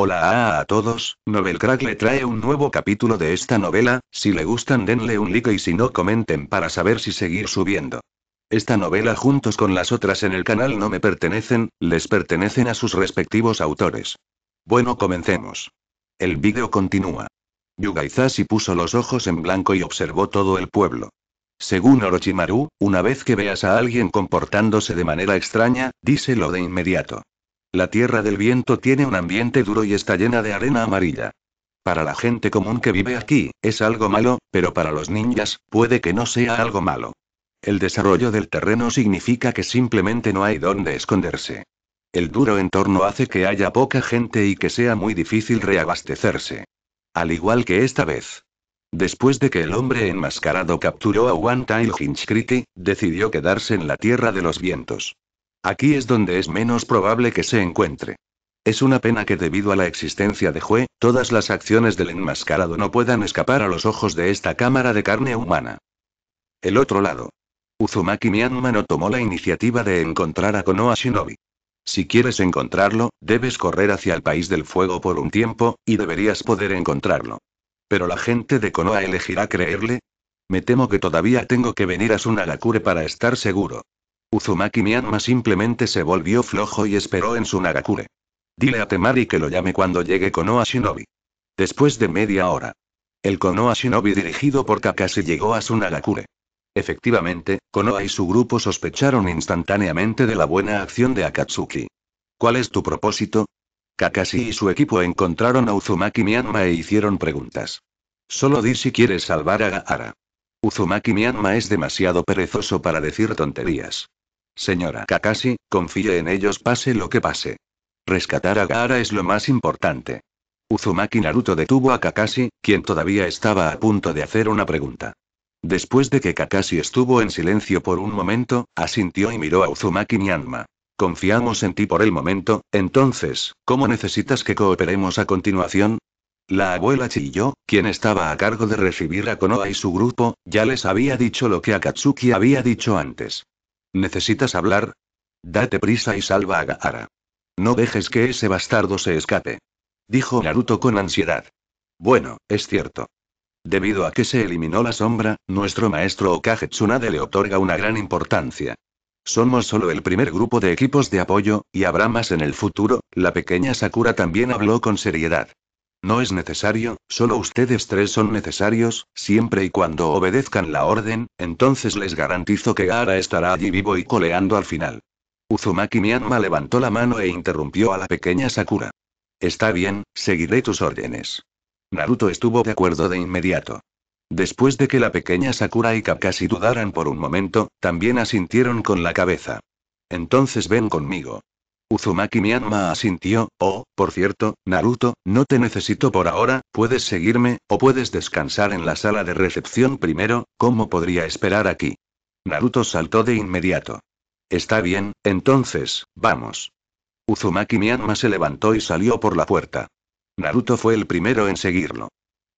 Hola a, todos, Novel Crack le trae un nuevo capítulo de esta novela, si le gustan denle un like y si no comenten para saber si seguir subiendo. Esta novela juntos con las otras en el canal no me pertenecen, les pertenecen a sus respectivos autores. Bueno comencemos. El vídeo continúa. Yugaizashi puso los ojos en blanco y observó todo el pueblo. Según Orochimaru, una vez que veas a alguien comportándose de manera extraña, díselo de inmediato. La tierra del viento tiene un ambiente duro y está llena de arena amarilla. Para la gente común que vive aquí, es algo malo, pero para los ninjas, puede que no sea algo malo. El desarrollo del terreno significa que simplemente no hay dónde esconderse. El duro entorno hace que haya poca gente y que sea muy difícil reabastecerse. Al igual que esta vez. Después de que el hombre enmascarado capturó a One Tail Hinchcriti, decidió quedarse en la tierra de los vientos. Aquí es donde es menos probable que se encuentre. Es una pena que debido a la existencia de Jue, todas las acciones del enmascarado no puedan escapar a los ojos de esta cámara de carne humana. El otro lado. Uzumaki Mianma no tomó la iniciativa de encontrar a Konoha Shinobi. Si quieres encontrarlo, debes correr hacia el país del fuego por un tiempo, y deberías poder encontrarlo. Pero la gente de Konoha elegirá creerle. Me temo que todavía tengo que venir a Sunagakure para estar seguro. Uzumaki Miyama simplemente se volvió flojo y esperó en su Nagakure. Dile a Temari que lo llame cuando llegue Konoha Shinobi. Después de media hora. El Konoha Shinobi dirigido por Kakashi llegó a su Nagakure. Efectivamente, Konoha y su grupo sospecharon instantáneamente de la buena acción de Akatsuki. ¿Cuál es tu propósito? Kakashi y su equipo encontraron a Uzumaki Miyama e hicieron preguntas. Solo di si quieres salvar a Gaara. Uzumaki Miyama es demasiado perezoso para decir tonterías. Señora Kakashi, confíe en ellos pase lo que pase. Rescatar a Gaara es lo más importante. Uzumaki Naruto detuvo a Kakashi, quien todavía estaba a punto de hacer una pregunta. Después de que Kakashi estuvo en silencio por un momento, asintió y miró a Uzumaki Nyanma. Confiamos en ti por el momento, entonces, ¿cómo necesitas que cooperemos a continuación? La abuela Chiyo, quien estaba a cargo de recibir a Konoha y su grupo, ya les había dicho lo que Akatsuki había dicho antes. ¿Necesitas hablar? Date prisa y salva a Gaara. No dejes que ese bastardo se escape. Dijo Naruto con ansiedad. Bueno, es cierto. Debido a que se eliminó la sombra, nuestro maestro Okage Tsunade le otorga una gran importancia. Somos solo el primer grupo de equipos de apoyo, y habrá más en el futuro, la pequeña Sakura también habló con seriedad. No es necesario, solo ustedes tres son necesarios, siempre y cuando obedezcan la orden, entonces les garantizo que Gaara estará allí vivo y coleando al final. Uzumaki Miyama levantó la mano e interrumpió a la pequeña Sakura. Está bien, seguiré tus órdenes. Naruto estuvo de acuerdo de inmediato. Después de que la pequeña Sakura y Kakashi dudaran por un momento, también asintieron con la cabeza. Entonces ven conmigo. Uzumaki Mianma asintió, oh, por cierto, Naruto, no te necesito por ahora, puedes seguirme, o puedes descansar en la sala de recepción primero, ¿cómo podría esperar aquí? Naruto saltó de inmediato. Está bien, entonces, vamos. Uzumaki Miyama se levantó y salió por la puerta. Naruto fue el primero en seguirlo.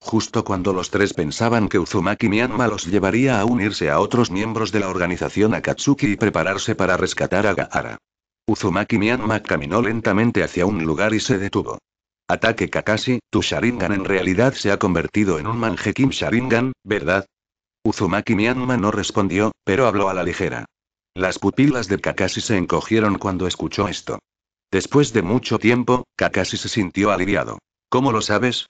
Justo cuando los tres pensaban que Uzumaki Miyama los llevaría a unirse a otros miembros de la organización Akatsuki y prepararse para rescatar a Gaara. Uzumaki Mianma caminó lentamente hacia un lugar y se detuvo. Ataque Kakashi, tu Sharingan en realidad se ha convertido en un Manjekim Sharingan, ¿verdad? Uzumaki Mianma no respondió, pero habló a la ligera. Las pupilas de Kakashi se encogieron cuando escuchó esto. Después de mucho tiempo, Kakashi se sintió aliviado. ¿Cómo lo sabes?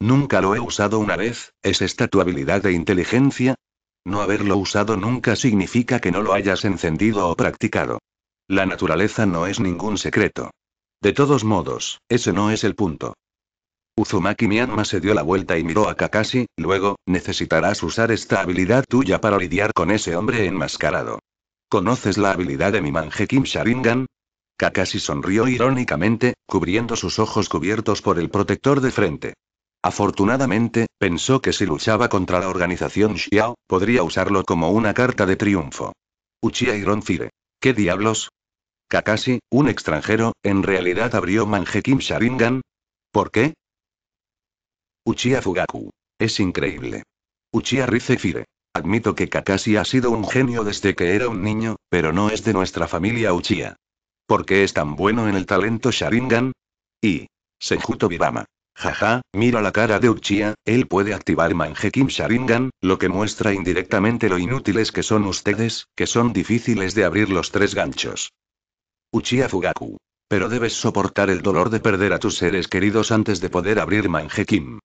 Nunca lo he usado una vez, ¿es esta tu habilidad de inteligencia? No haberlo usado nunca significa que no lo hayas encendido o practicado. La naturaleza no es ningún secreto. De todos modos, ese no es el punto. Uzumaki Myanmar se dio la vuelta y miró a Kakashi, luego, necesitarás usar esta habilidad tuya para lidiar con ese hombre enmascarado. ¿Conoces la habilidad de mi manje Kim Sharingan? Kakashi sonrió irónicamente, cubriendo sus ojos cubiertos por el protector de frente. Afortunadamente, pensó que si luchaba contra la organización Xiao, podría usarlo como una carta de triunfo. Uchiha y Ronfire. ¿Qué diablos? Kakashi, un extranjero, en realidad abrió Mangekim Sharingan. ¿Por qué? Uchiha Fugaku. Es increíble. Uchiha Rizefire. Admito que Kakashi ha sido un genio desde que era un niño, pero no es de nuestra familia Uchiha. ¿Por qué es tan bueno en el talento Sharingan? Y. Senjuto Birama. Jaja, mira la cara de Uchiha, él puede activar Mangekim Sharingan, lo que muestra indirectamente lo inútiles que son ustedes, que son difíciles de abrir los tres ganchos. Uchiha Fugaku. Pero debes soportar el dolor de perder a tus seres queridos antes de poder abrir Mangekim.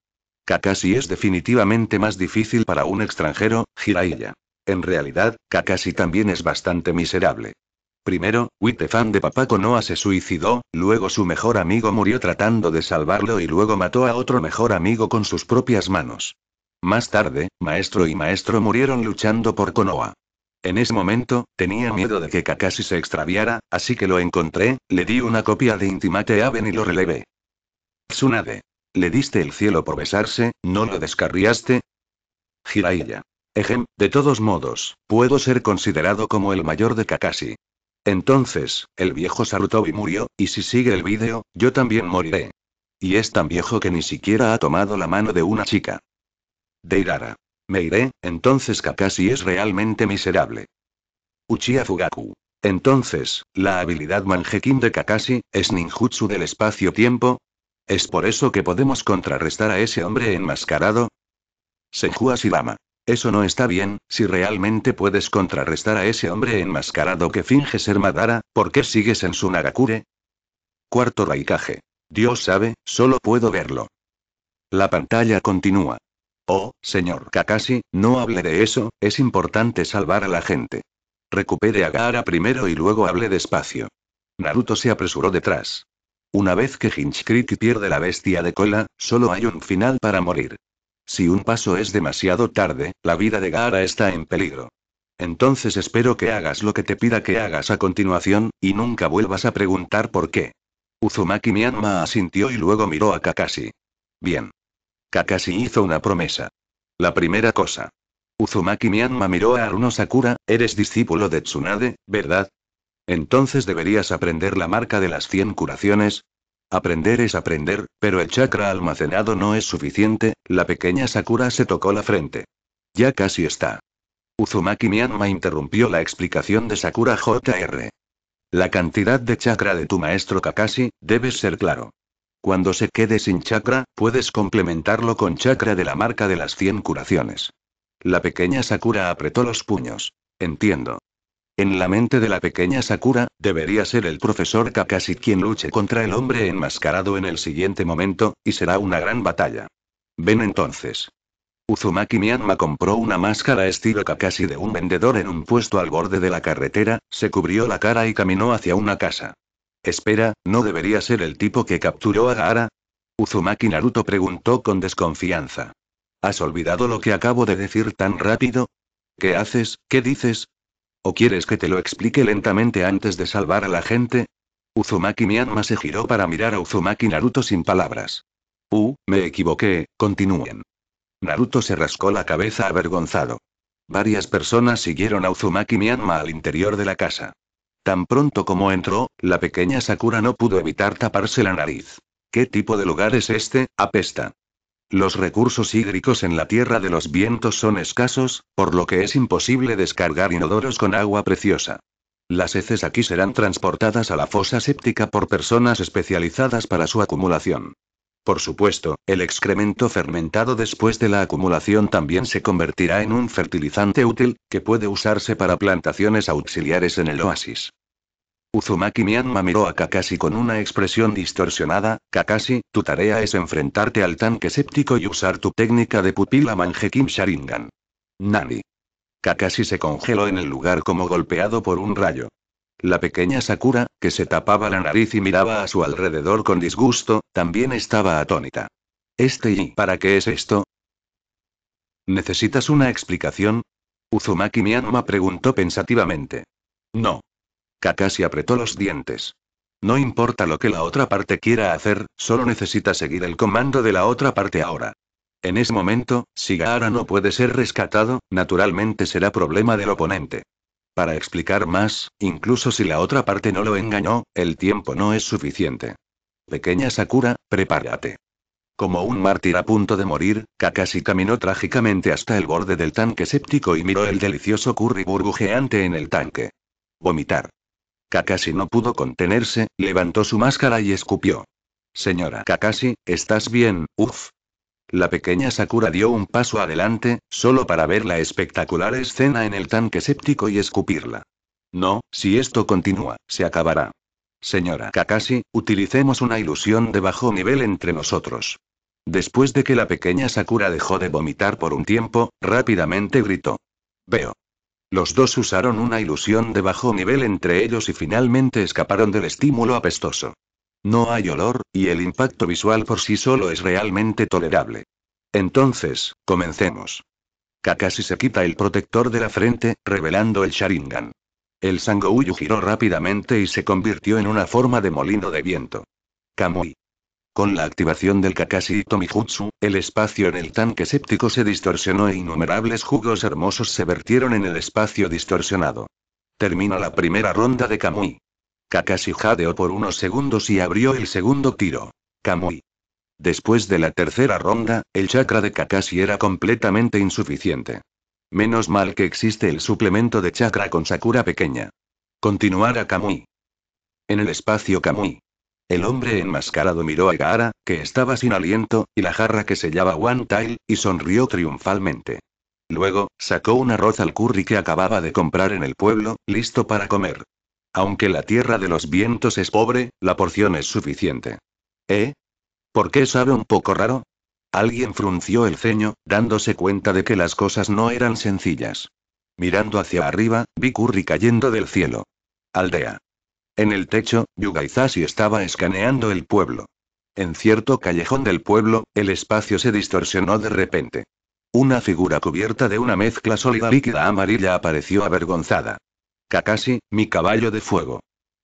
Kakashi es definitivamente más difícil para un extranjero, Jiraiya. En realidad, Kakashi también es bastante miserable. Primero, Wittefan de papá Konoa se suicidó, luego su mejor amigo murió tratando de salvarlo y luego mató a otro mejor amigo con sus propias manos. Más tarde, maestro y maestro murieron luchando por Konoa. En ese momento, tenía miedo de que Kakashi se extraviara, así que lo encontré, le di una copia de Intimate Aven y lo relevé. Tsunade. Le diste el cielo por besarse, ¿no lo descarriaste? Jiraiya. Ejem, de todos modos, puedo ser considerado como el mayor de Kakashi. Entonces, el viejo Sarutobi murió, y si sigue el vídeo, yo también moriré. Y es tan viejo que ni siquiera ha tomado la mano de una chica. Deirara. Me iré, entonces Kakashi es realmente miserable. Uchiha Fugaku. Entonces, ¿la habilidad manjekin de Kakashi es ninjutsu del espacio-tiempo? ¿Es por eso que podemos contrarrestar a ese hombre enmascarado? Senju Lama eso no está bien, si realmente puedes contrarrestar a ese hombre enmascarado que finge ser Madara, ¿por qué sigues en su Nagakure? Cuarto Raikage. Dios sabe, solo puedo verlo. La pantalla continúa. Oh, señor Kakashi, no hable de eso, es importante salvar a la gente. Recupere a Gaara primero y luego hable despacio. Naruto se apresuró detrás. Una vez que hinchcrit pierde la bestia de cola, solo hay un final para morir. Si un paso es demasiado tarde, la vida de Gaara está en peligro. Entonces espero que hagas lo que te pida que hagas a continuación, y nunca vuelvas a preguntar por qué. Uzumaki mianma asintió y luego miró a Kakashi. Bien. Kakashi hizo una promesa. La primera cosa. Uzumaki mianma miró a Aruno Sakura, eres discípulo de Tsunade, ¿verdad? Entonces deberías aprender la marca de las 100 curaciones, Aprender es aprender, pero el chakra almacenado no es suficiente, la pequeña Sakura se tocó la frente. Ya casi está. Uzumaki Miyama interrumpió la explicación de Sakura JR. La cantidad de chakra de tu maestro Kakashi, debes ser claro. Cuando se quede sin chakra, puedes complementarlo con chakra de la marca de las 100 curaciones. La pequeña Sakura apretó los puños. Entiendo. En la mente de la pequeña Sakura, debería ser el profesor Kakashi quien luche contra el hombre enmascarado en el siguiente momento, y será una gran batalla. Ven entonces. Uzumaki Miyama compró una máscara estilo Kakashi de un vendedor en un puesto al borde de la carretera, se cubrió la cara y caminó hacia una casa. Espera, ¿no debería ser el tipo que capturó a Gaara? Uzumaki Naruto preguntó con desconfianza. ¿Has olvidado lo que acabo de decir tan rápido? ¿Qué haces? ¿Qué dices? ¿O quieres que te lo explique lentamente antes de salvar a la gente? Uzumaki Mianma se giró para mirar a Uzumaki Naruto sin palabras. Uh, me equivoqué, continúen. Naruto se rascó la cabeza avergonzado. Varias personas siguieron a Uzumaki Mianma al interior de la casa. Tan pronto como entró, la pequeña Sakura no pudo evitar taparse la nariz. ¿Qué tipo de lugar es este, apesta? Los recursos hídricos en la tierra de los vientos son escasos, por lo que es imposible descargar inodoros con agua preciosa. Las heces aquí serán transportadas a la fosa séptica por personas especializadas para su acumulación. Por supuesto, el excremento fermentado después de la acumulación también se convertirá en un fertilizante útil, que puede usarse para plantaciones auxiliares en el oasis. Uzumaki Mianma miró a Kakashi con una expresión distorsionada, Kakashi, tu tarea es enfrentarte al tanque séptico y usar tu técnica de pupila Manjekim Sharingan. Nani. Kakashi se congeló en el lugar como golpeado por un rayo. La pequeña Sakura, que se tapaba la nariz y miraba a su alrededor con disgusto, también estaba atónita. Este y ¿para qué es esto? ¿Necesitas una explicación? Uzumaki Mianma preguntó pensativamente. No. Kakashi apretó los dientes. No importa lo que la otra parte quiera hacer, solo necesita seguir el comando de la otra parte ahora. En ese momento, si Gaara no puede ser rescatado, naturalmente será problema del oponente. Para explicar más, incluso si la otra parte no lo engañó, el tiempo no es suficiente. Pequeña Sakura, prepárate. Como un mártir a punto de morir, Kakashi caminó trágicamente hasta el borde del tanque séptico y miró el delicioso curry burbujeante en el tanque. Vomitar. Kakashi no pudo contenerse, levantó su máscara y escupió. Señora Kakashi, ¿estás bien? Uf. La pequeña Sakura dio un paso adelante, solo para ver la espectacular escena en el tanque séptico y escupirla. No, si esto continúa, se acabará. Señora Kakashi, utilicemos una ilusión de bajo nivel entre nosotros. Después de que la pequeña Sakura dejó de vomitar por un tiempo, rápidamente gritó. Veo. Los dos usaron una ilusión de bajo nivel entre ellos y finalmente escaparon del estímulo apestoso. No hay olor, y el impacto visual por sí solo es realmente tolerable. Entonces, comencemos. Kakashi se quita el protector de la frente, revelando el Sharingan. El Sangouyu giró rápidamente y se convirtió en una forma de molino de viento. Kamui. Con la activación del Kakashi Tomijutsu, el espacio en el tanque séptico se distorsionó e innumerables jugos hermosos se vertieron en el espacio distorsionado. Termina la primera ronda de Kamui. Kakashi jadeó por unos segundos y abrió el segundo tiro. Kamui. Después de la tercera ronda, el chakra de Kakashi era completamente insuficiente. Menos mal que existe el suplemento de chakra con Sakura pequeña. Continuar a Kamui. En el espacio Kamui. El hombre enmascarado miró a Gara, que estaba sin aliento, y la jarra que sellaba One Tail, y sonrió triunfalmente. Luego, sacó un arroz al curry que acababa de comprar en el pueblo, listo para comer. Aunque la tierra de los vientos es pobre, la porción es suficiente. ¿Eh? ¿Por qué sabe un poco raro? Alguien frunció el ceño, dándose cuenta de que las cosas no eran sencillas. Mirando hacia arriba, vi curry cayendo del cielo. Aldea. En el techo, Yugaizashi estaba escaneando el pueblo. En cierto callejón del pueblo, el espacio se distorsionó de repente. Una figura cubierta de una mezcla sólida líquida amarilla apareció avergonzada. Kakashi, mi caballo de fuego.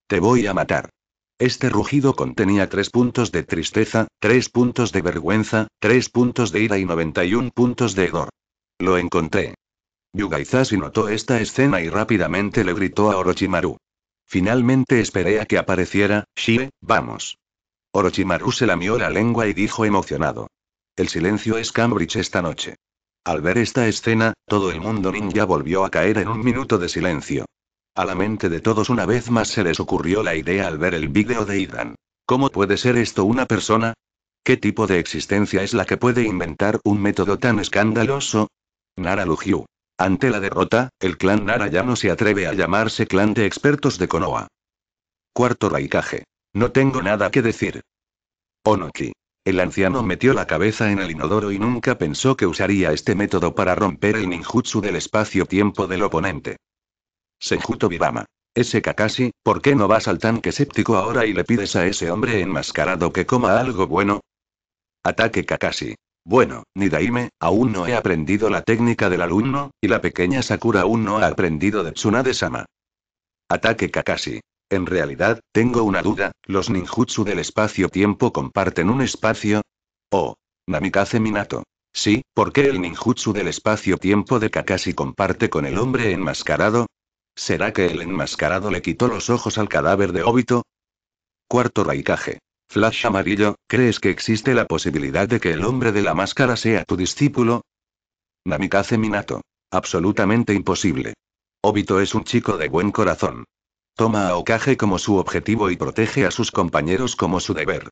Te voy a matar. Este rugido contenía tres puntos de tristeza, tres puntos de vergüenza, tres puntos de ira y 91 puntos de hedor. Lo encontré. Yugaizashi notó esta escena y rápidamente le gritó a Orochimaru. Finalmente esperé a que apareciera, Shie, vamos. Orochimaru se lamió la lengua y dijo emocionado. El silencio es Cambridge esta noche. Al ver esta escena, todo el mundo ninja volvió a caer en un minuto de silencio. A la mente de todos una vez más se les ocurrió la idea al ver el vídeo de Idan. ¿Cómo puede ser esto una persona? ¿Qué tipo de existencia es la que puede inventar un método tan escandaloso? Nara Lujiu. Ante la derrota, el clan Nara ya no se atreve a llamarse clan de expertos de Konoha. Cuarto Raikage. No tengo nada que decir. Onoki. El anciano metió la cabeza en el inodoro y nunca pensó que usaría este método para romper el ninjutsu del espacio-tiempo del oponente. Senjuto Bibama. Ese Kakashi, ¿por qué no vas al tanque séptico ahora y le pides a ese hombre enmascarado que coma algo bueno? Ataque Kakashi. Bueno, Nidaime, aún no he aprendido la técnica del alumno, y la pequeña Sakura aún no ha aprendido de Tsunade-sama. Ataque Kakashi. En realidad, tengo una duda, ¿los ninjutsu del espacio-tiempo comparten un espacio? Oh. Namikaze Minato. Sí, ¿por qué el ninjutsu del espacio-tiempo de Kakashi comparte con el hombre enmascarado? ¿Será que el enmascarado le quitó los ojos al cadáver de Obito? Cuarto Raikage. Flash amarillo, ¿crees que existe la posibilidad de que el hombre de la máscara sea tu discípulo? Namikaze Minato. Absolutamente imposible. Obito es un chico de buen corazón. Toma a Okage como su objetivo y protege a sus compañeros como su deber.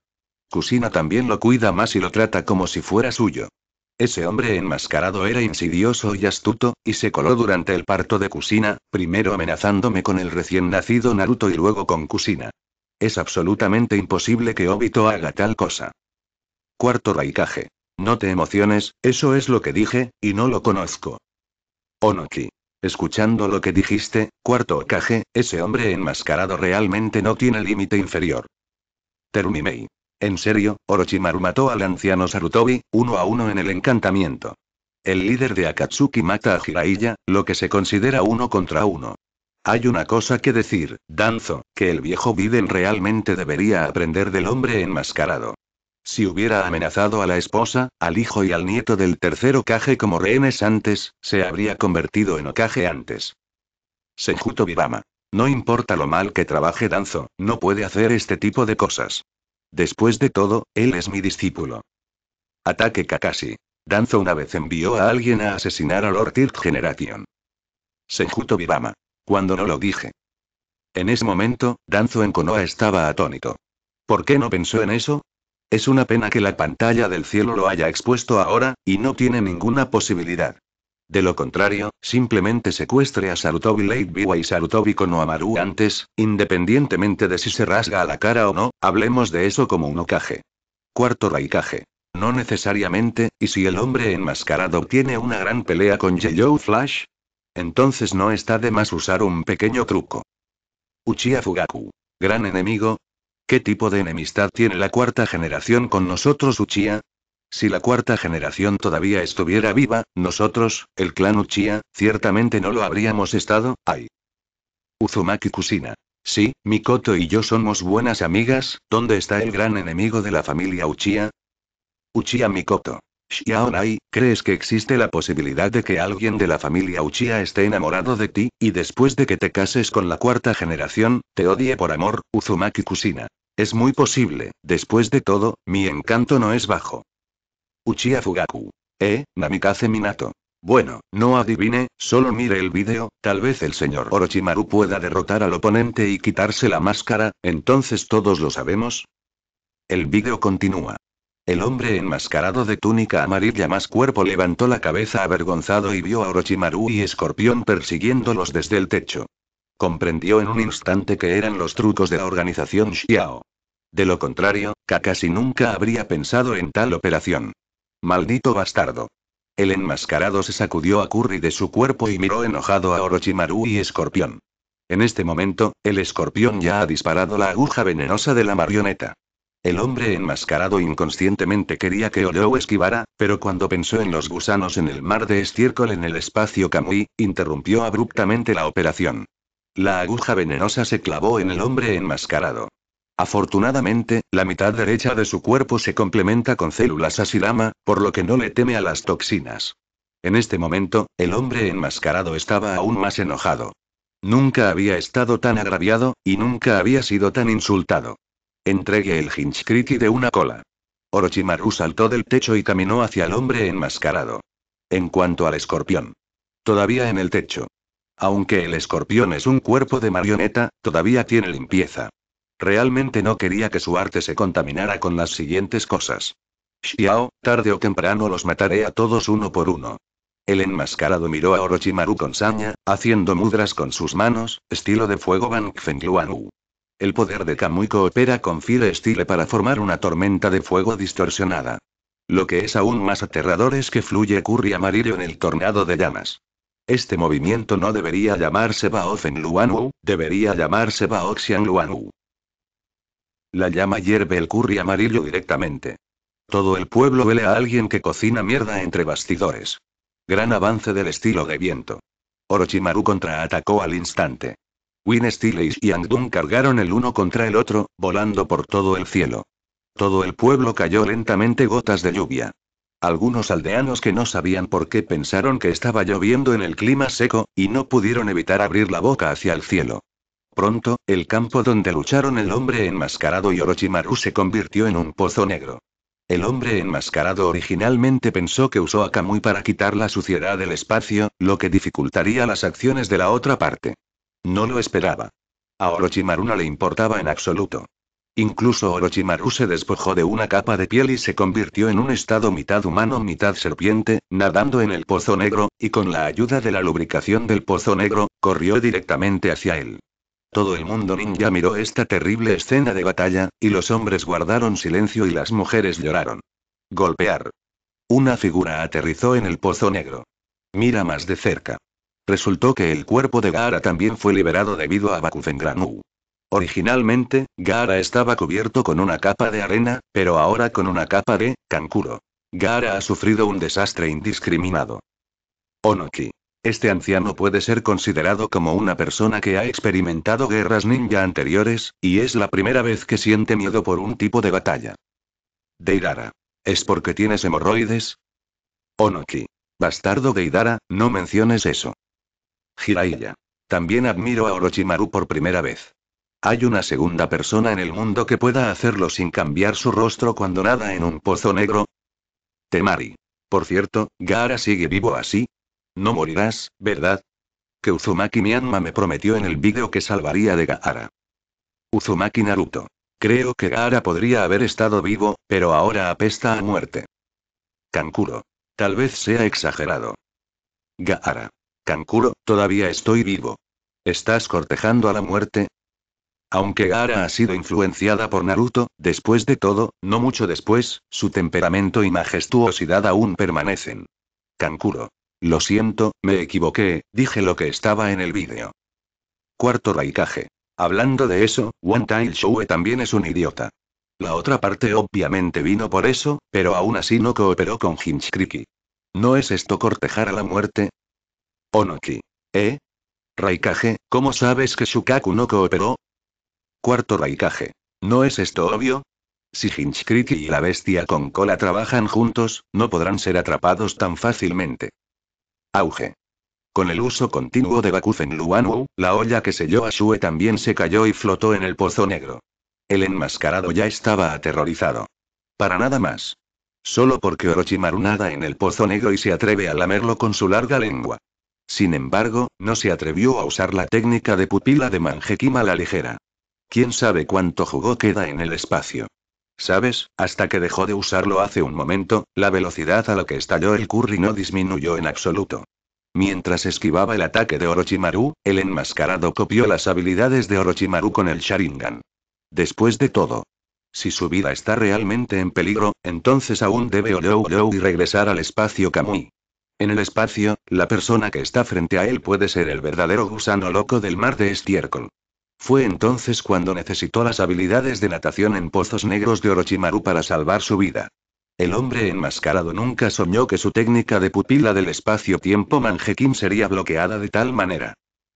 Kusina también lo cuida más y lo trata como si fuera suyo. Ese hombre enmascarado era insidioso y astuto, y se coló durante el parto de Kusina, primero amenazándome con el recién nacido Naruto y luego con Kusina. Es absolutamente imposible que Obito haga tal cosa. Cuarto Raikage. No te emociones, eso es lo que dije, y no lo conozco. Onoki. Escuchando lo que dijiste, cuarto Okage, ese hombre enmascarado realmente no tiene límite inferior. Terumimei. En serio, Orochimaru mató al anciano Sarutobi, uno a uno en el encantamiento. El líder de Akatsuki mata a Jiraiya, lo que se considera uno contra uno. Hay una cosa que decir, Danzo, que el viejo Biden realmente debería aprender del hombre enmascarado. Si hubiera amenazado a la esposa, al hijo y al nieto del tercero Okage como rehenes antes, se habría convertido en ocaje antes. Senjuto Vivama. No importa lo mal que trabaje Danzo, no puede hacer este tipo de cosas. Después de todo, él es mi discípulo. Ataque Kakashi. Danzo una vez envió a alguien a asesinar a Lord Third Generation. Senjuto Vivama cuando no lo dije. En ese momento, Danzo en Konoha estaba atónito. ¿Por qué no pensó en eso? Es una pena que la pantalla del cielo lo haya expuesto ahora, y no tiene ninguna posibilidad. De lo contrario, simplemente secuestre a Sarutobi Biwa y Sarutobi Konohamaru antes, independientemente de si se rasga a la cara o no, hablemos de eso como un ocaje. Cuarto raicaje. No necesariamente, y si el hombre enmascarado tiene una gran pelea con Yellow Flash, entonces no está de más usar un pequeño truco. Uchiha Fugaku. Gran enemigo. ¿Qué tipo de enemistad tiene la cuarta generación con nosotros Uchiha? Si la cuarta generación todavía estuviera viva, nosotros, el clan Uchiha, ciertamente no lo habríamos estado, ay. Uzumaki Kusina. Sí, Mikoto y yo somos buenas amigas, ¿dónde está el gran enemigo de la familia Uchiha? Uchiha Mikoto. Shiaonai, ¿crees que existe la posibilidad de que alguien de la familia Uchiha esté enamorado de ti, y después de que te cases con la cuarta generación, te odie por amor, Uzumaki Kusina? Es muy posible, después de todo, mi encanto no es bajo. Uchiha Fugaku. Eh, Namikaze Minato. Bueno, no adivine, solo mire el video. tal vez el señor Orochimaru pueda derrotar al oponente y quitarse la máscara, entonces todos lo sabemos. El vídeo continúa. El hombre enmascarado de túnica amarilla más cuerpo levantó la cabeza avergonzado y vio a Orochimaru y Escorpión persiguiéndolos desde el techo. Comprendió en un instante que eran los trucos de la organización Xiao. De lo contrario, Kakashi nunca habría pensado en tal operación. Maldito bastardo. El enmascarado se sacudió a Curry de su cuerpo y miró enojado a Orochimaru y Escorpión. En este momento, el escorpión ya ha disparado la aguja venenosa de la marioneta. El hombre enmascarado inconscientemente quería que oleo esquivara, pero cuando pensó en los gusanos en el mar de estiércol en el espacio Kamui, interrumpió abruptamente la operación. La aguja venenosa se clavó en el hombre enmascarado. Afortunadamente, la mitad derecha de su cuerpo se complementa con células asilama, por lo que no le teme a las toxinas. En este momento, el hombre enmascarado estaba aún más enojado. Nunca había estado tan agraviado, y nunca había sido tan insultado. Entregue el Hinchkriti de una cola. Orochimaru saltó del techo y caminó hacia el hombre enmascarado. En cuanto al escorpión. Todavía en el techo. Aunque el escorpión es un cuerpo de marioneta, todavía tiene limpieza. Realmente no quería que su arte se contaminara con las siguientes cosas. Xiao, tarde o temprano los mataré a todos uno por uno. El enmascarado miró a Orochimaru con saña, haciendo mudras con sus manos, estilo de fuego Bang el poder de Kamui coopera con Fire Style para formar una tormenta de fuego distorsionada. Lo que es aún más aterrador es que fluye curry amarillo en el tornado de llamas. Este movimiento no debería llamarse Baofen Luanwu, debería llamarse Baoxian Luanwu. La llama hierve el curry amarillo directamente. Todo el pueblo vele a alguien que cocina mierda entre bastidores. Gran avance del estilo de viento. Orochimaru contraatacó al instante. Win y Angdun cargaron el uno contra el otro, volando por todo el cielo. Todo el pueblo cayó lentamente gotas de lluvia. Algunos aldeanos que no sabían por qué pensaron que estaba lloviendo en el clima seco, y no pudieron evitar abrir la boca hacia el cielo. Pronto, el campo donde lucharon el hombre enmascarado y Orochimaru se convirtió en un pozo negro. El hombre enmascarado originalmente pensó que usó a Kamui para quitar la suciedad del espacio, lo que dificultaría las acciones de la otra parte. No lo esperaba. A Orochimaru no le importaba en absoluto. Incluso Orochimaru se despojó de una capa de piel y se convirtió en un estado mitad humano, mitad serpiente, nadando en el pozo negro, y con la ayuda de la lubricación del pozo negro, corrió directamente hacia él. Todo el mundo ninja miró esta terrible escena de batalla, y los hombres guardaron silencio y las mujeres lloraron. Golpear. Una figura aterrizó en el pozo negro. Mira más de cerca. Resultó que el cuerpo de Gaara también fue liberado debido a Bakufengranu. Originalmente, Gaara estaba cubierto con una capa de arena, pero ahora con una capa de Kankuro. Gaara ha sufrido un desastre indiscriminado. Onoki. Este anciano puede ser considerado como una persona que ha experimentado guerras ninja anteriores, y es la primera vez que siente miedo por un tipo de batalla. Deidara. ¿Es porque tienes hemorroides? Onoki. Bastardo Deidara, no menciones eso. Jiraiya. También admiro a Orochimaru por primera vez. Hay una segunda persona en el mundo que pueda hacerlo sin cambiar su rostro cuando nada en un pozo negro. Temari. Por cierto, Gaara sigue vivo así. No morirás, ¿verdad? Que Uzumaki Mianma me prometió en el vídeo que salvaría de Gaara. Uzumaki Naruto. Creo que Gaara podría haber estado vivo, pero ahora apesta a muerte. Kankuro. Tal vez sea exagerado. Gaara. Kankuro, todavía estoy vivo. ¿Estás cortejando a la muerte? Aunque Gaara ha sido influenciada por Naruto, después de todo, no mucho después, su temperamento y majestuosidad aún permanecen. Kankuro. Lo siento, me equivoqué, dije lo que estaba en el vídeo. Cuarto Raikage. Hablando de eso, One Tail también es un idiota. La otra parte obviamente vino por eso, pero aún así no cooperó con Hinchkriki. ¿No es esto cortejar a la muerte? Onoki. ¿Eh? Raikage, ¿cómo sabes que Shukaku no cooperó? Cuarto Raikage. ¿No es esto obvio? Si Hinchkriki y la bestia con cola trabajan juntos, no podrán ser atrapados tan fácilmente. Auge. Con el uso continuo de Bakuzen Luanwu, la olla que selló a Shue también se cayó y flotó en el pozo negro. El enmascarado ya estaba aterrorizado. Para nada más. Solo porque Orochimaru nada en el pozo negro y se atreve a lamerlo con su larga lengua. Sin embargo, no se atrevió a usar la técnica de pupila de Mangekima la ligera. ¿Quién sabe cuánto jugó queda en el espacio? ¿Sabes? Hasta que dejó de usarlo hace un momento, la velocidad a la que estalló el curry no disminuyó en absoluto. Mientras esquivaba el ataque de Orochimaru, el enmascarado copió las habilidades de Orochimaru con el Sharingan. Después de todo, si su vida está realmente en peligro, entonces aún debe Orochimaru y regresar al espacio Kamui. En el espacio, la persona que está frente a él puede ser el verdadero gusano loco del mar de estiércol. Fue entonces cuando necesitó las habilidades de natación en pozos negros de Orochimaru para salvar su vida. El hombre enmascarado nunca soñó que su técnica de pupila del espacio-tiempo Manjekin sería bloqueada de tal manera.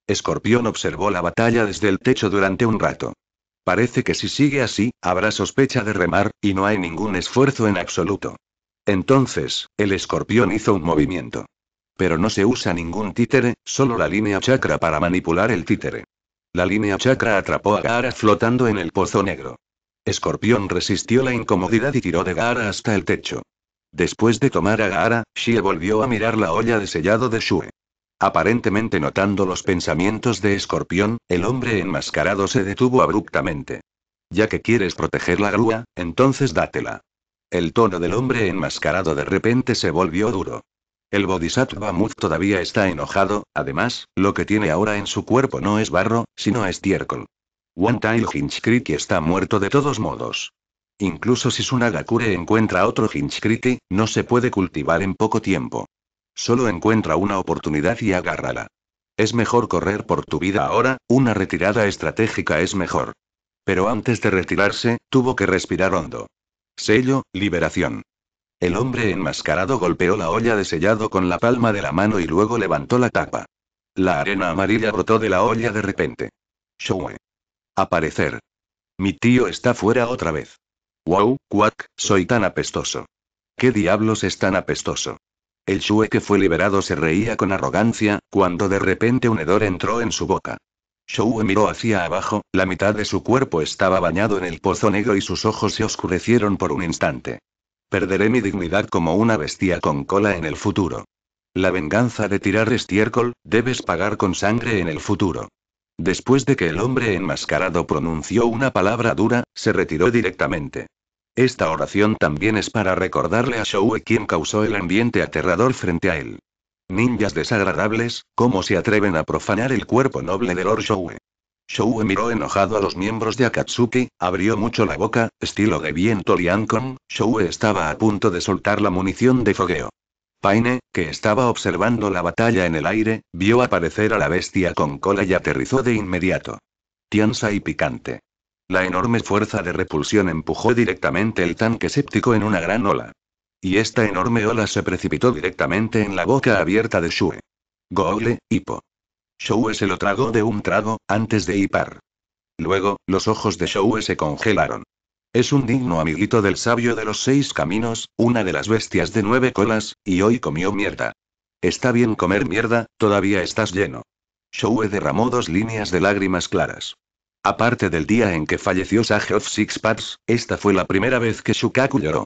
Escorpión observó la batalla desde el techo durante un rato. Parece que si sigue así, habrá sospecha de remar, y no hay ningún esfuerzo en absoluto. Entonces, el escorpión hizo un movimiento. Pero no se usa ningún títere, solo la línea chakra para manipular el títere. La línea chakra atrapó a Gara flotando en el pozo negro. Escorpión resistió la incomodidad y tiró de Gara hasta el techo. Después de tomar a Gara, Shie volvió a mirar la olla de sellado de Shue. Aparentemente notando los pensamientos de Escorpión, el hombre enmascarado se detuvo abruptamente. Ya que quieres proteger la grúa, entonces dátela. El tono del hombre enmascarado de repente se volvió duro. El Bodhisattva Muth todavía está enojado, además, lo que tiene ahora en su cuerpo no es barro, sino estiércol. One Tail Hinchkriti está muerto de todos modos. Incluso si Sunagakure encuentra otro Hinchkriti, no se puede cultivar en poco tiempo. Solo encuentra una oportunidad y agárrala. Es mejor correr por tu vida ahora, una retirada estratégica es mejor. Pero antes de retirarse, tuvo que respirar hondo. Sello, liberación. El hombre enmascarado golpeó la olla de sellado con la palma de la mano y luego levantó la tapa. La arena amarilla brotó de la olla de repente. Shue. Aparecer. Mi tío está fuera otra vez. Wow, cuac, soy tan apestoso. ¿Qué diablos es tan apestoso? El Shue que fue liberado se reía con arrogancia, cuando de repente un hedor entró en su boca. Showe miró hacia abajo, la mitad de su cuerpo estaba bañado en el pozo negro y sus ojos se oscurecieron por un instante. Perderé mi dignidad como una bestia con cola en el futuro. La venganza de tirar estiércol, debes pagar con sangre en el futuro. Después de que el hombre enmascarado pronunció una palabra dura, se retiró directamente. Esta oración también es para recordarle a Showe quien causó el ambiente aterrador frente a él. Ninjas desagradables, ¿cómo se atreven a profanar el cuerpo noble de Lord Showe? Showe miró enojado a los miembros de Akatsuki, abrió mucho la boca, estilo de viento con Showe estaba a punto de soltar la munición de fogueo. Paine, que estaba observando la batalla en el aire, vio aparecer a la bestia con cola y aterrizó de inmediato. Tiansa y picante. La enorme fuerza de repulsión empujó directamente el tanque séptico en una gran ola. Y esta enorme ola se precipitó directamente en la boca abierta de Shue. Gole, hipo. Shue se lo tragó de un trago, antes de hipar. Luego, los ojos de Shue se congelaron. Es un digno amiguito del sabio de los seis caminos, una de las bestias de nueve colas, y hoy comió mierda. Está bien comer mierda, todavía estás lleno. Showe derramó dos líneas de lágrimas claras. Aparte del día en que falleció Sage of Sixpats, esta fue la primera vez que Shukaku lloró.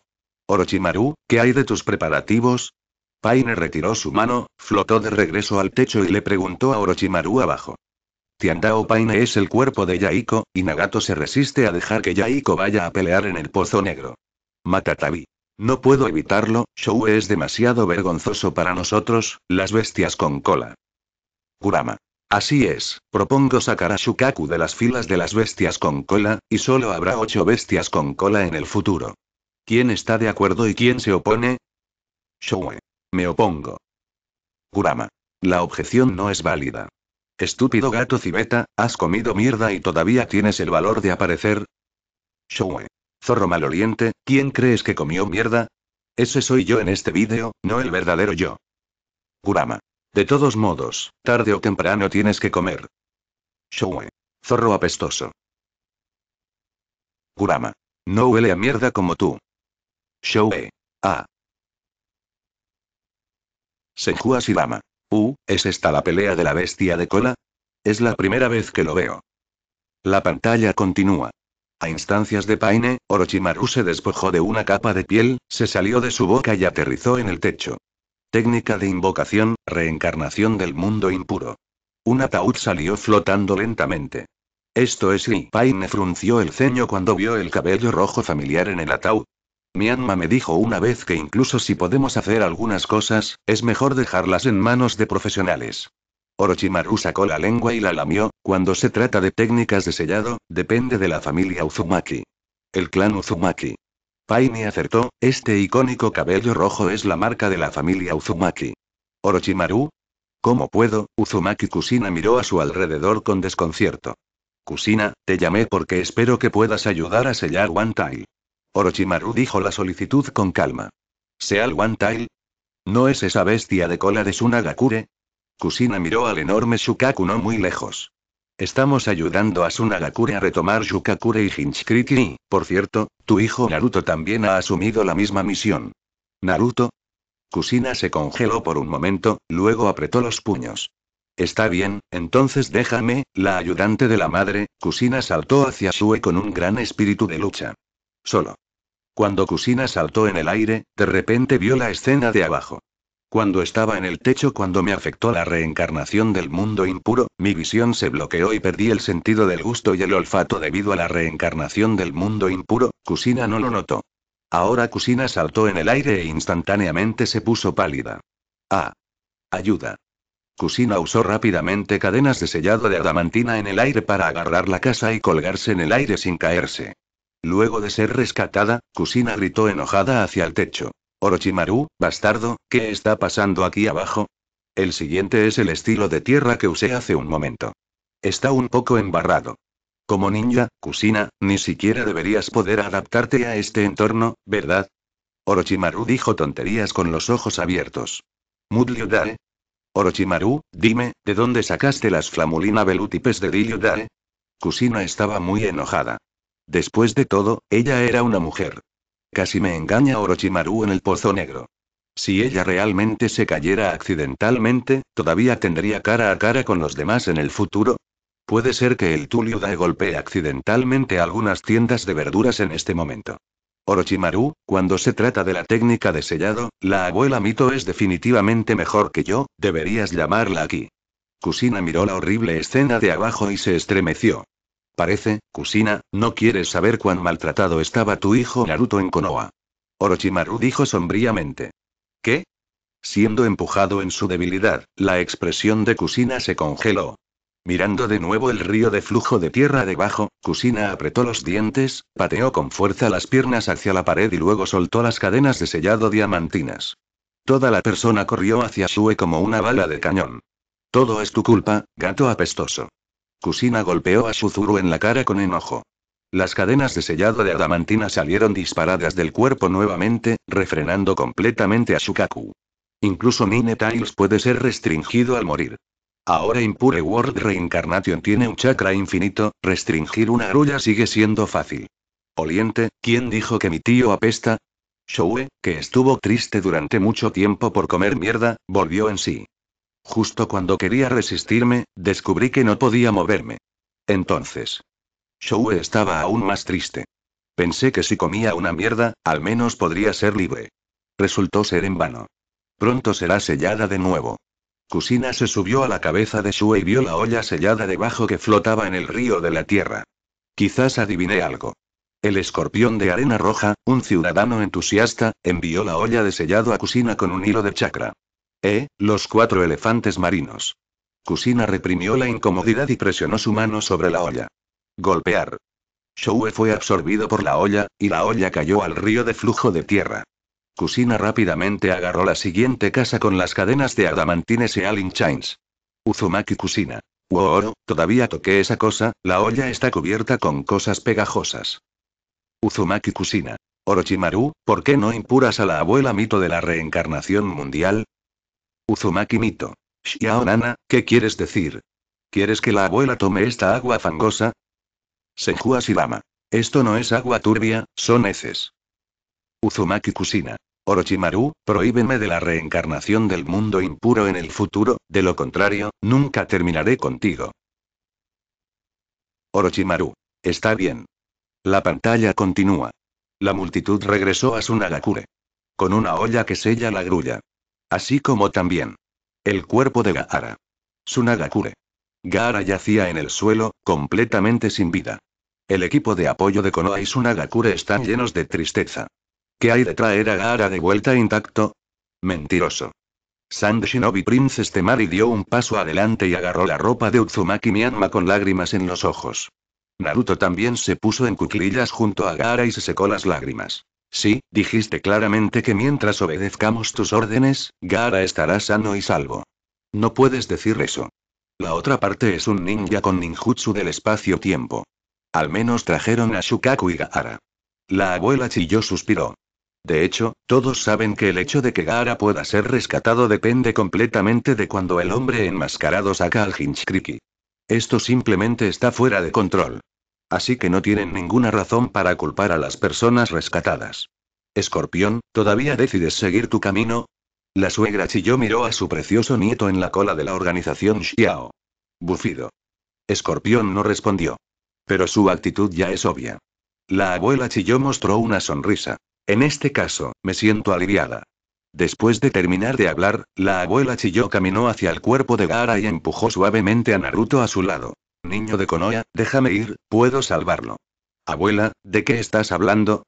Orochimaru, ¿qué hay de tus preparativos? Paine retiró su mano, flotó de regreso al techo y le preguntó a Orochimaru abajo. Tiandao Paine es el cuerpo de Yaiko, y Nagato se resiste a dejar que Yaiko vaya a pelear en el Pozo Negro. Matatabi. No puedo evitarlo, Shou es demasiado vergonzoso para nosotros, las bestias con cola. Kurama. Así es, propongo sacar a Shukaku de las filas de las bestias con cola, y solo habrá ocho bestias con cola en el futuro. ¿Quién está de acuerdo y quién se opone? Showe. Me opongo. Kurama. La objeción no es válida. Estúpido gato cibeta, has comido mierda y todavía tienes el valor de aparecer. Showe. Zorro maloliente, ¿quién crees que comió mierda? Ese soy yo en este vídeo, no el verdadero yo. Kurama. De todos modos, tarde o temprano tienes que comer. Showe. Zorro apestoso. Kurama. No huele a mierda como tú e. A. Sekua Shirama. Uh, ¿es esta la pelea de la bestia de cola? Es la primera vez que lo veo. La pantalla continúa. A instancias de Paine, Orochimaru se despojó de una capa de piel, se salió de su boca y aterrizó en el techo. Técnica de invocación, reencarnación del mundo impuro. Un ataúd salió flotando lentamente. Esto es y Paine frunció el ceño cuando vio el cabello rojo familiar en el ataúd. Mi alma me dijo una vez que incluso si podemos hacer algunas cosas, es mejor dejarlas en manos de profesionales. Orochimaru sacó la lengua y la lamió, cuando se trata de técnicas de sellado, depende de la familia Uzumaki. El clan Uzumaki. Paini acertó, este icónico cabello rojo es la marca de la familia Uzumaki. Orochimaru? ¿Cómo puedo? Uzumaki Kusina miró a su alrededor con desconcierto. Kusina, te llamé porque espero que puedas ayudar a sellar One Tile. Orochimaru dijo la solicitud con calma. el One Tail? ¿No es esa bestia de cola de Sunagakure? Kusina miró al enorme Shukaku no muy lejos. Estamos ayudando a Sunagakure a retomar Shukakure y Hinchkriki por cierto, tu hijo Naruto también ha asumido la misma misión. ¿Naruto? Kusina se congeló por un momento, luego apretó los puños. Está bien, entonces déjame, la ayudante de la madre, Kusina saltó hacia Shue con un gran espíritu de lucha. Solo. Cuando Kusina saltó en el aire, de repente vio la escena de abajo. Cuando estaba en el techo cuando me afectó la reencarnación del mundo impuro, mi visión se bloqueó y perdí el sentido del gusto y el olfato debido a la reencarnación del mundo impuro, Kusina no lo notó. Ahora Kusina saltó en el aire e instantáneamente se puso pálida. Ah. Ayuda. Kusina usó rápidamente cadenas de sellado de adamantina en el aire para agarrar la casa y colgarse en el aire sin caerse. Luego de ser rescatada, Kusina gritó enojada hacia el techo. Orochimaru, bastardo, ¿qué está pasando aquí abajo? El siguiente es el estilo de tierra que usé hace un momento. Está un poco embarrado. Como ninja, Kusina, ni siquiera deberías poder adaptarte a este entorno, ¿verdad? Orochimaru dijo tonterías con los ojos abiertos. Mudlio Orochimaru, dime, ¿de dónde sacaste las flamulina velútipes de Dilio Kusina estaba muy enojada. Después de todo, ella era una mujer. Casi me engaña Orochimaru en el Pozo Negro. Si ella realmente se cayera accidentalmente, ¿todavía tendría cara a cara con los demás en el futuro? Puede ser que el Tulio Dae golpee accidentalmente algunas tiendas de verduras en este momento. Orochimaru, cuando se trata de la técnica de sellado, la abuela Mito es definitivamente mejor que yo, deberías llamarla aquí. Kusina miró la horrible escena de abajo y se estremeció. Parece, Kusina, no quieres saber cuán maltratado estaba tu hijo Naruto en Konoha. Orochimaru dijo sombríamente. ¿Qué? Siendo empujado en su debilidad, la expresión de Kusina se congeló. Mirando de nuevo el río de flujo de tierra debajo, Kusina apretó los dientes, pateó con fuerza las piernas hacia la pared y luego soltó las cadenas de sellado diamantinas. Toda la persona corrió hacia Sue como una bala de cañón. Todo es tu culpa, gato apestoso. Kusina golpeó a Suzuru en la cara con enojo. Las cadenas de sellado de adamantina salieron disparadas del cuerpo nuevamente, refrenando completamente a Shukaku. Incluso Nine Tiles puede ser restringido al morir. Ahora Impure World Reincarnation tiene un chakra infinito, restringir una grulla sigue siendo fácil. Oliente, ¿quién dijo que mi tío apesta? Shoue, que estuvo triste durante mucho tiempo por comer mierda, volvió en sí. Justo cuando quería resistirme, descubrí que no podía moverme. Entonces. Shue estaba aún más triste. Pensé que si comía una mierda, al menos podría ser libre. Resultó ser en vano. Pronto será sellada de nuevo. Kusina se subió a la cabeza de Shue y vio la olla sellada debajo que flotaba en el río de la tierra. Quizás adiviné algo. El escorpión de arena roja, un ciudadano entusiasta, envió la olla de sellado a Kusina con un hilo de chakra. Eh, los cuatro elefantes marinos. Kusina reprimió la incomodidad y presionó su mano sobre la olla. Golpear. Shoue fue absorbido por la olla, y la olla cayó al río de flujo de tierra. Kusina rápidamente agarró la siguiente casa con las cadenas de adamantines y Alin Chains. Uzumaki Kusina. Oro, todavía toqué esa cosa, la olla está cubierta con cosas pegajosas. Uzumaki Kusina. Orochimaru, ¿por qué no impuras a la abuela mito de la reencarnación mundial? Uzumaki Mito. Xiao ¿qué quieres decir? ¿Quieres que la abuela tome esta agua fangosa? Senju Asirama. Esto no es agua turbia, son heces. Uzumaki Kusina. Orochimaru, prohíbeme de la reencarnación del mundo impuro en el futuro, de lo contrario, nunca terminaré contigo. Orochimaru. Está bien. La pantalla continúa. La multitud regresó a su Nagakure. Con una olla que sella la grulla. Así como también el cuerpo de Gaara. Sunagakure. Gaara yacía en el suelo, completamente sin vida. El equipo de apoyo de Konoha y Sunagakure están llenos de tristeza. ¿Qué hay de traer a Gaara de vuelta intacto? Mentiroso. Sand Shinobi Princess Temari dio un paso adelante y agarró la ropa de Uzumaki Miyama con lágrimas en los ojos. Naruto también se puso en cuclillas junto a Gaara y se secó las lágrimas. Sí, dijiste claramente que mientras obedezcamos tus órdenes, Gara estará sano y salvo. No puedes decir eso. La otra parte es un ninja con ninjutsu del espacio-tiempo. Al menos trajeron a Shukaku y Gaara. La abuela Chiyo suspiró. De hecho, todos saben que el hecho de que Gaara pueda ser rescatado depende completamente de cuando el hombre enmascarado saca al Hinchkriki. Esto simplemente está fuera de control así que no tienen ninguna razón para culpar a las personas rescatadas. Escorpión, ¿todavía decides seguir tu camino? La suegra Chiyo miró a su precioso nieto en la cola de la organización Xiao. Bufido. Escorpión no respondió. Pero su actitud ya es obvia. La abuela Chiyo mostró una sonrisa. En este caso, me siento aliviada. Después de terminar de hablar, la abuela Chiyo caminó hacia el cuerpo de Gara y empujó suavemente a Naruto a su lado. Niño de Konoha, déjame ir, puedo salvarlo. Abuela, ¿de qué estás hablando?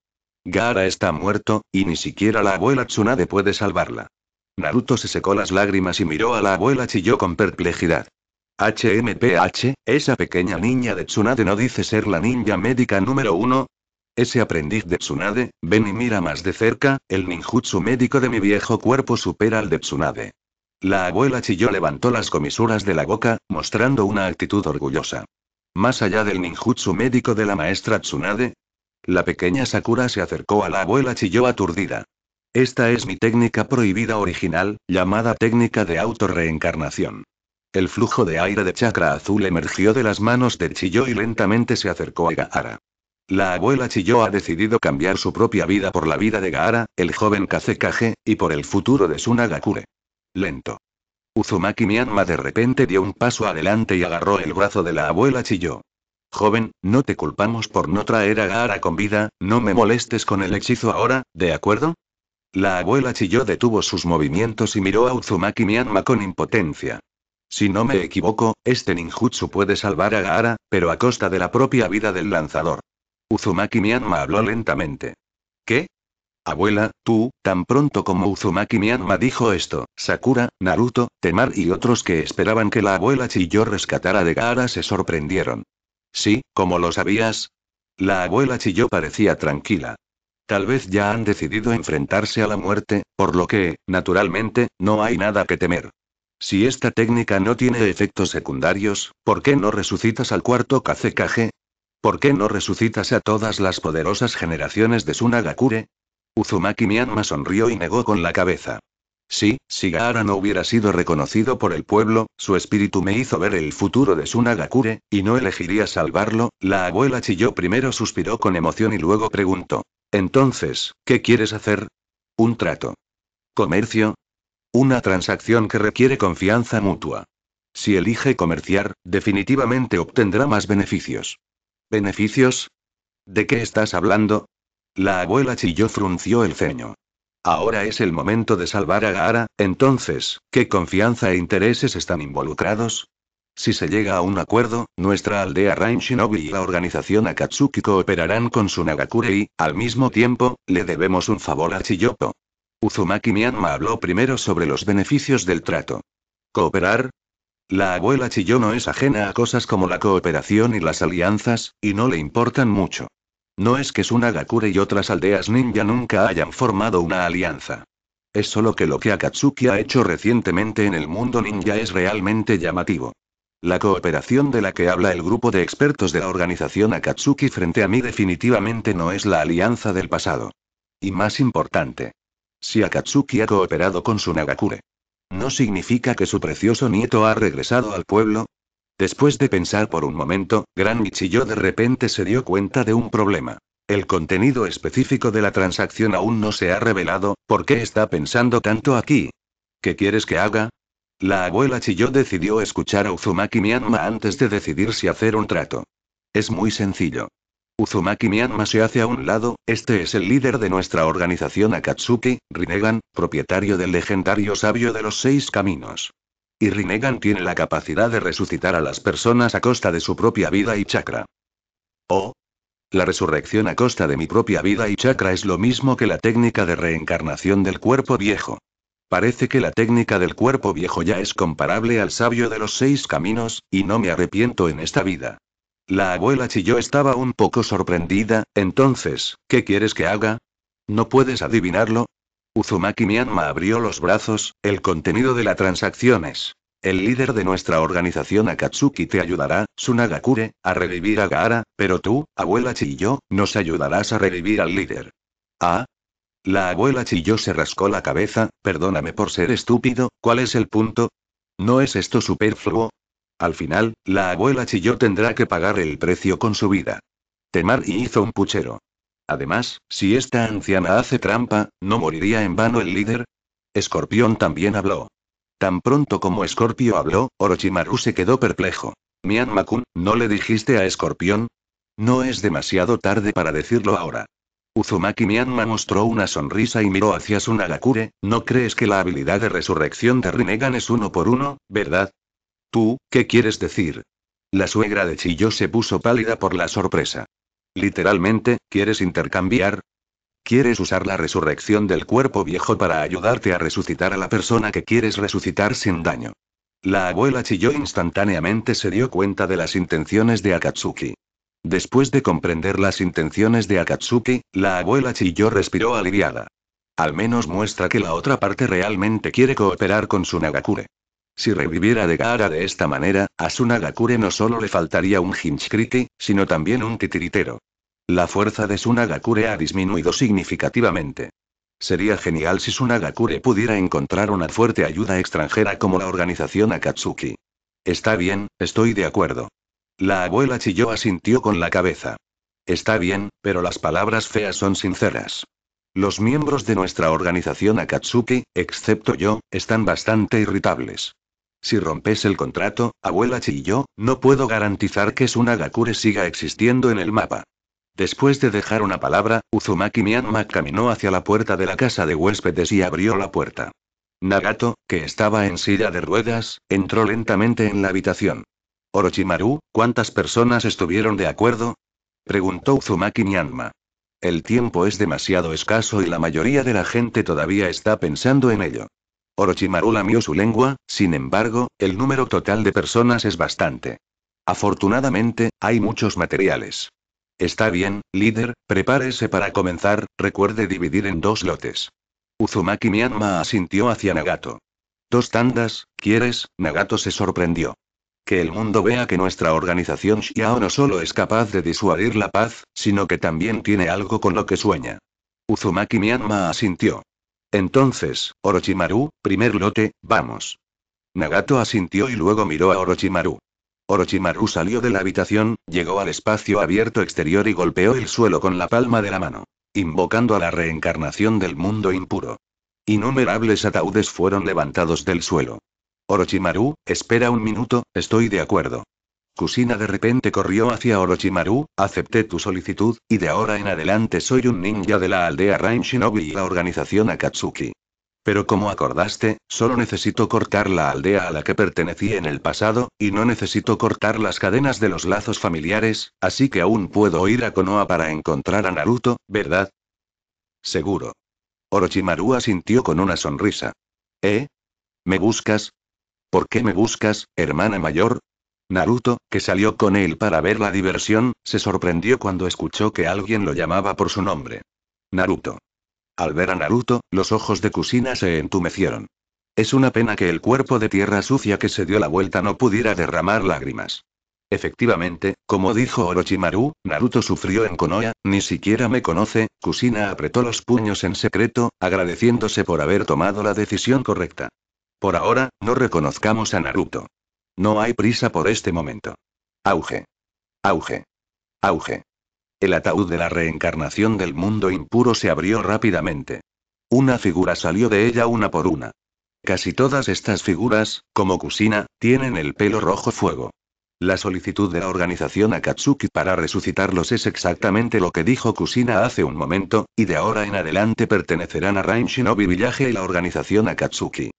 Gara está muerto, y ni siquiera la abuela Tsunade puede salvarla. Naruto se secó las lágrimas y miró a la abuela Chilló con perplejidad. HMPH, esa pequeña niña de Tsunade no dice ser la ninja médica número uno. Ese aprendiz de Tsunade, ven y mira más de cerca, el ninjutsu médico de mi viejo cuerpo supera al de Tsunade. La abuela Chilló levantó las comisuras de la boca, mostrando una actitud orgullosa. Más allá del ninjutsu médico de la maestra Tsunade, la pequeña Sakura se acercó a la abuela Chiyo aturdida. Esta es mi técnica prohibida original, llamada técnica de autorreencarnación. El flujo de aire de chakra azul emergió de las manos de Chiyo y lentamente se acercó a Gaara. La abuela Chiyo ha decidido cambiar su propia vida por la vida de Gaara, el joven Kazekage, y por el futuro de Sunagakure. Lento. Uzumaki Mianma de repente dio un paso adelante y agarró el brazo de la abuela Chiyo. Joven, no te culpamos por no traer a Gaara con vida, no me molestes con el hechizo ahora, ¿de acuerdo? La abuela Chiyo detuvo sus movimientos y miró a Uzumaki Mianma con impotencia. Si no me equivoco, este ninjutsu puede salvar a Gaara, pero a costa de la propia vida del lanzador. Uzumaki Mianma habló lentamente. ¿Qué? Abuela, tú, tan pronto como Uzumaki Miyama dijo esto, Sakura, Naruto, Temar y otros que esperaban que la abuela Chiyo rescatara de Gaara se sorprendieron. Sí, como lo sabías? La abuela Chiyo parecía tranquila. Tal vez ya han decidido enfrentarse a la muerte, por lo que, naturalmente, no hay nada que temer. Si esta técnica no tiene efectos secundarios, ¿por qué no resucitas al cuarto Kazekage? ¿Por qué no resucitas a todas las poderosas generaciones de Sunagakure? Uzumaki Miyama sonrió y negó con la cabeza. Sí, si Gaara no hubiera sido reconocido por el pueblo, su espíritu me hizo ver el futuro de Sunagakure, y no elegiría salvarlo, la abuela chilló primero suspiró con emoción y luego preguntó. Entonces, ¿qué quieres hacer? Un trato. Comercio. Una transacción que requiere confianza mutua. Si elige comerciar, definitivamente obtendrá más beneficios. ¿Beneficios? ¿De qué estás hablando? La abuela Chiyo frunció el ceño. Ahora es el momento de salvar a Gaara, entonces, ¿qué confianza e intereses están involucrados? Si se llega a un acuerdo, nuestra aldea Rain Shinobi y la organización Akatsuki cooperarán con su Nagakure y, al mismo tiempo, le debemos un favor a Chiyoto. Uzumaki Mianma habló primero sobre los beneficios del trato. ¿Cooperar? La abuela Chiyo no es ajena a cosas como la cooperación y las alianzas, y no le importan mucho. No es que Sunagakure y otras aldeas ninja nunca hayan formado una alianza. Es solo que lo que Akatsuki ha hecho recientemente en el mundo ninja es realmente llamativo. La cooperación de la que habla el grupo de expertos de la organización Akatsuki frente a mí definitivamente no es la alianza del pasado. Y más importante. Si Akatsuki ha cooperado con Sunagakure. No significa que su precioso nieto ha regresado al pueblo, Después de pensar por un momento, Gran Michiyo de repente se dio cuenta de un problema. El contenido específico de la transacción aún no se ha revelado, ¿por qué está pensando tanto aquí? ¿Qué quieres que haga? La abuela Chiyo decidió escuchar a Uzumaki Mianma antes de decidir si hacer un trato. Es muy sencillo. Uzumaki Mianma se hace a un lado, este es el líder de nuestra organización Akatsuki, Rinnegan, propietario del legendario sabio de los seis caminos. Y Rinnegan tiene la capacidad de resucitar a las personas a costa de su propia vida y chakra. ¿Oh? La resurrección a costa de mi propia vida y chakra es lo mismo que la técnica de reencarnación del cuerpo viejo. Parece que la técnica del cuerpo viejo ya es comparable al sabio de los seis caminos, y no me arrepiento en esta vida. La abuela Chilló estaba un poco sorprendida, entonces, ¿qué quieres que haga? ¿No puedes adivinarlo? Uzumaki Myanma abrió los brazos, el contenido de la transacción es. El líder de nuestra organización Akatsuki te ayudará, Sunagakure, a revivir a Gaara, pero tú, abuela Chiyo, nos ayudarás a revivir al líder. Ah, la abuela Chiyo se rascó la cabeza, perdóname por ser estúpido, ¿cuál es el punto? ¿No es esto superfluo? Al final, la abuela Chiyo tendrá que pagar el precio con su vida. Temar hizo un puchero. Además, si esta anciana hace trampa, ¿no moriría en vano el líder? Escorpión también habló. Tan pronto como Escorpio habló, Orochimaru se quedó perplejo. Mian kun ¿no le dijiste a Escorpión? No es demasiado tarde para decirlo ahora. Uzumaki Mianma mostró una sonrisa y miró hacia nagakure, ¿no crees que la habilidad de resurrección de Rinnegan es uno por uno, verdad? Tú, ¿qué quieres decir? La suegra de Chiyo se puso pálida por la sorpresa. Literalmente, ¿quieres intercambiar? ¿Quieres usar la resurrección del cuerpo viejo para ayudarte a resucitar a la persona que quieres resucitar sin daño? La abuela chilló instantáneamente se dio cuenta de las intenciones de Akatsuki. Después de comprender las intenciones de Akatsuki, la abuela chilló respiró aliviada. Al menos muestra que la otra parte realmente quiere cooperar con su Nagakure. Si reviviera de Gaara de esta manera, a Sunagakure no solo le faltaría un Hinchkriti, sino también un titiritero. La fuerza de Sunagakure ha disminuido significativamente. Sería genial si Sunagakure pudiera encontrar una fuerte ayuda extranjera como la organización Akatsuki. Está bien, estoy de acuerdo. La abuela Chiyo asintió con la cabeza. Está bien, pero las palabras feas son sinceras. Los miembros de nuestra organización Akatsuki, excepto yo, están bastante irritables. Si rompes el contrato, abuela yo, no puedo garantizar que Sunagakure siga existiendo en el mapa. Después de dejar una palabra, Uzumaki Nyanma caminó hacia la puerta de la casa de huéspedes y abrió la puerta. Nagato, que estaba en silla de ruedas, entró lentamente en la habitación. Orochimaru, ¿cuántas personas estuvieron de acuerdo? preguntó Uzumaki Nyanma. El tiempo es demasiado escaso y la mayoría de la gente todavía está pensando en ello. Orochimaru lamió su lengua, sin embargo, el número total de personas es bastante. Afortunadamente, hay muchos materiales. Está bien, líder, prepárese para comenzar, recuerde dividir en dos lotes. Uzumaki Mianma asintió hacia Nagato. Dos tandas, ¿quieres? Nagato se sorprendió. Que el mundo vea que nuestra organización Xiao no solo es capaz de disuadir la paz, sino que también tiene algo con lo que sueña. Uzumaki Mianma asintió. Entonces, Orochimaru, primer lote, vamos. Nagato asintió y luego miró a Orochimaru. Orochimaru salió de la habitación, llegó al espacio abierto exterior y golpeó el suelo con la palma de la mano, invocando a la reencarnación del mundo impuro. Innumerables ataúdes fueron levantados del suelo. Orochimaru, espera un minuto, estoy de acuerdo. Kusina de repente corrió hacia Orochimaru, acepté tu solicitud, y de ahora en adelante soy un ninja de la aldea Rain Shinobi y la organización Akatsuki. Pero como acordaste, solo necesito cortar la aldea a la que pertenecí en el pasado, y no necesito cortar las cadenas de los lazos familiares, así que aún puedo ir a Konoha para encontrar a Naruto, ¿verdad? Seguro. Orochimaru asintió con una sonrisa. ¿Eh? ¿Me buscas? ¿Por qué me buscas, hermana mayor? Naruto, que salió con él para ver la diversión, se sorprendió cuando escuchó que alguien lo llamaba por su nombre. Naruto. Al ver a Naruto, los ojos de Kusina se entumecieron. Es una pena que el cuerpo de tierra sucia que se dio la vuelta no pudiera derramar lágrimas. Efectivamente, como dijo Orochimaru, Naruto sufrió en Konoha, ni siquiera me conoce, Kusina apretó los puños en secreto, agradeciéndose por haber tomado la decisión correcta. Por ahora, no reconozcamos a Naruto. No hay prisa por este momento. Auge. Auge. Auge. El ataúd de la reencarnación del mundo impuro se abrió rápidamente. Una figura salió de ella una por una. Casi todas estas figuras, como Kusina, tienen el pelo rojo fuego. La solicitud de la organización Akatsuki para resucitarlos es exactamente lo que dijo Kusina hace un momento, y de ahora en adelante pertenecerán a Rain Shinobi Village y la organización Akatsuki.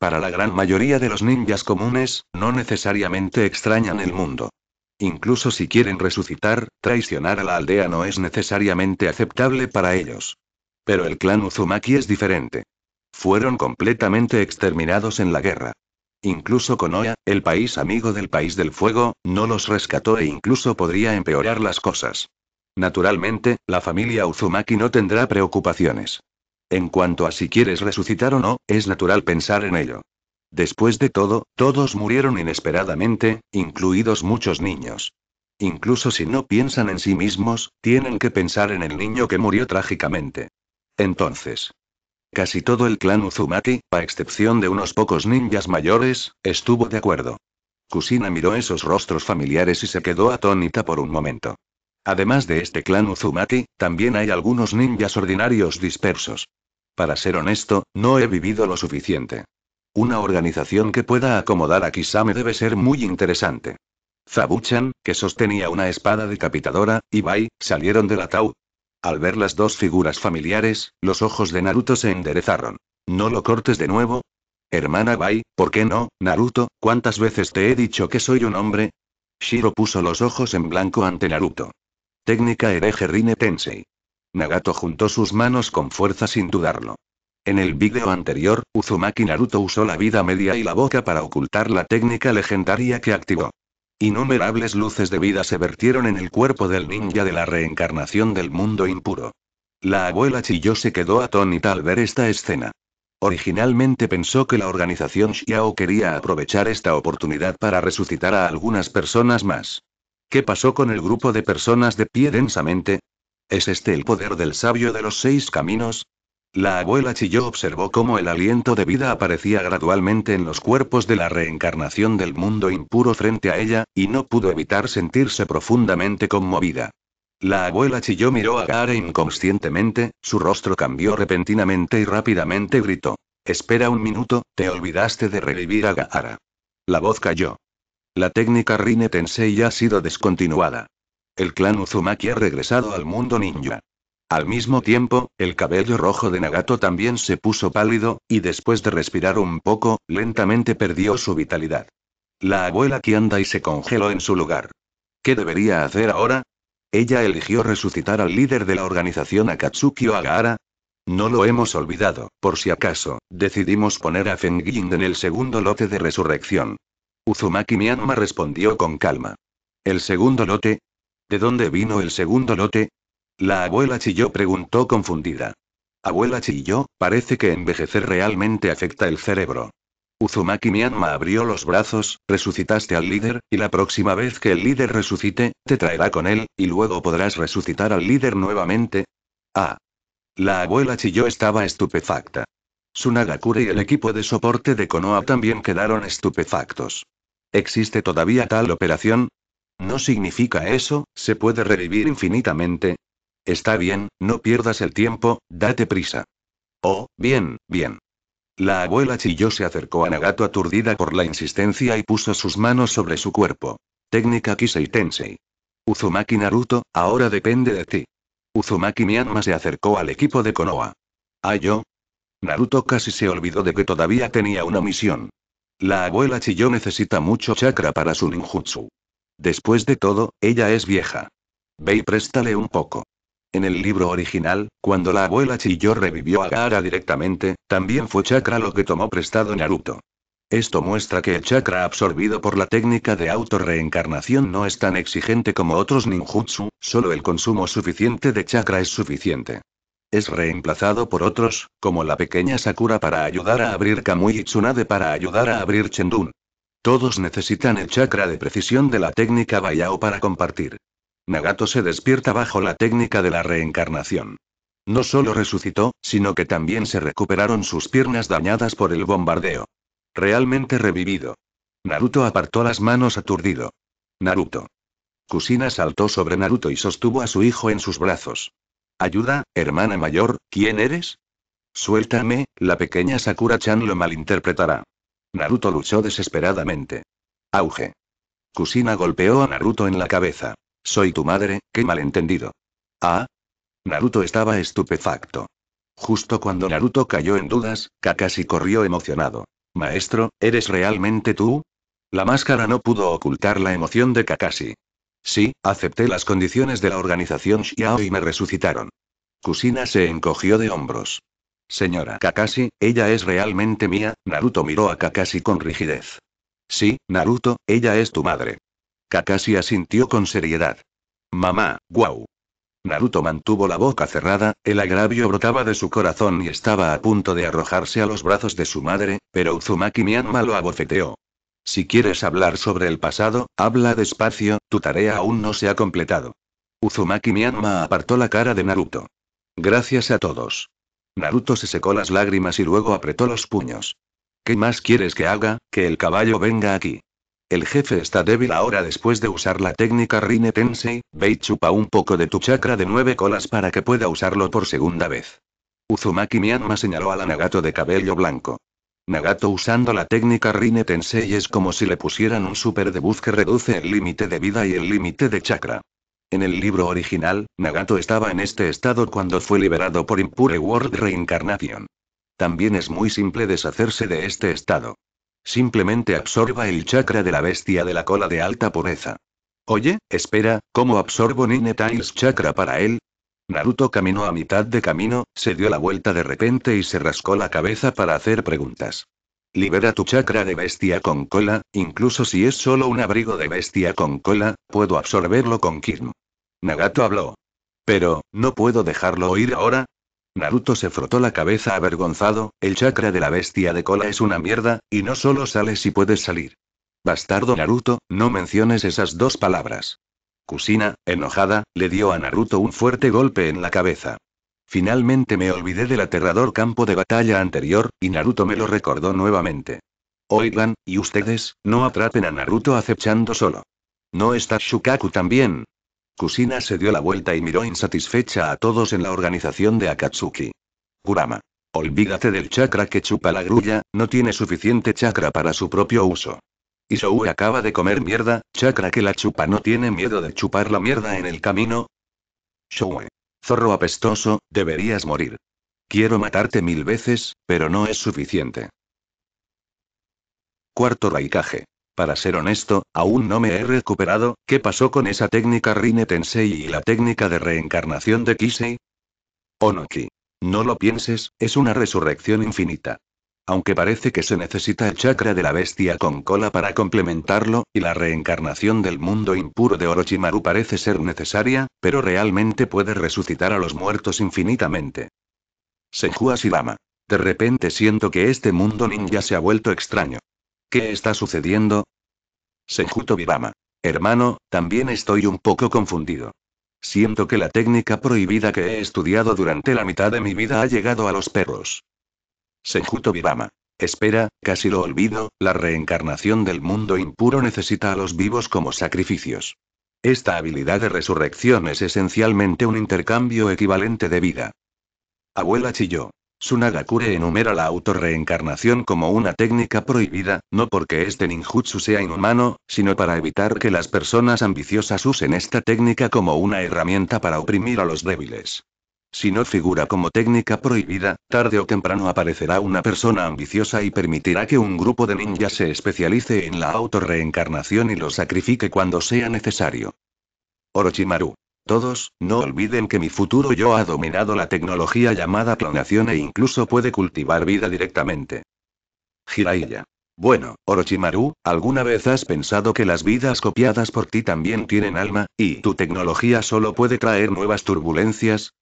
Para la gran mayoría de los ninjas comunes, no necesariamente extrañan el mundo. Incluso si quieren resucitar, traicionar a la aldea no es necesariamente aceptable para ellos. Pero el clan Uzumaki es diferente. Fueron completamente exterminados en la guerra. Incluso Konoha, el país amigo del País del Fuego, no los rescató e incluso podría empeorar las cosas. Naturalmente, la familia Uzumaki no tendrá preocupaciones. En cuanto a si quieres resucitar o no, es natural pensar en ello. Después de todo, todos murieron inesperadamente, incluidos muchos niños. Incluso si no piensan en sí mismos, tienen que pensar en el niño que murió trágicamente. Entonces, casi todo el clan Uzumaki, a excepción de unos pocos ninjas mayores, estuvo de acuerdo. Kusina miró esos rostros familiares y se quedó atónita por un momento. Además de este clan Uzumaki, también hay algunos ninjas ordinarios dispersos. Para ser honesto, no he vivido lo suficiente. Una organización que pueda acomodar a Kisame debe ser muy interesante. Zabuchan, que sostenía una espada decapitadora, y Bai, salieron del Tau. Al ver las dos figuras familiares, los ojos de Naruto se enderezaron. ¿No lo cortes de nuevo? Hermana Bai, ¿por qué no, Naruto? ¿Cuántas veces te he dicho que soy un hombre? Shiro puso los ojos en blanco ante Naruto. Técnica hereje Rine Tensei. Nagato juntó sus manos con fuerza sin dudarlo. En el vídeo anterior, Uzumaki Naruto usó la vida media y la boca para ocultar la técnica legendaria que activó. Innumerables luces de vida se vertieron en el cuerpo del ninja de la reencarnación del mundo impuro. La abuela Chiyo se quedó atónita al ver esta escena. Originalmente pensó que la organización Xiao quería aprovechar esta oportunidad para resucitar a algunas personas más. ¿Qué pasó con el grupo de personas de pie densamente? ¿Es este el poder del sabio de los seis caminos? La abuela Chilló observó cómo el aliento de vida aparecía gradualmente en los cuerpos de la reencarnación del mundo impuro frente a ella, y no pudo evitar sentirse profundamente conmovida. La abuela Chilló miró a Gaara inconscientemente, su rostro cambió repentinamente y rápidamente gritó. Espera un minuto, te olvidaste de revivir a Gaara. La voz cayó. La técnica Rine Tensei ha sido descontinuada. El clan Uzumaki ha regresado al mundo ninja. Al mismo tiempo, el cabello rojo de Nagato también se puso pálido, y después de respirar un poco, lentamente perdió su vitalidad. La abuela Kianda y se congeló en su lugar. ¿Qué debería hacer ahora? Ella eligió resucitar al líder de la organización Akatsuki Ogaara. No lo hemos olvidado, por si acaso, decidimos poner a Fengin en el segundo lote de resurrección. Uzumaki Mianma respondió con calma. El segundo lote, ¿De dónde vino el segundo lote? La abuela Chilló preguntó confundida. Abuela Chilló, parece que envejecer realmente afecta el cerebro. Uzumaki Mianma abrió los brazos, resucitaste al líder, y la próxima vez que el líder resucite, te traerá con él, y luego podrás resucitar al líder nuevamente. Ah. La abuela Chilló estaba estupefacta. Sunagakure y el equipo de soporte de Konoha también quedaron estupefactos. ¿Existe todavía tal operación? No significa eso, se puede revivir infinitamente. Está bien, no pierdas el tiempo, date prisa. Oh, bien, bien. La abuela Chiyo se acercó a Nagato aturdida por la insistencia y puso sus manos sobre su cuerpo. Técnica Kisei Tensei. Uzumaki Naruto, ahora depende de ti. Uzumaki Miyama se acercó al equipo de Konoha. ¿Ah, yo? Naruto casi se olvidó de que todavía tenía una misión. La abuela Chilló necesita mucho chakra para su ninjutsu. Después de todo, ella es vieja. Ve y préstale un poco. En el libro original, cuando la abuela Chiyo revivió a Gaara directamente, también fue chakra lo que tomó prestado Naruto. Esto muestra que el chakra absorbido por la técnica de autorreencarnación no es tan exigente como otros ninjutsu, solo el consumo suficiente de chakra es suficiente. Es reemplazado por otros, como la pequeña Sakura para ayudar a abrir Kamui y Tsunade para ayudar a abrir Chendun. Todos necesitan el chakra de precisión de la técnica Bayao para compartir. Nagato se despierta bajo la técnica de la reencarnación. No solo resucitó, sino que también se recuperaron sus piernas dañadas por el bombardeo. Realmente revivido. Naruto apartó las manos aturdido. Naruto. Kusina saltó sobre Naruto y sostuvo a su hijo en sus brazos. Ayuda, hermana mayor, ¿quién eres? Suéltame, la pequeña Sakura-chan lo malinterpretará. Naruto luchó desesperadamente. Auge. Kusina golpeó a Naruto en la cabeza. Soy tu madre, qué malentendido. Ah. Naruto estaba estupefacto. Justo cuando Naruto cayó en dudas, Kakashi corrió emocionado. Maestro, ¿eres realmente tú? La máscara no pudo ocultar la emoción de Kakashi. Sí, acepté las condiciones de la organización Xiao y me resucitaron. Kusina se encogió de hombros. Señora Kakashi, ella es realmente mía, Naruto miró a Kakashi con rigidez. Sí, Naruto, ella es tu madre. Kakashi asintió con seriedad. Mamá, guau. Naruto mantuvo la boca cerrada, el agravio brotaba de su corazón y estaba a punto de arrojarse a los brazos de su madre, pero Uzumaki Myanma lo abofeteó. Si quieres hablar sobre el pasado, habla despacio, tu tarea aún no se ha completado. Uzumaki Myanma apartó la cara de Naruto. Gracias a todos. Naruto se secó las lágrimas y luego apretó los puños. ¿Qué más quieres que haga? Que el caballo venga aquí. El jefe está débil ahora después de usar la técnica Rine Tensei, ve y chupa un poco de tu chakra de nueve colas para que pueda usarlo por segunda vez. Uzumaki Mianma señaló a la Nagato de cabello blanco. Nagato usando la técnica Rine Tensei es como si le pusieran un super debuff que reduce el límite de vida y el límite de chakra. En el libro original, Nagato estaba en este estado cuando fue liberado por Impure World Reincarnation. También es muy simple deshacerse de este estado. Simplemente absorba el chakra de la bestia de la cola de alta pureza. Oye, espera, ¿cómo absorbo Ninetales chakra para él? Naruto caminó a mitad de camino, se dio la vuelta de repente y se rascó la cabeza para hacer preguntas. Libera tu chakra de bestia con cola, incluso si es solo un abrigo de bestia con cola, puedo absorberlo con Kirm. Nagato habló. Pero, ¿no puedo dejarlo oír ahora? Naruto se frotó la cabeza avergonzado, el chakra de la bestia de cola es una mierda, y no solo sales si puedes salir. Bastardo Naruto, no menciones esas dos palabras. Kusina, enojada, le dio a Naruto un fuerte golpe en la cabeza. Finalmente me olvidé del aterrador campo de batalla anterior, y Naruto me lo recordó nuevamente. Oigan, y ustedes, no atrapen a Naruto acechando solo. ¿No está Shukaku también? Kusina se dio la vuelta y miró insatisfecha a todos en la organización de Akatsuki. Kurama. Olvídate del chakra que chupa la grulla, no tiene suficiente chakra para su propio uso. Y Isoue acaba de comer mierda, chakra que la chupa no tiene miedo de chupar la mierda en el camino. Shoue. Zorro apestoso, deberías morir. Quiero matarte mil veces, pero no es suficiente. Cuarto raikaje. Para ser honesto, aún no me he recuperado. ¿Qué pasó con esa técnica Rine Tensei y la técnica de reencarnación de Kisei? Onoki. No lo pienses, es una resurrección infinita aunque parece que se necesita el chakra de la bestia con cola para complementarlo, y la reencarnación del mundo impuro de Orochimaru parece ser necesaria, pero realmente puede resucitar a los muertos infinitamente. Senju Asirama. De repente siento que este mundo ninja se ha vuelto extraño. ¿Qué está sucediendo? Senju Tobirama. Hermano, también estoy un poco confundido. Siento que la técnica prohibida que he estudiado durante la mitad de mi vida ha llegado a los perros. Senjuto Vibama. Espera, casi lo olvido, la reencarnación del mundo impuro necesita a los vivos como sacrificios. Esta habilidad de resurrección es esencialmente un intercambio equivalente de vida. Abuela chilló. Sunagakure enumera la autorreencarnación como una técnica prohibida, no porque este ninjutsu sea inhumano, sino para evitar que las personas ambiciosas usen esta técnica como una herramienta para oprimir a los débiles. Si no figura como técnica prohibida, tarde o temprano aparecerá una persona ambiciosa y permitirá que un grupo de ninjas se especialice en la autorreencarnación y lo sacrifique cuando sea necesario. Orochimaru. Todos, no olviden que mi futuro yo ha dominado la tecnología llamada clonación e incluso puede cultivar vida directamente. Jiraiya. Bueno, Orochimaru, ¿alguna vez has pensado que las vidas copiadas por ti también tienen alma, y tu tecnología solo puede traer nuevas turbulencias?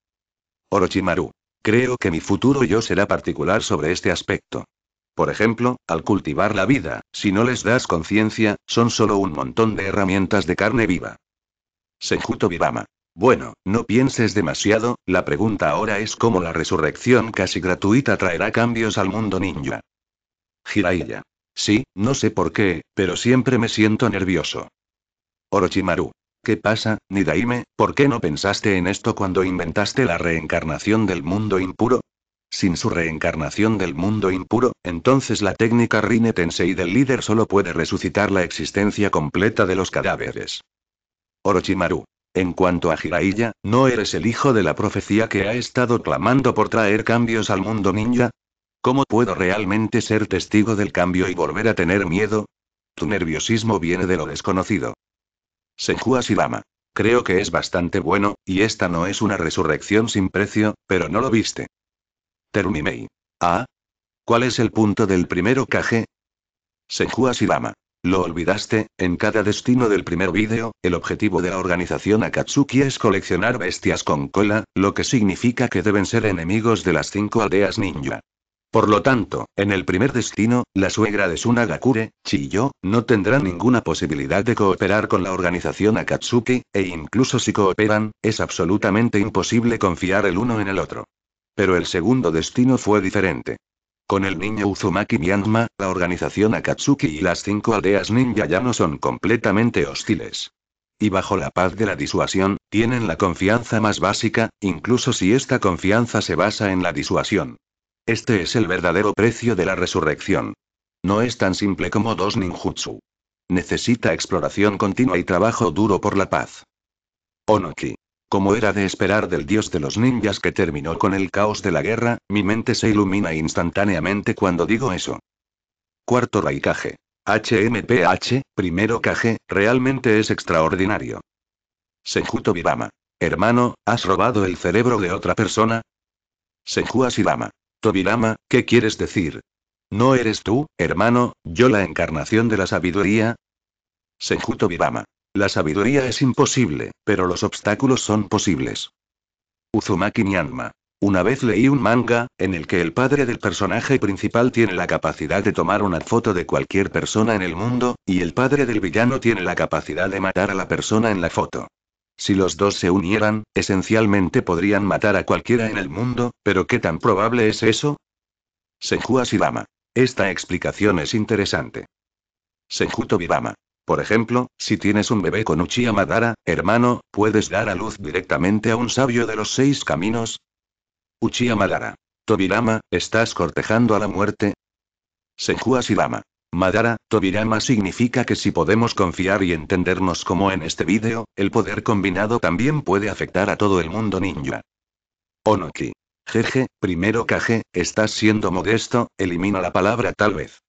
Orochimaru. Creo que mi futuro yo será particular sobre este aspecto. Por ejemplo, al cultivar la vida, si no les das conciencia, son solo un montón de herramientas de carne viva. Senjuto Vivama. Bueno, no pienses demasiado, la pregunta ahora es cómo la resurrección casi gratuita traerá cambios al mundo ninja. Jiraiya. Sí, no sé por qué, pero siempre me siento nervioso. Orochimaru. ¿Qué pasa, Nidaime? ¿Por qué no pensaste en esto cuando inventaste la reencarnación del mundo impuro? Sin su reencarnación del mundo impuro, entonces la técnica Rinne Tensei del líder solo puede resucitar la existencia completa de los cadáveres. Orochimaru. En cuanto a Jiraiya, ¿no eres el hijo de la profecía que ha estado clamando por traer cambios al mundo ninja? ¿Cómo puedo realmente ser testigo del cambio y volver a tener miedo? Tu nerviosismo viene de lo desconocido. Senju Asirama. Creo que es bastante bueno, y esta no es una resurrección sin precio, pero no lo viste. Terumimei. Ah. ¿Cuál es el punto del primero Kage? Senju Asirama. Lo olvidaste, en cada destino del primer vídeo, el objetivo de la organización Akatsuki es coleccionar bestias con cola, lo que significa que deben ser enemigos de las cinco aldeas ninja. Por lo tanto, en el primer destino, la suegra de Sunagakure, Chiyo, no tendrá ninguna posibilidad de cooperar con la organización Akatsuki, e incluso si cooperan, es absolutamente imposible confiar el uno en el otro. Pero el segundo destino fue diferente. Con el niño Uzumaki Myanma, la organización Akatsuki y las cinco aldeas ninja ya no son completamente hostiles. Y bajo la paz de la disuasión, tienen la confianza más básica, incluso si esta confianza se basa en la disuasión. Este es el verdadero precio de la resurrección. No es tan simple como dos ninjutsu. Necesita exploración continua y trabajo duro por la paz. Onoki. Como era de esperar del dios de los ninjas que terminó con el caos de la guerra, mi mente se ilumina instantáneamente cuando digo eso. Cuarto Raikage. HMPH, primero Kage, realmente es extraordinario. Senjuto Bibama, Hermano, ¿has robado el cerebro de otra persona? Senju Asirama. Tobirama, ¿qué quieres decir? ¿No eres tú, hermano, yo la encarnación de la sabiduría? Senjuto Tobirama. La sabiduría es imposible, pero los obstáculos son posibles. Uzumaki Nyanma. Una vez leí un manga, en el que el padre del personaje principal tiene la capacidad de tomar una foto de cualquier persona en el mundo, y el padre del villano tiene la capacidad de matar a la persona en la foto. Si los dos se unieran, esencialmente podrían matar a cualquiera en el mundo, pero ¿qué tan probable es eso? Senju Lama. Esta explicación es interesante. Senju Tobirama. Por ejemplo, si tienes un bebé con Uchiha Madara, hermano, ¿puedes dar a luz directamente a un sabio de los seis caminos? Uchiha Madara. Tobirama, ¿estás cortejando a la muerte? Senju Lama. Madara, Tobirama significa que si podemos confiar y entendernos como en este vídeo, el poder combinado también puede afectar a todo el mundo ninja. Onoki. Jeje, primero Kage, estás siendo modesto, elimina la palabra tal vez.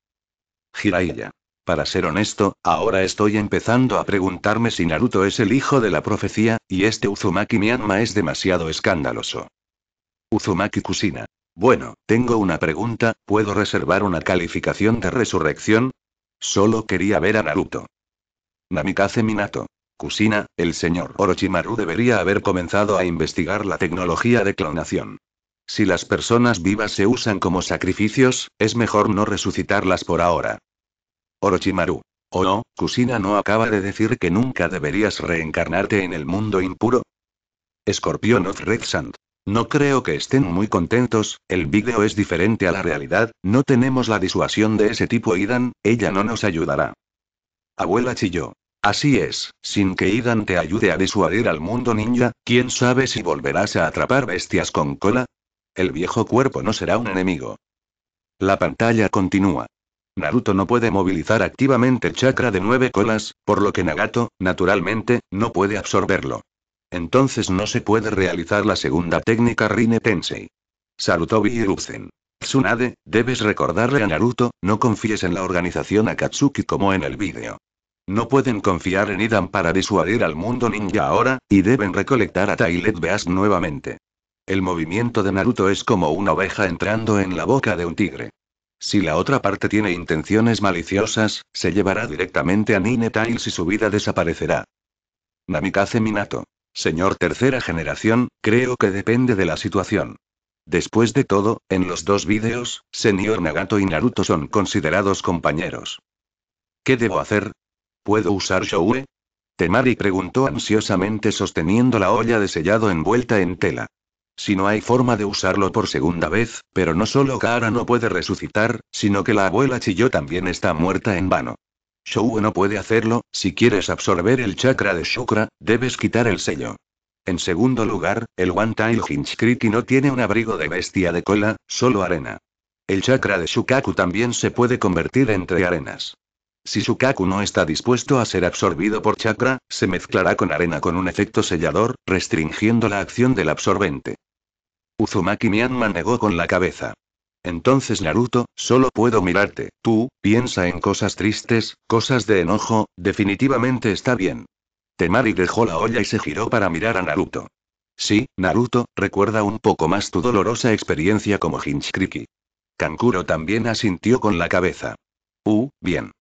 Hiraiya. Para ser honesto, ahora estoy empezando a preguntarme si Naruto es el hijo de la profecía, y este Uzumaki Mianma es demasiado escandaloso. Uzumaki Kusina. Bueno, tengo una pregunta, ¿puedo reservar una calificación de resurrección? Solo quería ver a Naruto. Namikaze Minato. Kusina, el señor Orochimaru debería haber comenzado a investigar la tecnología de clonación. Si las personas vivas se usan como sacrificios, es mejor no resucitarlas por ahora. Orochimaru. ¿O oh no, Kusina no acaba de decir que nunca deberías reencarnarte en el mundo impuro? Escorpión of Red Sand. No creo que estén muy contentos, el vídeo es diferente a la realidad, no tenemos la disuasión de ese tipo Idan, ella no nos ayudará. Abuela chilló. Así es, sin que Idan te ayude a disuadir al mundo ninja, ¿quién sabe si volverás a atrapar bestias con cola? El viejo cuerpo no será un enemigo. La pantalla continúa. Naruto no puede movilizar activamente chakra de nueve colas, por lo que Nagato, naturalmente, no puede absorberlo. Entonces no se puede realizar la segunda técnica Rine Tensei. Sarutobi Hiruzen. Tsunade, debes recordarle a Naruto, no confíes en la organización Akatsuki como en el vídeo. No pueden confiar en Idan para disuadir al mundo ninja ahora, y deben recolectar a Tailed Beast nuevamente. El movimiento de Naruto es como una oveja entrando en la boca de un tigre. Si la otra parte tiene intenciones maliciosas, se llevará directamente a Nine Tails y su vida desaparecerá. Namikaze Minato señor tercera generación, creo que depende de la situación. Después de todo, en los dos vídeos, señor Nagato y Naruto son considerados compañeros. ¿Qué debo hacer? ¿Puedo usar Shoue? Temari preguntó ansiosamente sosteniendo la olla de sellado envuelta en tela. Si no hay forma de usarlo por segunda vez, pero no solo Kara no puede resucitar, sino que la abuela Chiyo también está muerta en vano. Shou no puede hacerlo, si quieres absorber el chakra de Shukra, debes quitar el sello. En segundo lugar, el One Tail Hinchkriti no tiene un abrigo de bestia de cola, solo arena. El chakra de Shukaku también se puede convertir entre arenas. Si Shukaku no está dispuesto a ser absorbido por chakra, se mezclará con arena con un efecto sellador, restringiendo la acción del absorbente. Uzumaki Myanma negó con la cabeza. Entonces Naruto, solo puedo mirarte, tú, piensa en cosas tristes, cosas de enojo, definitivamente está bien. Temari dejó la olla y se giró para mirar a Naruto. Sí, Naruto, recuerda un poco más tu dolorosa experiencia como Hinchkriki. Kankuro también asintió con la cabeza. Uh, bien.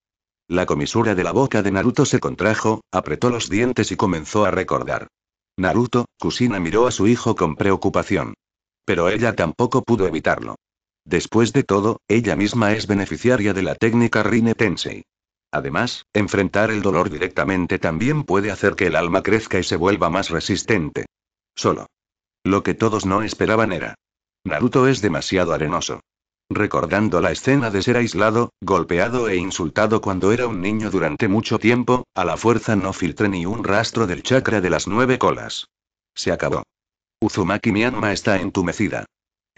La comisura de la boca de Naruto se contrajo, apretó los dientes y comenzó a recordar. Naruto, Kusina miró a su hijo con preocupación. Pero ella tampoco pudo evitarlo. Después de todo, ella misma es beneficiaria de la técnica Rine Tensei. Además, enfrentar el dolor directamente también puede hacer que el alma crezca y se vuelva más resistente. Solo. Lo que todos no esperaban era. Naruto es demasiado arenoso. Recordando la escena de ser aislado, golpeado e insultado cuando era un niño durante mucho tiempo, a la fuerza no filtré ni un rastro del chakra de las nueve colas. Se acabó. Uzumaki Mianma está entumecida.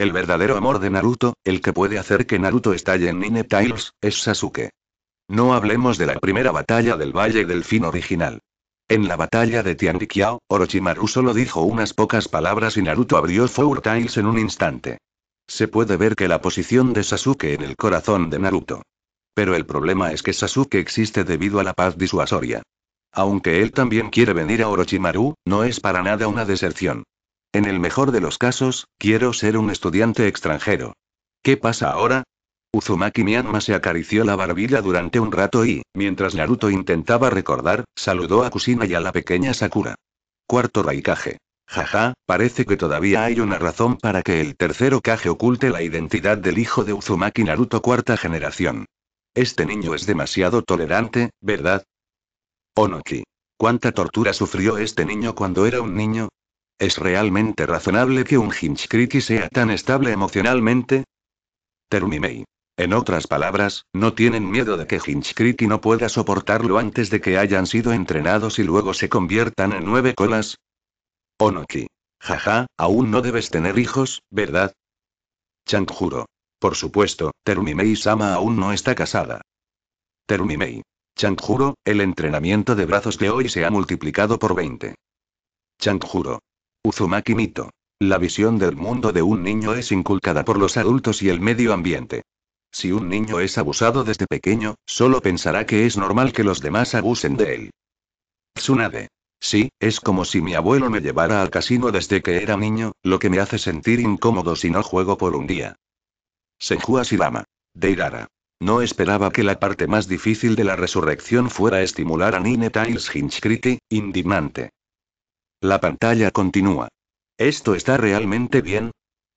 El verdadero amor de Naruto, el que puede hacer que Naruto estalle en Nine Tails, es Sasuke. No hablemos de la primera batalla del Valle del Fin original. En la batalla de Tianrikiao, Orochimaru solo dijo unas pocas palabras y Naruto abrió Four Tails en un instante. Se puede ver que la posición de Sasuke en el corazón de Naruto. Pero el problema es que Sasuke existe debido a la paz disuasoria. Aunque él también quiere venir a Orochimaru, no es para nada una deserción. En el mejor de los casos, quiero ser un estudiante extranjero. ¿Qué pasa ahora? Uzumaki Miyama se acarició la barbilla durante un rato y, mientras Naruto intentaba recordar, saludó a Kusina y a la pequeña Sakura. Cuarto Raikage. Jaja, parece que todavía hay una razón para que el tercero Kage oculte la identidad del hijo de Uzumaki Naruto cuarta generación. Este niño es demasiado tolerante, ¿verdad? Onoki. ¿Cuánta tortura sufrió este niño cuando era un niño? ¿Es realmente razonable que un Hinchkriti sea tan estable emocionalmente? Termimei. En otras palabras, no tienen miedo de que Hinchkriti no pueda soportarlo antes de que hayan sido entrenados y luego se conviertan en nueve colas. Onoki. Jaja, aún no debes tener hijos, ¿verdad? Chanjuro. Por supuesto, Terumimei-sama aún no está casada. Terumimei. Chanjuro, el entrenamiento de brazos de hoy se ha multiplicado por 20. Chanjuro. Uzumaki Mito. La visión del mundo de un niño es inculcada por los adultos y el medio ambiente. Si un niño es abusado desde pequeño, solo pensará que es normal que los demás abusen de él. Tsunade. Sí, es como si mi abuelo me llevara al casino desde que era niño, lo que me hace sentir incómodo si no juego por un día. Senju Sidama. Deirara. No esperaba que la parte más difícil de la resurrección fuera estimular a Nine Tails Hinchkriti, indignante. La pantalla continúa. ¿Esto está realmente bien?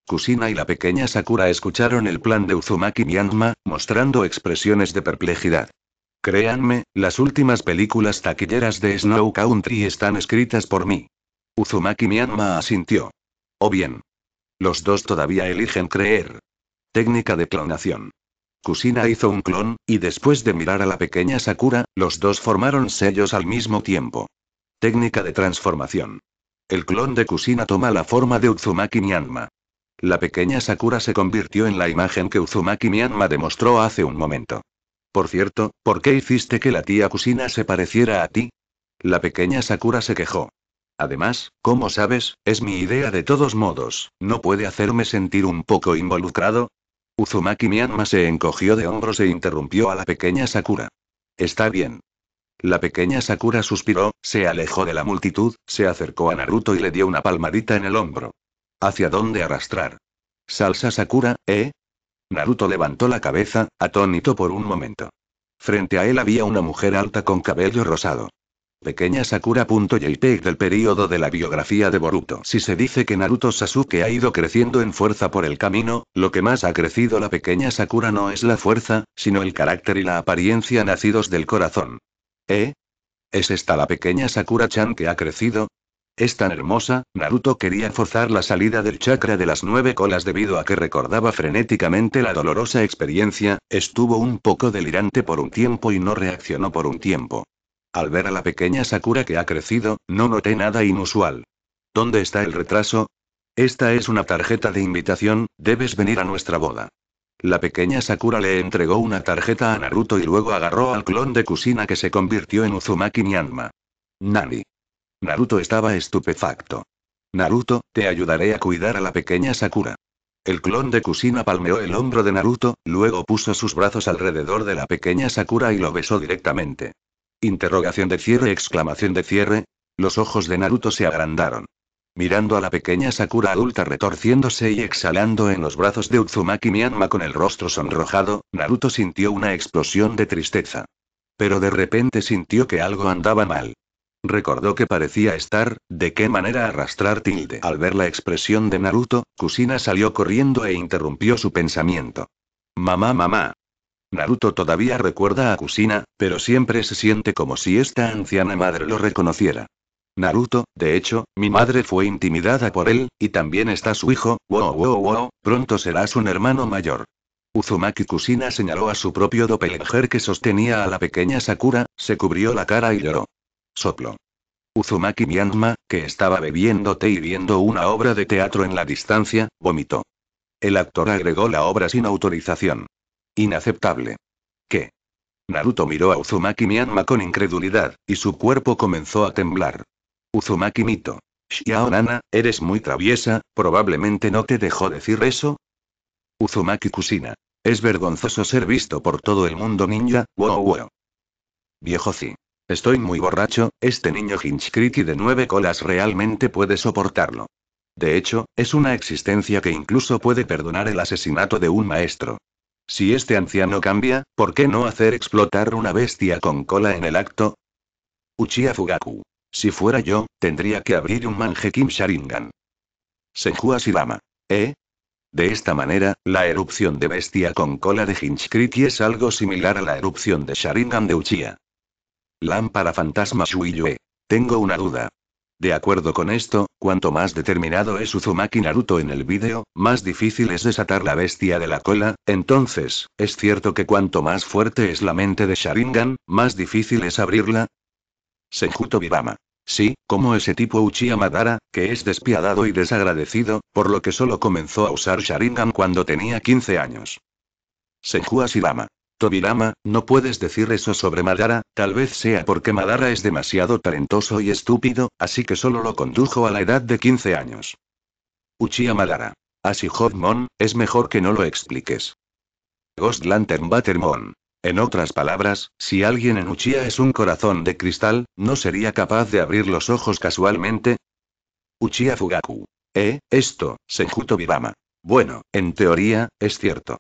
Kusina y la pequeña Sakura escucharon el plan de Uzumaki Myanma, mostrando expresiones de perplejidad. Créanme, las últimas películas taquilleras de Snow Country están escritas por mí. Uzumaki Mianma asintió. O bien. Los dos todavía eligen creer. Técnica de clonación. Kusina hizo un clon, y después de mirar a la pequeña Sakura, los dos formaron sellos al mismo tiempo. Técnica de transformación. El clon de Kusina toma la forma de Uzumaki Myanma. La pequeña Sakura se convirtió en la imagen que Uzumaki Myanma demostró hace un momento. Por cierto, ¿por qué hiciste que la tía Kusina se pareciera a ti? La pequeña Sakura se quejó. Además, como sabes, es mi idea de todos modos, ¿no puede hacerme sentir un poco involucrado? Uzumaki Myanma se encogió de hombros e interrumpió a la pequeña Sakura. Está bien, la pequeña Sakura suspiró, se alejó de la multitud, se acercó a Naruto y le dio una palmadita en el hombro. ¿Hacia dónde arrastrar? Salsa Sakura, ¿eh? Naruto levantó la cabeza, atónito por un momento. Frente a él había una mujer alta con cabello rosado. Pequeña Sakura.jpg del período de la biografía de Boruto. Si se dice que Naruto Sasuke ha ido creciendo en fuerza por el camino, lo que más ha crecido la pequeña Sakura no es la fuerza, sino el carácter y la apariencia nacidos del corazón. ¿Eh? ¿Es esta la pequeña Sakura-chan que ha crecido? Es tan hermosa, Naruto quería forzar la salida del chakra de las nueve colas debido a que recordaba frenéticamente la dolorosa experiencia, estuvo un poco delirante por un tiempo y no reaccionó por un tiempo. Al ver a la pequeña Sakura que ha crecido, no noté nada inusual. ¿Dónde está el retraso? Esta es una tarjeta de invitación, debes venir a nuestra boda. La pequeña Sakura le entregó una tarjeta a Naruto y luego agarró al clon de Kusina que se convirtió en Uzumaki Nyanma. Nani. Naruto estaba estupefacto. Naruto, te ayudaré a cuidar a la pequeña Sakura. El clon de Kusina palmeó el hombro de Naruto, luego puso sus brazos alrededor de la pequeña Sakura y lo besó directamente. Interrogación de cierre, exclamación de cierre. Los ojos de Naruto se agrandaron mirando a la pequeña Sakura adulta retorciéndose y exhalando en los brazos de Uzumaki Miyama con el rostro sonrojado, Naruto sintió una explosión de tristeza. Pero de repente sintió que algo andaba mal. Recordó que parecía estar, de qué manera arrastrar tilde. Al ver la expresión de Naruto, Kusina salió corriendo e interrumpió su pensamiento. Mamá, mamá, Naruto todavía recuerda a Kusina, pero siempre se siente como si esta anciana madre lo reconociera. Naruto, de hecho, mi madre fue intimidada por él, y también está su hijo, wow wow wow, pronto serás un hermano mayor. Uzumaki Kusina señaló a su propio doppelganger que sostenía a la pequeña Sakura, se cubrió la cara y lloró. Soplo. Uzumaki Mianma, que estaba bebiendo té y viendo una obra de teatro en la distancia, vomitó. El actor agregó la obra sin autorización. Inaceptable. ¿Qué? Naruto miró a Uzumaki Mianma con incredulidad, y su cuerpo comenzó a temblar. Uzumaki Mito. Xiaonana, eres muy traviesa, probablemente no te dejó decir eso. Uzumaki Kusina. Es vergonzoso ser visto por todo el mundo ninja, wow wow. Viejo Zi. Estoy muy borracho, este niño Hinchkriti de nueve colas realmente puede soportarlo. De hecho, es una existencia que incluso puede perdonar el asesinato de un maestro. Si este anciano cambia, ¿por qué no hacer explotar una bestia con cola en el acto? Uchiha Fugaku. Si fuera yo, tendría que abrir un Kim Sharingan. Senju Asirama. ¿Eh? De esta manera, la erupción de bestia con cola de Hinchkriti es algo similar a la erupción de Sharingan de Uchiha. Lámpara fantasma Shuiyue. Tengo una duda. De acuerdo con esto, cuanto más determinado es Uzumaki Naruto en el vídeo, más difícil es desatar la bestia de la cola, entonces, ¿es cierto que cuanto más fuerte es la mente de Sharingan, más difícil es abrirla? Senjuto Bibama. Sí, como ese tipo Uchiha Madara, que es despiadado y desagradecido, por lo que solo comenzó a usar Sharingan cuando tenía 15 años. Senju Asirama. Tobirama, no puedes decir eso sobre Madara, tal vez sea porque Madara es demasiado talentoso y estúpido, así que solo lo condujo a la edad de 15 años. Uchiha Madara. Así Hotmon, es mejor que no lo expliques. Ghost Lantern Buttermon. En otras palabras, si alguien en Uchiha es un corazón de cristal, ¿no sería capaz de abrir los ojos casualmente? Uchiha Fugaku. Eh, esto, Senjuto Bibama. Bueno, en teoría, es cierto.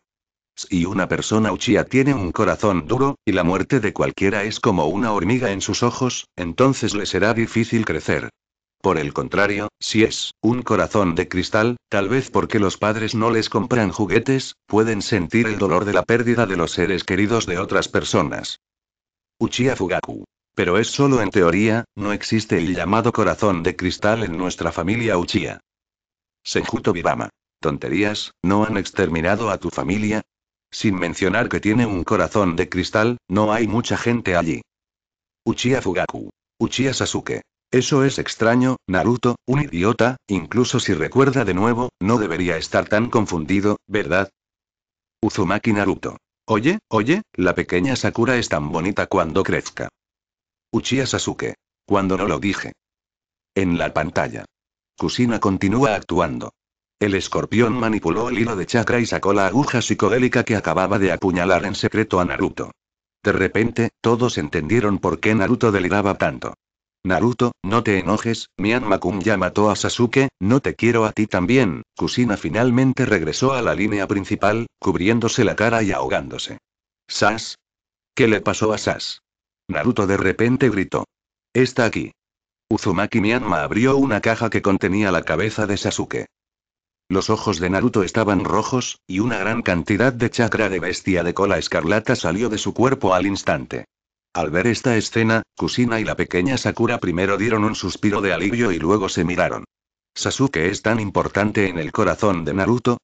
Si una persona Uchiha tiene un corazón duro, y la muerte de cualquiera es como una hormiga en sus ojos, entonces le será difícil crecer, por el contrario, si es un corazón de cristal, tal vez porque los padres no les compran juguetes, pueden sentir el dolor de la pérdida de los seres queridos de otras personas. Uchiha Fugaku. Pero es solo en teoría, no existe el llamado corazón de cristal en nuestra familia Uchiha. Senjuto Bibama. Tonterías, ¿no han exterminado a tu familia? Sin mencionar que tiene un corazón de cristal, no hay mucha gente allí. Uchiha Fugaku. Uchiha Sasuke. Eso es extraño, Naruto, un idiota, incluso si recuerda de nuevo, no debería estar tan confundido, ¿verdad? Uzumaki Naruto. Oye, oye, la pequeña Sakura es tan bonita cuando crezca. Uchiha Sasuke. Cuando no lo dije. En la pantalla. Kusina continúa actuando. El escorpión manipuló el hilo de chakra y sacó la aguja psicodélica que acababa de apuñalar en secreto a Naruto. De repente, todos entendieron por qué Naruto deliraba tanto. Naruto, no te enojes, Mian-Makun ya mató a Sasuke, no te quiero a ti también. Kusina finalmente regresó a la línea principal, cubriéndose la cara y ahogándose. ¿Sas? ¿Qué le pasó a Sas? Naruto de repente gritó. Está aquí. Uzumaki Mianma abrió una caja que contenía la cabeza de Sasuke. Los ojos de Naruto estaban rojos, y una gran cantidad de chakra de bestia de cola escarlata salió de su cuerpo al instante. Al ver esta escena, Kusina y la pequeña Sakura primero dieron un suspiro de alivio y luego se miraron. Sasuke es tan importante en el corazón de Naruto.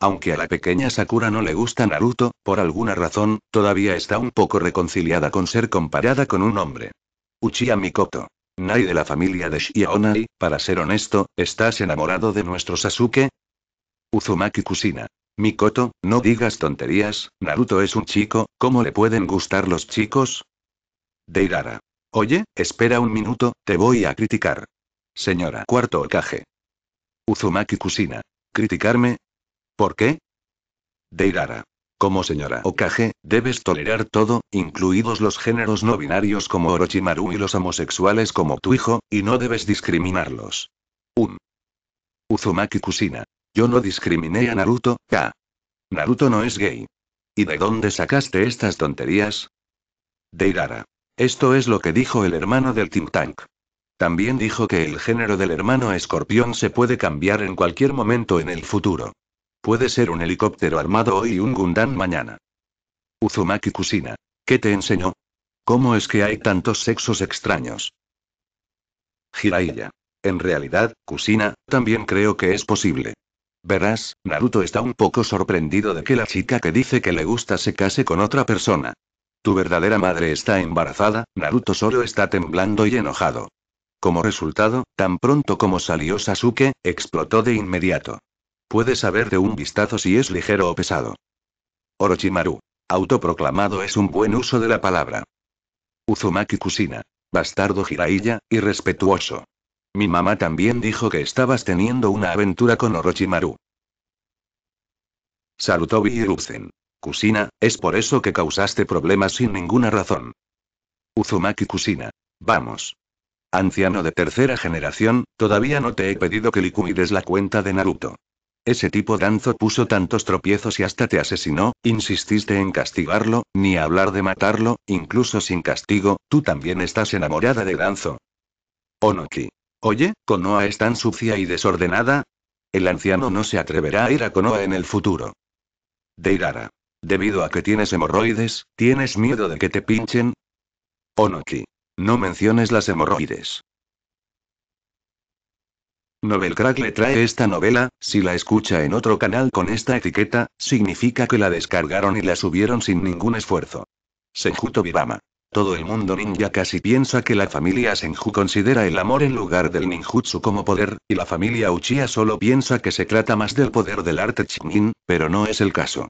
Aunque a la pequeña Sakura no le gusta Naruto, por alguna razón, todavía está un poco reconciliada con ser comparada con un hombre. Uchiha Mikoto. Nai de la familia de Shionai, para ser honesto, ¿estás enamorado de nuestro Sasuke? Uzumaki Kusina. Mikoto, no digas tonterías, Naruto es un chico, ¿cómo le pueden gustar los chicos? Deirara. Oye, espera un minuto, te voy a criticar. Señora Cuarto Okage. Uzumaki Kusina. ¿Criticarme? ¿Por qué? Deirara. Como señora Okage, debes tolerar todo, incluidos los géneros no binarios como Orochimaru y los homosexuales como tu hijo, y no debes discriminarlos. Um. Uzumaki Kusina. Yo no discriminé a Naruto, K. Naruto no es gay. ¿Y de dónde sacaste estas tonterías? Deirara. Esto es lo que dijo el hermano del Team tank. También dijo que el género del hermano escorpión se puede cambiar en cualquier momento en el futuro. Puede ser un helicóptero armado hoy y un Gundam mañana. Uzumaki Kusina. ¿Qué te enseñó? ¿Cómo es que hay tantos sexos extraños? Jiraiya. En realidad, Kusina, también creo que es posible. Verás, Naruto está un poco sorprendido de que la chica que dice que le gusta se case con otra persona. Tu verdadera madre está embarazada, Naruto solo está temblando y enojado. Como resultado, tan pronto como salió Sasuke, explotó de inmediato. Puedes saber de un vistazo si es ligero o pesado. Orochimaru. Autoproclamado es un buen uso de la palabra. Uzumaki Kusina. Bastardo Jiraiya, irrespetuoso. Mi mamá también dijo que estabas teniendo una aventura con Orochimaru. Salutó Kusina, es por eso que causaste problemas sin ninguna razón. Uzumaki Kusina. Vamos. Anciano de tercera generación, todavía no te he pedido que Likumi la cuenta de Naruto. Ese tipo Danzo puso tantos tropiezos y hasta te asesinó, insististe en castigarlo, ni hablar de matarlo, incluso sin castigo, tú también estás enamorada de Danzo. Onoki. Oye, Konoha es tan sucia y desordenada. El anciano no se atreverá a ir a Konoha en el futuro. Deirara. Debido a que tienes hemorroides, ¿tienes miedo de que te pinchen? Onoki. No menciones las hemorroides. Novelcrack le trae esta novela, si la escucha en otro canal con esta etiqueta, significa que la descargaron y la subieron sin ningún esfuerzo. Senjuto vivama, Todo el mundo ninja casi piensa que la familia Senju considera el amor en lugar del ninjutsu como poder, y la familia Uchiha solo piensa que se trata más del poder del arte chinin, pero no es el caso.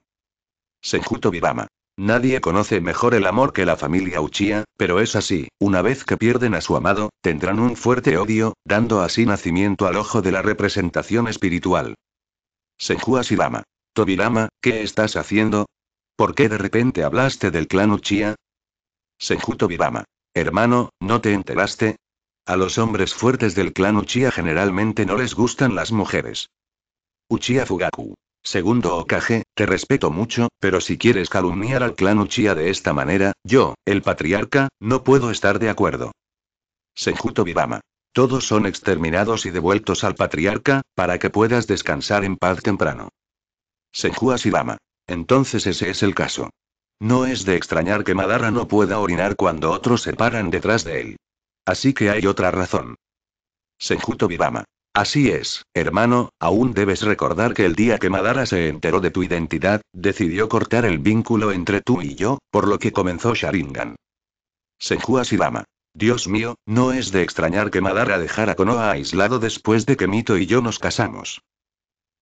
Sejuto Vivama. Nadie conoce mejor el amor que la familia Uchiha, pero es así, una vez que pierden a su amado, tendrán un fuerte odio, dando así nacimiento al ojo de la representación espiritual. Senju tobi Tobirama, ¿qué estás haciendo? ¿Por qué de repente hablaste del clan Uchiha? Senju Tobirama. Hermano, ¿no te enteraste? A los hombres fuertes del clan Uchiha generalmente no les gustan las mujeres. Uchiha Fugaku. Segundo Okage, te respeto mucho, pero si quieres calumniar al clan Uchiha de esta manera, yo, el patriarca, no puedo estar de acuerdo. senjuto Vivama. Todos son exterminados y devueltos al patriarca, para que puedas descansar en paz temprano. Senju Ashibama. Entonces ese es el caso. No es de extrañar que Madara no pueda orinar cuando otros se paran detrás de él. Así que hay otra razón. Senjuto Vivama. Así es, hermano, aún debes recordar que el día que Madara se enteró de tu identidad, decidió cortar el vínculo entre tú y yo, por lo que comenzó Sharingan. Senju Asirama. Dios mío, no es de extrañar que Madara dejara Konoha aislado después de que Mito y yo nos casamos.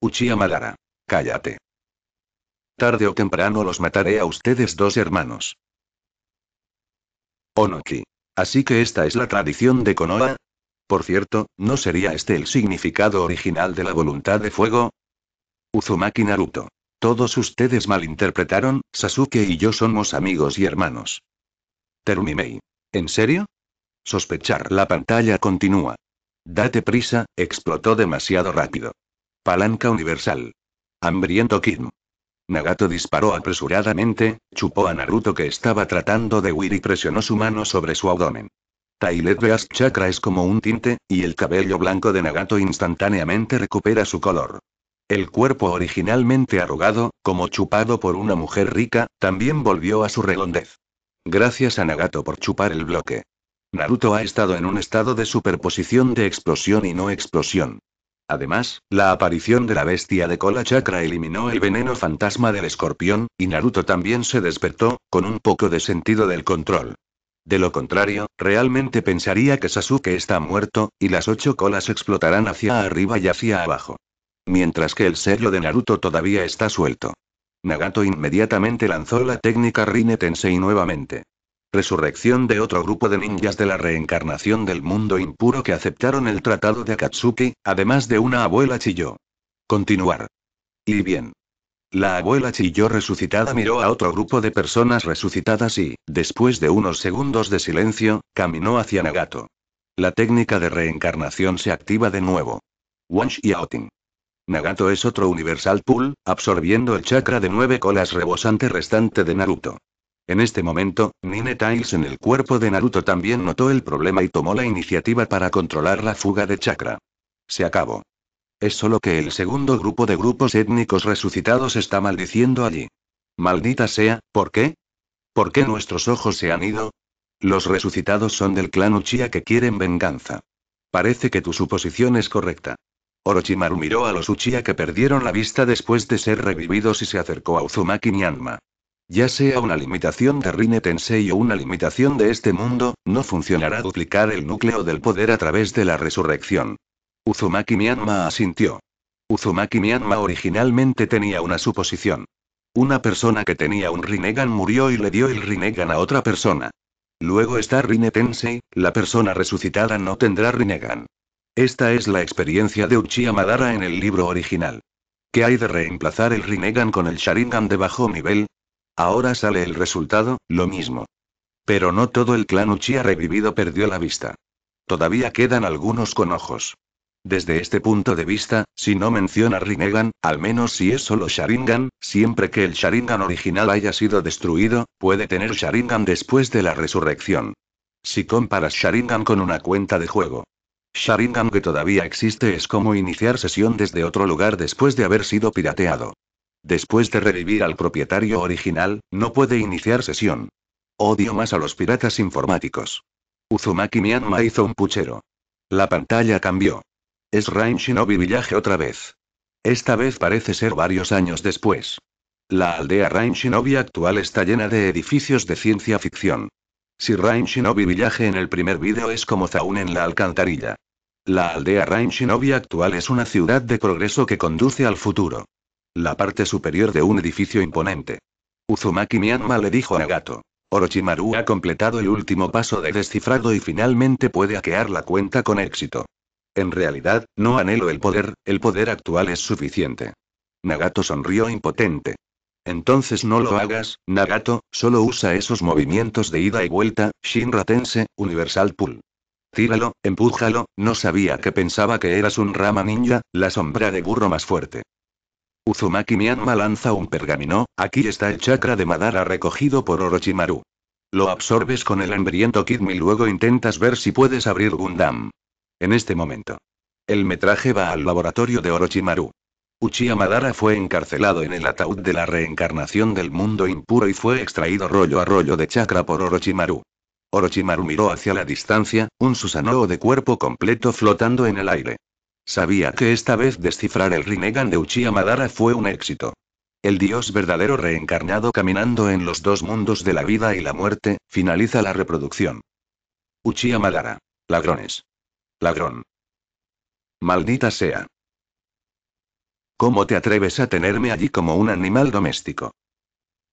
Uchiha Madara. Cállate. Tarde o temprano los mataré a ustedes dos hermanos. Onoki. Así que esta es la tradición de Konoha, por cierto, ¿no sería este el significado original de la voluntad de fuego? Uzumaki Naruto. Todos ustedes malinterpretaron, Sasuke y yo somos amigos y hermanos. Terumimei. ¿En serio? Sospechar la pantalla continúa. Date prisa, explotó demasiado rápido. Palanca universal. Hambriento Kim. Nagato disparó apresuradamente, chupó a Naruto que estaba tratando de huir y presionó su mano sobre su abdomen. Tailed Beast Chakra es como un tinte, y el cabello blanco de Nagato instantáneamente recupera su color. El cuerpo originalmente arrugado, como chupado por una mujer rica, también volvió a su redondez. Gracias a Nagato por chupar el bloque. Naruto ha estado en un estado de superposición de explosión y no explosión. Además, la aparición de la bestia de cola chakra eliminó el veneno fantasma del escorpión, y Naruto también se despertó, con un poco de sentido del control. De lo contrario, realmente pensaría que Sasuke está muerto, y las ocho colas explotarán hacia arriba y hacia abajo. Mientras que el sello de Naruto todavía está suelto. Nagato inmediatamente lanzó la técnica Rinne Tensei nuevamente. Resurrección de otro grupo de ninjas de la reencarnación del mundo impuro que aceptaron el tratado de Akatsuki, además de una abuela chilló. Continuar. Y bien. La abuela Chiyo resucitada miró a otro grupo de personas resucitadas y, después de unos segundos de silencio, caminó hacia Nagato. La técnica de reencarnación se activa de nuevo. Wansh y Outing. Nagato es otro Universal Pool, absorbiendo el chakra de nueve colas rebosante restante de Naruto. En este momento, Nine Tails en el cuerpo de Naruto también notó el problema y tomó la iniciativa para controlar la fuga de chakra. Se acabó. Es solo que el segundo grupo de grupos étnicos resucitados está maldiciendo allí. Maldita sea, ¿por qué? ¿Por qué nuestros ojos se han ido? Los resucitados son del clan Uchiha que quieren venganza. Parece que tu suposición es correcta. Orochimaru miró a los Uchiha que perdieron la vista después de ser revividos y se acercó a Uzumaki Nyanma. Ya sea una limitación de Rinne Tensei o una limitación de este mundo, no funcionará duplicar el núcleo del poder a través de la resurrección. Uzumaki Myanma asintió. Uzumaki Myanma originalmente tenía una suposición. Una persona que tenía un Rinnegan murió y le dio el Rinnegan a otra persona. Luego está Rinne Tensei, la persona resucitada no tendrá Rinnegan. Esta es la experiencia de Uchiha Madara en el libro original. ¿Qué hay de reemplazar el Rinnegan con el Sharingan de bajo nivel? Ahora sale el resultado, lo mismo. Pero no todo el clan Uchiha revivido perdió la vista. Todavía quedan algunos con ojos. Desde este punto de vista, si no menciona Rinnegan, al menos si es solo Sharingan, siempre que el Sharingan original haya sido destruido, puede tener Sharingan después de la resurrección. Si comparas Sharingan con una cuenta de juego. Sharingan que todavía existe es como iniciar sesión desde otro lugar después de haber sido pirateado. Después de revivir al propietario original, no puede iniciar sesión. Odio más a los piratas informáticos. Uzumaki Myanma hizo un puchero. La pantalla cambió. Es Rain Shinobi Village otra vez. Esta vez parece ser varios años después. La aldea Rain Shinobi actual está llena de edificios de ciencia ficción. Si Rain Shinobi Village en el primer vídeo es como Zaun en la alcantarilla. La aldea Rain Shinobi actual es una ciudad de progreso que conduce al futuro. La parte superior de un edificio imponente. Uzumaki Myanmar le dijo a Gato. Orochimaru ha completado el último paso de descifrado y finalmente puede hackear la cuenta con éxito. En realidad, no anhelo el poder, el poder actual es suficiente. Nagato sonrió impotente. Entonces no lo hagas, Nagato, solo usa esos movimientos de ida y vuelta, Shinra Tense, Universal Pool. Tíralo, empújalo, no sabía que pensaba que eras un rama ninja, la sombra de burro más fuerte. Uzumaki Miyama lanza un pergamino, aquí está el chakra de Madara recogido por Orochimaru. Lo absorbes con el hambriento Kidmi y luego intentas ver si puedes abrir Gundam. En este momento. El metraje va al laboratorio de Orochimaru. Uchiha Madara fue encarcelado en el ataúd de la reencarnación del mundo impuro y fue extraído rollo a rollo de chakra por Orochimaru. Orochimaru miró hacia la distancia, un Susanoo de cuerpo completo flotando en el aire. Sabía que esta vez descifrar el Rinnegan de Uchiha Madara fue un éxito. El dios verdadero reencarnado caminando en los dos mundos de la vida y la muerte, finaliza la reproducción. Uchiha Madara. Ladrones. Ladrón. Maldita sea. ¿Cómo te atreves a tenerme allí como un animal doméstico?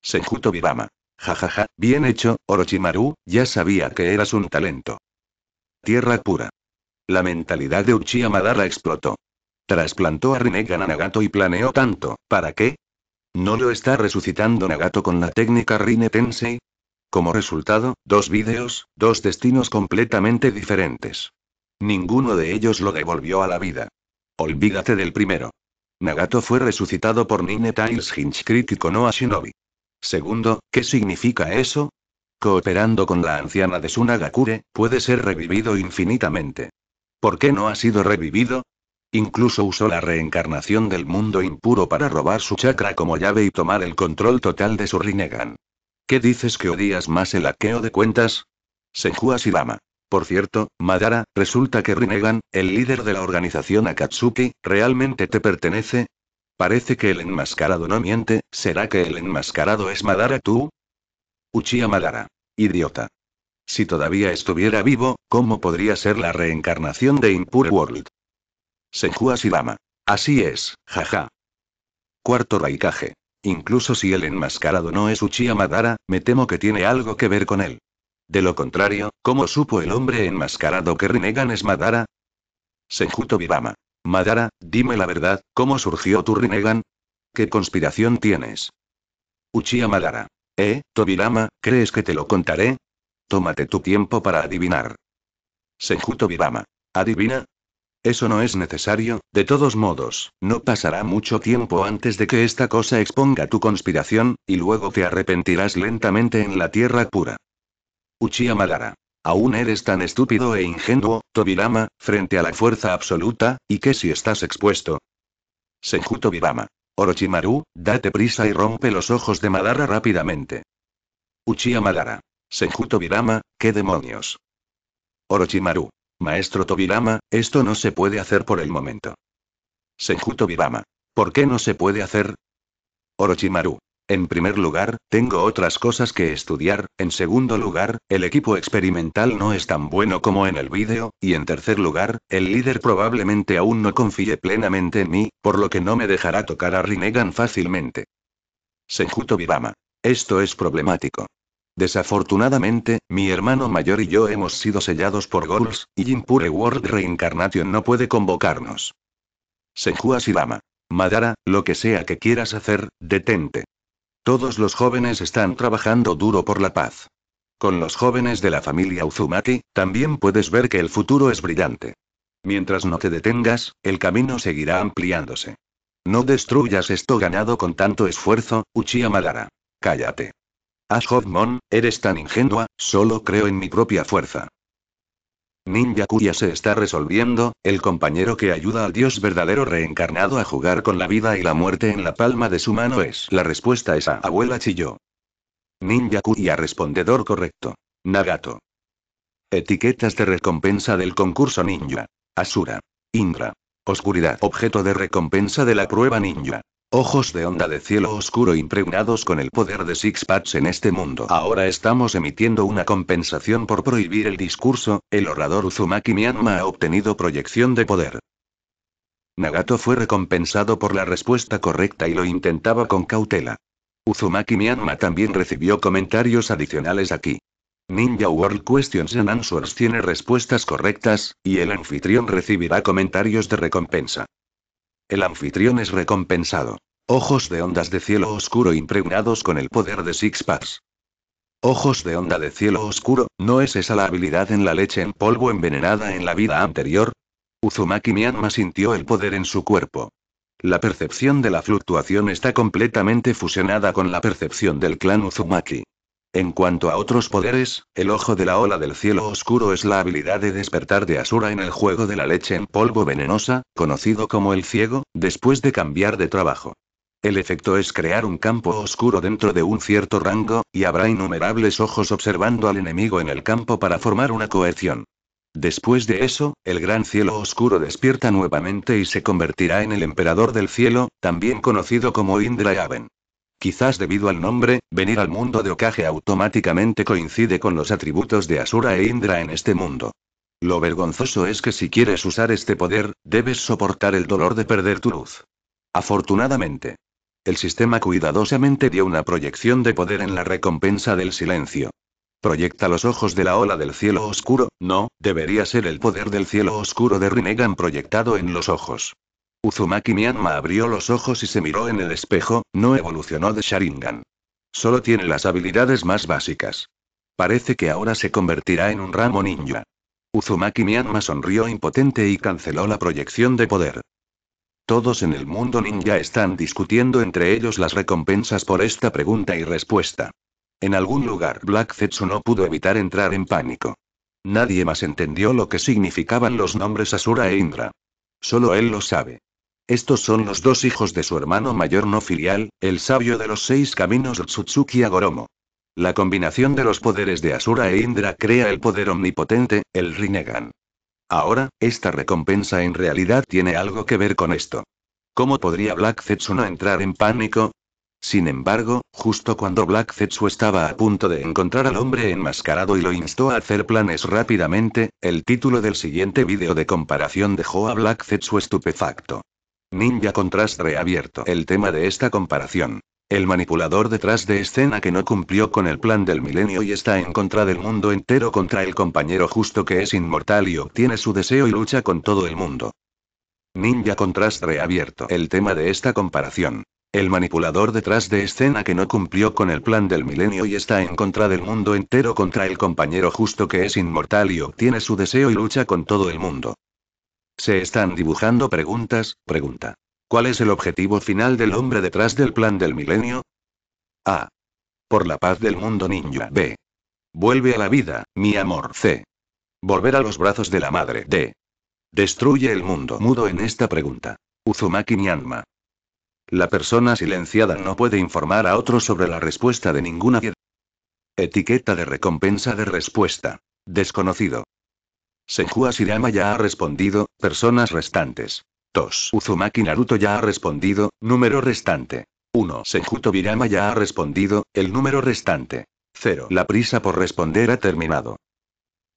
Sejuto Bibama. Jajaja, ja, ja, bien hecho, Orochimaru, ya sabía que eras un talento. Tierra pura. La mentalidad de Uchiha Madara explotó. Trasplantó a Rinnegan a Nagato y planeó tanto, ¿para qué? ¿No lo está resucitando Nagato con la técnica Rine Tensei? Como resultado, dos vídeos, dos destinos completamente diferentes. Ninguno de ellos lo devolvió a la vida. Olvídate del primero. Nagato fue resucitado por Nine Tails Hinchcrit y Konoha Shinobi. Segundo, ¿qué significa eso? Cooperando con la anciana de Sunagakure, puede ser revivido infinitamente. ¿Por qué no ha sido revivido? Incluso usó la reencarnación del mundo impuro para robar su chakra como llave y tomar el control total de su Rinnegan. ¿Qué dices que odias más el aqueo de cuentas? Senju Asirama. Por cierto, Madara, resulta que Rinnegan, el líder de la organización Akatsuki, ¿realmente te pertenece? Parece que el enmascarado no miente, ¿será que el enmascarado es Madara tú? Uchiha Madara. Idiota. Si todavía estuviera vivo, ¿cómo podría ser la reencarnación de Impure World? Senju Asirama. Así es, jaja. Cuarto Raikage. Incluso si el enmascarado no es Uchiha Madara, me temo que tiene algo que ver con él. De lo contrario, ¿cómo supo el hombre enmascarado que Rinnegan es Madara? Senjuto Vivama. Madara, dime la verdad, ¿cómo surgió tu Rinnegan? ¿Qué conspiración tienes? Uchiha Madara. Eh, Tobirama, ¿crees que te lo contaré? Tómate tu tiempo para adivinar. Senjuto Vivama. ¿Adivina? Eso no es necesario, de todos modos, no pasará mucho tiempo antes de que esta cosa exponga tu conspiración, y luego te arrepentirás lentamente en la tierra pura. Uchiha Madara. Aún eres tan estúpido e ingenuo, Tobirama, frente a la fuerza absoluta, y qué si estás expuesto. Senjuto Tobirama. Orochimaru, date prisa y rompe los ojos de Madara rápidamente. Uchiha Madara. Senju Tobirama, ¿qué demonios? Orochimaru. Maestro Tobirama, esto no se puede hacer por el momento. Senjuto Tobirama. ¿Por qué no se puede hacer? Orochimaru. En primer lugar, tengo otras cosas que estudiar, en segundo lugar, el equipo experimental no es tan bueno como en el vídeo, y en tercer lugar, el líder probablemente aún no confíe plenamente en mí, por lo que no me dejará tocar a Rinnegan fácilmente. Senjuto Vivama. Esto es problemático. Desafortunadamente, mi hermano mayor y yo hemos sido sellados por Goals, y Impure World Reincarnation no puede convocarnos. Senju Asirama, Madara, lo que sea que quieras hacer, detente. Todos los jóvenes están trabajando duro por la paz. Con los jóvenes de la familia Uzumaki, también puedes ver que el futuro es brillante. Mientras no te detengas, el camino seguirá ampliándose. No destruyas esto ganado con tanto esfuerzo, Uchiha Madara. Cállate. ash eres tan ingenua, solo creo en mi propia fuerza. Ninja Kuya se está resolviendo, el compañero que ayuda al dios verdadero reencarnado a jugar con la vida y la muerte en la palma de su mano es. La respuesta es abuela chilló. Ninja Kuya respondedor correcto. Nagato. Etiquetas de recompensa del concurso ninja. Asura. Indra. Oscuridad. Objeto de recompensa de la prueba ninja. Ojos de onda de cielo oscuro impregnados con el poder de Six Pats en este mundo. Ahora estamos emitiendo una compensación por prohibir el discurso, el orador Uzumaki Myanma ha obtenido proyección de poder. Nagato fue recompensado por la respuesta correcta y lo intentaba con cautela. Uzumaki Myanma también recibió comentarios adicionales aquí. Ninja World Questions and Answers tiene respuestas correctas, y el anfitrión recibirá comentarios de recompensa. El anfitrión es recompensado. Ojos de ondas de cielo oscuro impregnados con el poder de Six Pass. Ojos de onda de cielo oscuro, ¿no es esa la habilidad en la leche en polvo envenenada en la vida anterior? Uzumaki Miyama sintió el poder en su cuerpo. La percepción de la fluctuación está completamente fusionada con la percepción del clan Uzumaki. En cuanto a otros poderes, el ojo de la ola del cielo oscuro es la habilidad de despertar de Asura en el juego de la leche en polvo venenosa, conocido como el ciego, después de cambiar de trabajo. El efecto es crear un campo oscuro dentro de un cierto rango, y habrá innumerables ojos observando al enemigo en el campo para formar una coerción. Después de eso, el gran cielo oscuro despierta nuevamente y se convertirá en el emperador del cielo, también conocido como Indra Yaven. Quizás debido al nombre, venir al mundo de Okage automáticamente coincide con los atributos de Asura e Indra en este mundo. Lo vergonzoso es que si quieres usar este poder, debes soportar el dolor de perder tu luz. Afortunadamente. El sistema cuidadosamente dio una proyección de poder en la recompensa del silencio. Proyecta los ojos de la ola del cielo oscuro, no, debería ser el poder del cielo oscuro de Rinnegan proyectado en los ojos. Uzumaki Myanma abrió los ojos y se miró en el espejo, no evolucionó de Sharingan. Solo tiene las habilidades más básicas. Parece que ahora se convertirá en un ramo ninja. Uzumaki Myanma sonrió impotente y canceló la proyección de poder. Todos en el mundo ninja están discutiendo entre ellos las recompensas por esta pregunta y respuesta. En algún lugar Black Zetsu no pudo evitar entrar en pánico. Nadie más entendió lo que significaban los nombres Asura e Indra. Solo él lo sabe. Estos son los dos hijos de su hermano mayor no filial, el sabio de los seis caminos Tsutsuki Agoromo. La combinación de los poderes de Asura e Indra crea el poder omnipotente, el Rinnegan. Ahora, esta recompensa en realidad tiene algo que ver con esto. ¿Cómo podría Black Zetsu no entrar en pánico? Sin embargo, justo cuando Black Zetsu estaba a punto de encontrar al hombre enmascarado y lo instó a hacer planes rápidamente, el título del siguiente vídeo de comparación dejó a Black Zetsu estupefacto. Ninja Contrast reabierto el tema de esta comparación. El manipulador detrás de escena que no cumplió con el plan del milenio y está en contra del mundo entero contra el compañero justo que es inmortal y obtiene su deseo y lucha con todo el mundo. Ninja Contrast reabierto el tema de esta comparación. El manipulador detrás de escena que no cumplió con el plan del milenio y está en contra del mundo entero contra el compañero justo que es inmortal y obtiene su deseo y lucha con todo el mundo. Se están dibujando preguntas, pregunta. ¿Cuál es el objetivo final del hombre detrás del plan del milenio? A. Por la paz del mundo ninja. B. Vuelve a la vida, mi amor. C. Volver a los brazos de la madre. D. Destruye el mundo mudo en esta pregunta. Uzumaki Nyanma. La persona silenciada no puede informar a otros sobre la respuesta de ninguna. Etiqueta de recompensa de respuesta. Desconocido. Senju Asirama ya ha respondido, personas restantes. 2. Uzumaki Naruto ya ha respondido, número restante. 1. Senju Tobirama ya ha respondido, el número restante. 0. La prisa por responder ha terminado.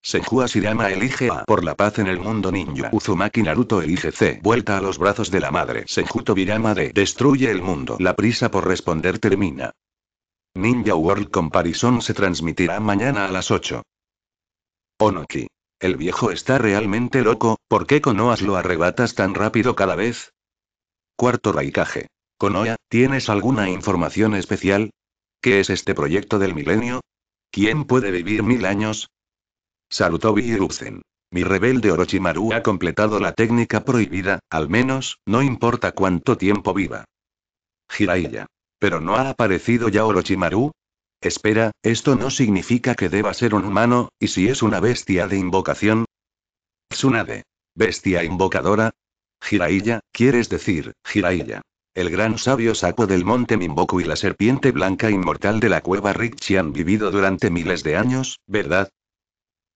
Senju Asirama elige A por la paz en el mundo ninja. Uzumaki Naruto elige C. Vuelta a los brazos de la madre. Senju Tobirama D. Destruye el mundo. La prisa por responder termina. Ninja World Comparison se transmitirá mañana a las 8. Onoki. El viejo está realmente loco, ¿por qué Konoas lo arrebatas tan rápido cada vez? Cuarto Raikage. Konoha, ¿tienes alguna información especial? ¿Qué es este proyecto del milenio? ¿Quién puede vivir mil años? Salutó Viruzen. Mi rebelde Orochimaru ha completado la técnica prohibida, al menos, no importa cuánto tiempo viva. Jiraiya. ¿Pero no ha aparecido ya Orochimaru? Espera, esto no significa que deba ser un humano, ¿y si es una bestia de invocación? Tsunade. Bestia invocadora. Jiraiya, quieres decir, Jiraiya. El gran sabio saco del monte Mimboku y la serpiente blanca inmortal de la cueva Rikchi han vivido durante miles de años, ¿verdad?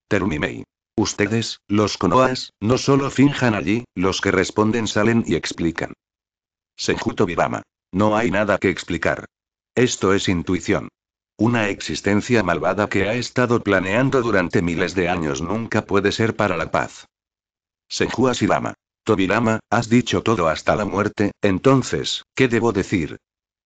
Terumimei. Ustedes, los Konoas, no solo finjan allí, los que responden salen y explican. Senjuto vivama No hay nada que explicar. Esto es intuición. Una existencia malvada que ha estado planeando durante miles de años nunca puede ser para la paz. Senju Asibama. Tobirama, has dicho todo hasta la muerte, entonces, ¿qué debo decir?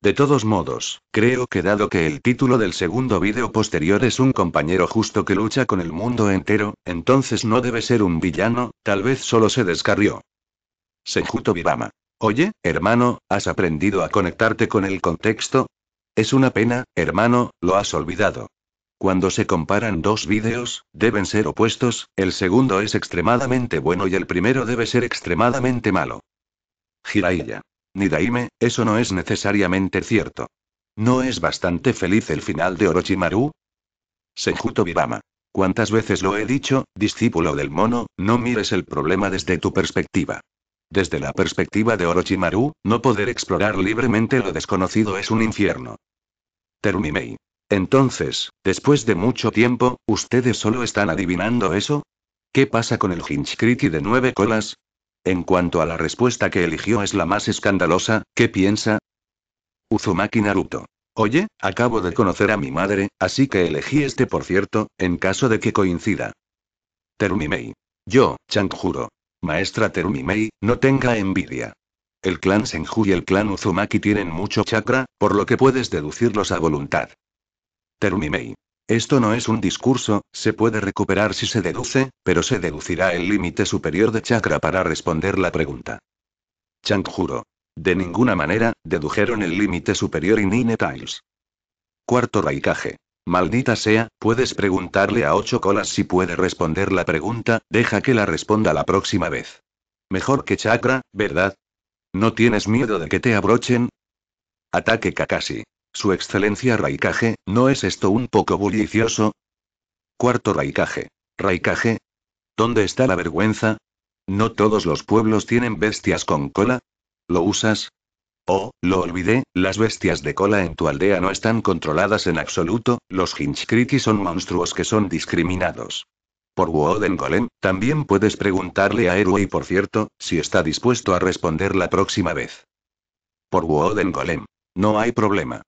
De todos modos, creo que dado que el título del segundo vídeo posterior es un compañero justo que lucha con el mundo entero, entonces no debe ser un villano, tal vez solo se descarrió. Senju Tobirama. Oye, hermano, ¿has aprendido a conectarte con el contexto? Es una pena, hermano, lo has olvidado. Cuando se comparan dos vídeos, deben ser opuestos, el segundo es extremadamente bueno y el primero debe ser extremadamente malo. Jiraiya. Nidaime, eso no es necesariamente cierto. ¿No es bastante feliz el final de Orochimaru? Senjuto Bibama. ¿Cuántas veces lo he dicho, discípulo del mono, no mires el problema desde tu perspectiva? Desde la perspectiva de Orochimaru, no poder explorar libremente lo desconocido es un infierno. Terumimei. Entonces, después de mucho tiempo, ¿ustedes solo están adivinando eso? ¿Qué pasa con el Hinchkriti de nueve colas? En cuanto a la respuesta que eligió es la más escandalosa, ¿qué piensa? Uzumaki Naruto. Oye, acabo de conocer a mi madre, así que elegí este por cierto, en caso de que coincida. Terumimei. Yo, juro. Maestra Terumimei, no tenga envidia. El clan Senju y el clan Uzumaki tienen mucho chakra, por lo que puedes deducirlos a voluntad. Terumimei. Esto no es un discurso, se puede recuperar si se deduce, pero se deducirá el límite superior de chakra para responder la pregunta. juro, De ninguna manera, dedujeron el límite superior y Nine Tiles. Cuarto Raikage. Maldita sea, puedes preguntarle a ocho colas si puede responder la pregunta, deja que la responda la próxima vez. Mejor que Chakra, ¿verdad? ¿No tienes miedo de que te abrochen? Ataque Kakashi. Su excelencia Raikage, ¿no es esto un poco bullicioso? Cuarto Raikage. Raikage. ¿Dónde está la vergüenza? ¿No todos los pueblos tienen bestias con cola? ¿Lo usas? Oh, lo olvidé, las bestias de cola en tu aldea no están controladas en absoluto, los Hinchcriti son monstruos que son discriminados. Por Woden Golem, también puedes preguntarle a Héroe por cierto, si está dispuesto a responder la próxima vez. Por Woden Golem. No hay problema.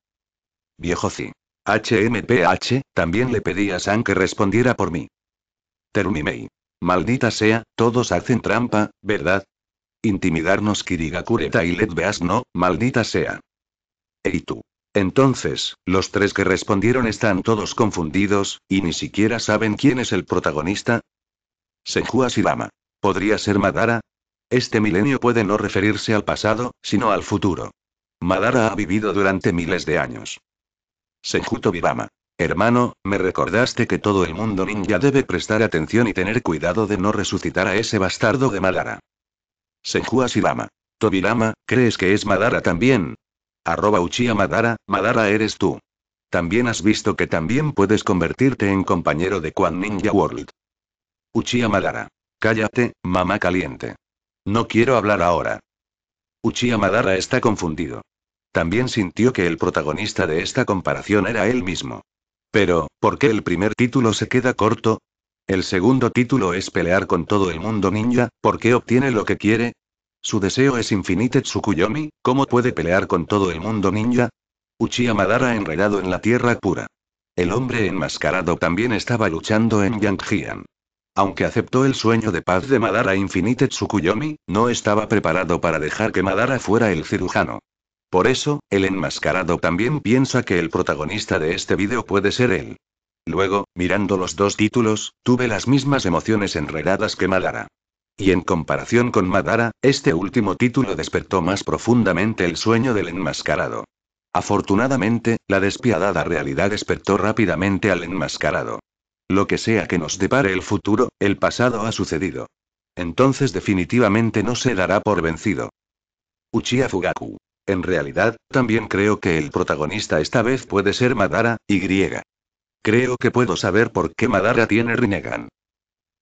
Viejo Zi. HMPH, también le pedí a San que respondiera por mí. Termimei. Maldita sea, todos hacen trampa, ¿verdad? Intimidarnos Kirigakure y veas no, maldita sea. ¿Y tú. Entonces, los tres que respondieron están todos confundidos, y ni siquiera saben quién es el protagonista. Senju Shirama. ¿Podría ser Madara? Este milenio puede no referirse al pasado, sino al futuro. Madara ha vivido durante miles de años. Senju Tobirama. Hermano, me recordaste que todo el mundo ninja debe prestar atención y tener cuidado de no resucitar a ese bastardo de Madara. Senju Lama. Tobirama, ¿crees que es Madara también? Arroba Uchiha Madara, Madara eres tú. También has visto que también puedes convertirte en compañero de Quan Ninja World. Uchiha Madara. Cállate, mamá caliente. No quiero hablar ahora. Uchiha Madara está confundido. También sintió que el protagonista de esta comparación era él mismo. Pero, ¿por qué el primer título se queda corto? El segundo título es pelear con todo el mundo ninja, porque obtiene lo que quiere. Su deseo es Infinite Tsukuyomi, ¿cómo puede pelear con todo el mundo ninja? Uchiha Madara enredado en la tierra pura. El hombre enmascarado también estaba luchando en Yangjian. Aunque aceptó el sueño de paz de Madara Infinite Tsukuyomi, no estaba preparado para dejar que Madara fuera el cirujano. Por eso, el enmascarado también piensa que el protagonista de este video puede ser él. Luego, mirando los dos títulos, tuve las mismas emociones enredadas que Madara. Y en comparación con Madara, este último título despertó más profundamente el sueño del enmascarado. Afortunadamente, la despiadada realidad despertó rápidamente al enmascarado. Lo que sea que nos depare el futuro, el pasado ha sucedido. Entonces definitivamente no se dará por vencido. Uchiha Fugaku. En realidad, también creo que el protagonista esta vez puede ser Madara, y griega. Creo que puedo saber por qué Madara tiene Rinnegan.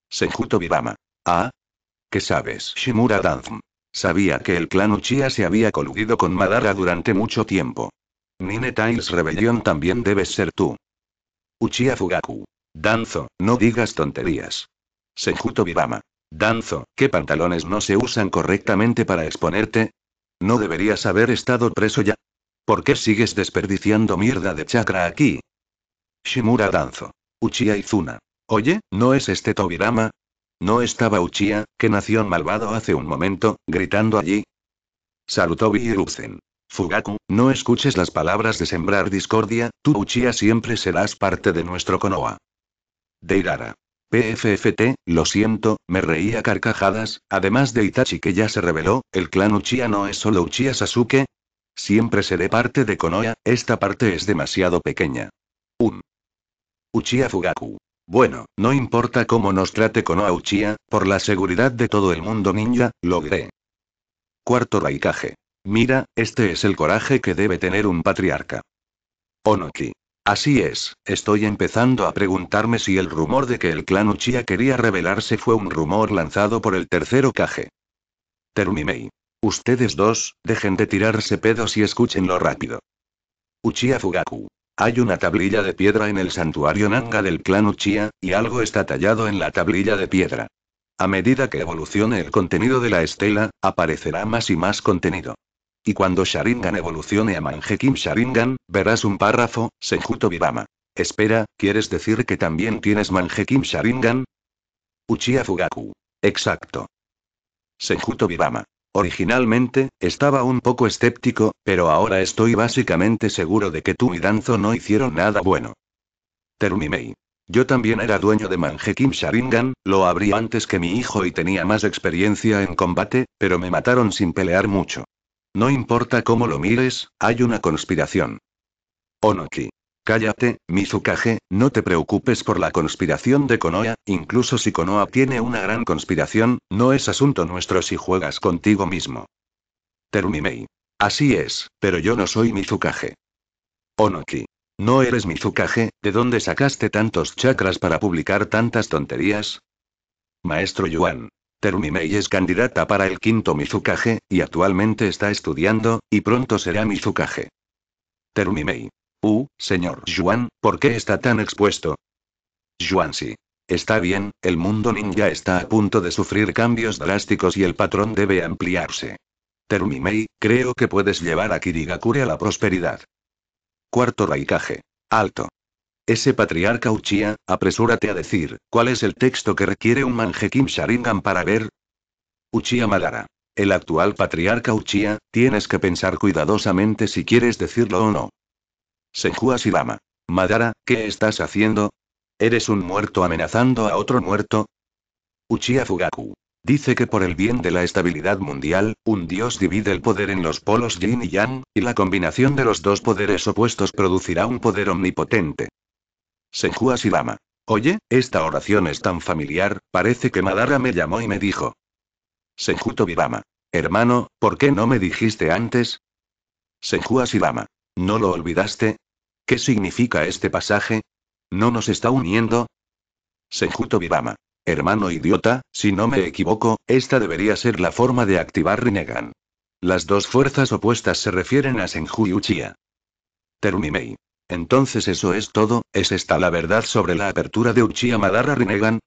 Senjuto Bibama. Ah. ¿Qué sabes? Shimura Danzm. Sabía que el clan Uchiha se había coludido con Madara durante mucho tiempo. Nine Tails Rebellion también debes ser tú. Uchiha Fugaku. Danzo, no digas tonterías. Senjuto Bibama. Danzo, ¿qué pantalones no se usan correctamente para exponerte? ¿No deberías haber estado preso ya? ¿Por qué sigues desperdiciando mierda de chakra aquí? Shimura Danzo. Uchiha Izuna. Oye, ¿no es este Tobirama? ¿No estaba Uchiha, que nació malvado hace un momento, gritando allí? Salutó Biruzen. Fugaku, no escuches las palabras de sembrar discordia, tú Uchiha siempre serás parte de nuestro Konoha. Deirara. PFFT, lo siento, me reía carcajadas, además de Itachi que ya se reveló, el clan Uchiha no es solo Uchiha Sasuke. Siempre seré parte de Konoha, esta parte es demasiado pequeña. Un. Uchiha Fugaku. Bueno, no importa cómo nos trate Konoha Uchiha, por la seguridad de todo el mundo ninja, logré. Cuarto Raikage. Mira, este es el coraje que debe tener un patriarca. Onoki. Así es, estoy empezando a preguntarme si el rumor de que el clan Uchiha quería revelarse fue un rumor lanzado por el tercero Kage. Terumimei. Ustedes dos, dejen de tirarse pedos y escúchenlo rápido. Uchiha Fugaku. Hay una tablilla de piedra en el santuario Nanga del clan Uchiha, y algo está tallado en la tablilla de piedra. A medida que evolucione el contenido de la estela, aparecerá más y más contenido. Y cuando Sharingan evolucione a Manjekim Sharingan, verás un párrafo, Senjuto Bibama. Espera, ¿quieres decir que también tienes manjekim Sharingan? Uchiha Fugaku. Exacto. Senjuto Bibama. Originalmente, estaba un poco escéptico, pero ahora estoy básicamente seguro de que tú y Danzo no hicieron nada bueno. Terumimei. Yo también era dueño de Manjekim Sharingan, lo abrí antes que mi hijo y tenía más experiencia en combate, pero me mataron sin pelear mucho. No importa cómo lo mires, hay una conspiración. Onoki. Cállate, Mizukage, no te preocupes por la conspiración de Konoha, incluso si Konoha tiene una gran conspiración, no es asunto nuestro si juegas contigo mismo. Terumimei. Así es, pero yo no soy Mizukage. Onoki. No eres Mizukage, ¿de dónde sacaste tantos chakras para publicar tantas tonterías? Maestro Yuan. Terumimei es candidata para el quinto Mizukage, y actualmente está estudiando, y pronto será Mizukage. Terumimei. Uh, señor Yuan, ¿por qué está tan expuesto? si. Está bien, el mundo ninja está a punto de sufrir cambios drásticos y el patrón debe ampliarse. Terumimei, creo que puedes llevar a Kirigakure a la prosperidad. Cuarto Raikage. Alto. Ese patriarca Uchiha, apresúrate a decir, ¿cuál es el texto que requiere un Kim Sharingan para ver? Uchiha Madara. El actual patriarca Uchiha, tienes que pensar cuidadosamente si quieres decirlo o no. Senju Asirama. Madara, ¿qué estás haciendo? ¿Eres un muerto amenazando a otro muerto? Uchiha Fugaku. Dice que por el bien de la estabilidad mundial, un dios divide el poder en los polos yin y yang, y la combinación de los dos poderes opuestos producirá un poder omnipotente. Senju Asirama. Oye, esta oración es tan familiar, parece que Madara me llamó y me dijo. Senju Bibama. Hermano, ¿por qué no me dijiste antes? Senju Lama. ¿No lo olvidaste? ¿Qué significa este pasaje? ¿No nos está uniendo? senjuto Vivama. Hermano idiota, si no me equivoco, esta debería ser la forma de activar Rinnegan. Las dos fuerzas opuestas se refieren a Senju y Uchiha. Terumimei. Entonces eso es todo, ¿es esta la verdad sobre la apertura de Uchiha Madara Rinnegan?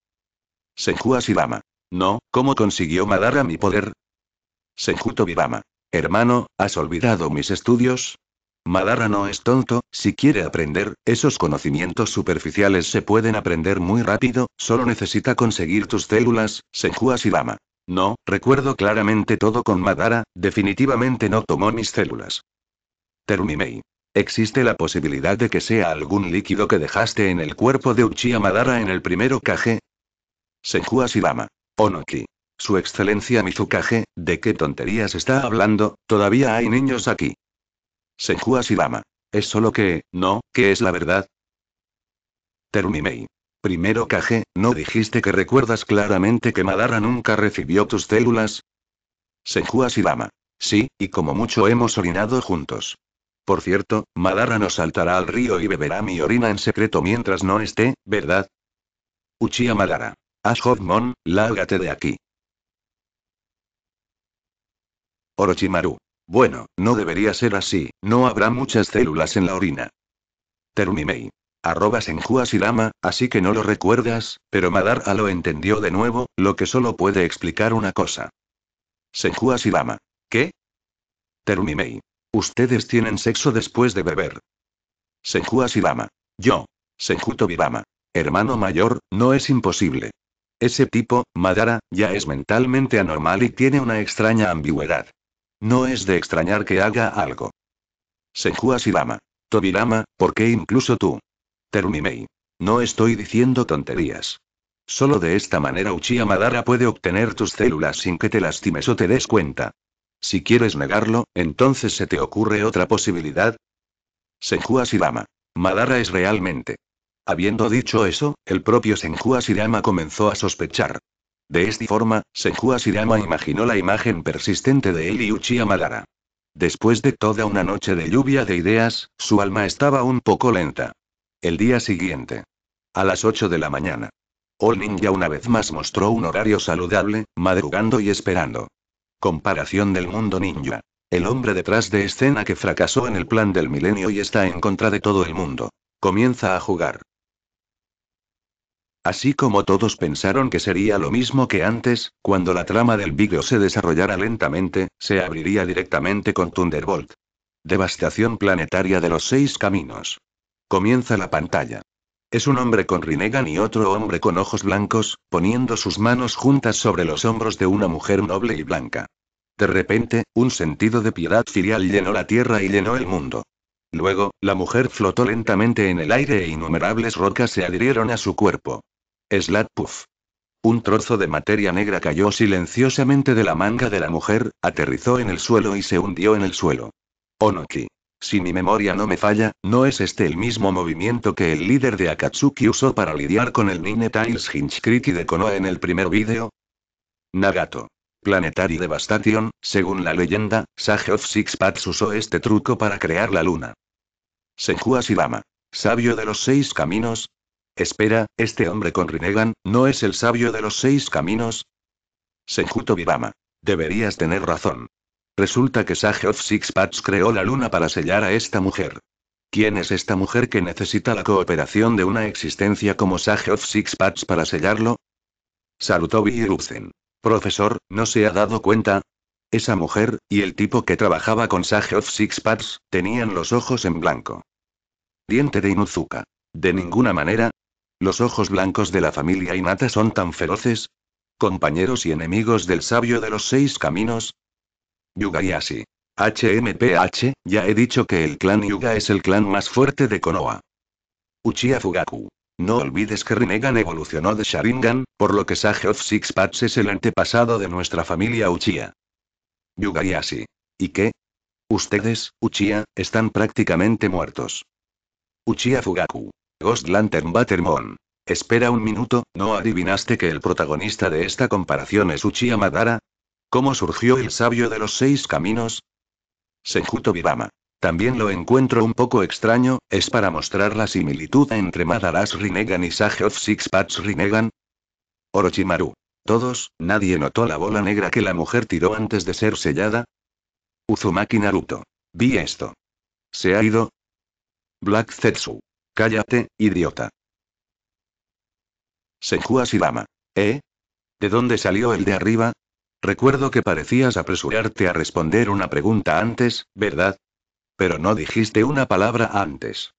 Senju Asirama. No, ¿cómo consiguió Madara mi poder? senjuto Tobirama. Hermano, ¿has olvidado mis estudios? Madara no es tonto, si quiere aprender, esos conocimientos superficiales se pueden aprender muy rápido, solo necesita conseguir tus células, Senju Asidama. No, recuerdo claramente todo con Madara, definitivamente no tomó mis células. Terumimei. Existe la posibilidad de que sea algún líquido que dejaste en el cuerpo de Uchiha Madara en el primero Kage. Senju no Onoki. Su excelencia Mizukage, ¿de qué tonterías está hablando? Todavía hay niños aquí. Senju Shirama. Es solo que, no, que es la verdad? Terumimei. Primero Kage, ¿no dijiste que recuerdas claramente que Madara nunca recibió tus células? Senju Shirama. Sí, y como mucho hemos orinado juntos. Por cierto, Madara nos saltará al río y beberá mi orina en secreto mientras no esté, ¿verdad? Uchiha Madara. Ashokmon, lárgate de aquí. Orochimaru. Bueno, no debería ser así, no habrá muchas células en la orina. Termimei. Arroba y así que no lo recuerdas, pero Madara lo entendió de nuevo, lo que solo puede explicar una cosa. Lama. ¿Qué? Termimei. Ustedes tienen sexo después de beber. Lama. Yo. Senjuto Birama. Hermano mayor, no es imposible. Ese tipo, Madara, ya es mentalmente anormal y tiene una extraña ambigüedad. No es de extrañar que haga algo. Senju Asirama. Tobirama, ¿por qué incluso tú? Terumimei. No estoy diciendo tonterías. Solo de esta manera Uchiha Madara puede obtener tus células sin que te lastimes o te des cuenta. Si quieres negarlo, entonces se te ocurre otra posibilidad. Senju Asirama. Madara es realmente. Habiendo dicho eso, el propio Senju Asirama comenzó a sospechar. De esta forma, Senju Asirama imaginó la imagen persistente de él y Después de toda una noche de lluvia de ideas, su alma estaba un poco lenta. El día siguiente. A las 8 de la mañana. All Ninja una vez más mostró un horario saludable, madrugando y esperando. Comparación del mundo ninja. El hombre detrás de escena que fracasó en el plan del milenio y está en contra de todo el mundo. Comienza a jugar. Así como todos pensaron que sería lo mismo que antes, cuando la trama del vídeo se desarrollara lentamente, se abriría directamente con Thunderbolt. Devastación planetaria de los seis caminos. Comienza la pantalla. Es un hombre con Rinnegan y otro hombre con ojos blancos, poniendo sus manos juntas sobre los hombros de una mujer noble y blanca. De repente, un sentido de piedad filial llenó la tierra y llenó el mundo. Luego, la mujer flotó lentamente en el aire e innumerables rocas se adhirieron a su cuerpo. Slatpuff. Un trozo de materia negra cayó silenciosamente de la manga de la mujer, aterrizó en el suelo y se hundió en el suelo. Onoki. Si mi memoria no me falla, ¿no es este el mismo movimiento que el líder de Akatsuki usó para lidiar con el Nine Tails de Konoha en el primer vídeo? Nagato. Planetary Devastation, según la leyenda, Sage of Six Paths usó este truco para crear la luna. Senju Asirama. Sabio de los seis caminos, Espera, este hombre con Rinnegan, ¿no es el sabio de los seis caminos? Senjuto Vivama. Deberías tener razón. Resulta que Sage of Six Sixpats creó la luna para sellar a esta mujer. ¿Quién es esta mujer que necesita la cooperación de una existencia como Sage of Six Sixpats para sellarlo? Salutó Biruzen. Profesor, ¿no se ha dado cuenta? Esa mujer, y el tipo que trabajaba con Sage of Six Sixpats, tenían los ojos en blanco. Diente de Inuzuka. De ninguna manera, los ojos blancos de la familia Inata son tan feroces. Compañeros y enemigos del sabio de los seis caminos. Yuga HMPH, ya he dicho que el clan Yuga es el clan más fuerte de Konoha. Uchiha Fugaku. No olvides que Rinnegan evolucionó de Sharingan, por lo que Sage of Six Paths es el antepasado de nuestra familia Uchiha. Yugayashi. ¿Y qué? Ustedes, Uchiha, están prácticamente muertos. Uchiha Fugaku. Ghost Lantern Battermon. Espera un minuto, ¿no adivinaste que el protagonista de esta comparación es Uchiha Madara? ¿Cómo surgió el sabio de los seis caminos? Senjuto Bibama. También lo encuentro un poco extraño, es para mostrar la similitud entre Madara's Rinnegan y Sage of Six Paths Rinnegan. Orochimaru. Todos, nadie notó la bola negra que la mujer tiró antes de ser sellada. Uzumaki Naruto. Vi esto. ¿Se ha ido? Black Zetsu. Cállate, idiota. Senju Asirama. ¿Eh? ¿De dónde salió el de arriba? Recuerdo que parecías apresurarte a responder una pregunta antes, ¿verdad? Pero no dijiste una palabra antes.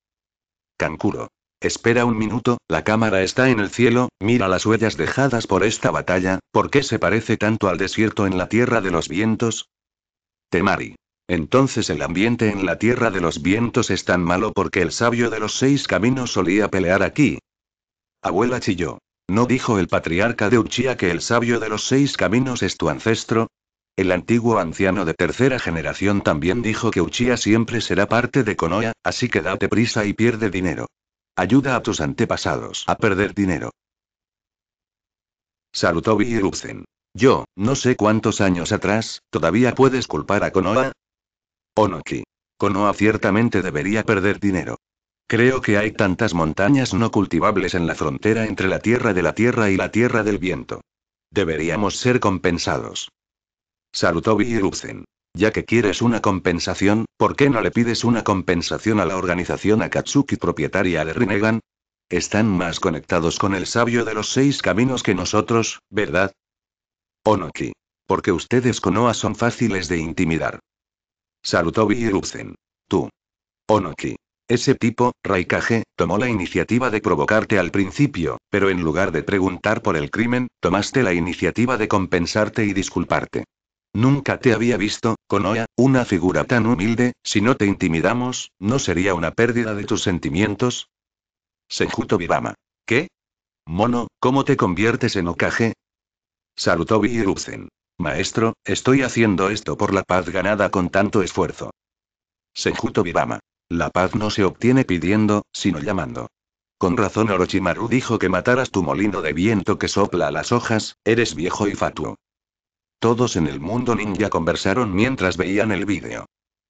Kankuro. Espera un minuto, la cámara está en el cielo, mira las huellas dejadas por esta batalla, ¿por qué se parece tanto al desierto en la tierra de los vientos? Temari. Entonces el ambiente en la tierra de los vientos es tan malo porque el sabio de los seis caminos solía pelear aquí. Abuela chilló. ¿No dijo el patriarca de Uchía que el sabio de los seis caminos es tu ancestro? El antiguo anciano de tercera generación también dijo que Uchía siempre será parte de Konoha, así que date prisa y pierde dinero. Ayuda a tus antepasados a perder dinero. Salutó Biruzen. Yo, no sé cuántos años atrás, todavía puedes culpar a Konoha, Onoki. Konoha ciertamente debería perder dinero. Creo que hay tantas montañas no cultivables en la frontera entre la tierra de la tierra y la tierra del viento. Deberíamos ser compensados. Salutó y Ya que quieres una compensación, ¿por qué no le pides una compensación a la organización Akatsuki propietaria de Rinnegan? Están más conectados con el sabio de los seis caminos que nosotros, ¿verdad? Onoki. Porque ustedes Konoha son fáciles de intimidar. Salutó Biruzen. Tú. Onoki. Ese tipo, Raikage, tomó la iniciativa de provocarte al principio, pero en lugar de preguntar por el crimen, tomaste la iniciativa de compensarte y disculparte. Nunca te había visto, Konoha, una figura tan humilde, si no te intimidamos, ¿no sería una pérdida de tus sentimientos? Senjuto Bibama. ¿Qué? Mono, ¿cómo te conviertes en Okage? Salutó Biruzen. Maestro, estoy haciendo esto por la paz ganada con tanto esfuerzo. Senjuto Bibama. La paz no se obtiene pidiendo, sino llamando. Con razón Orochimaru dijo que mataras tu molino de viento que sopla las hojas, eres viejo y fatuo. Todos en el mundo ninja conversaron mientras veían el vídeo.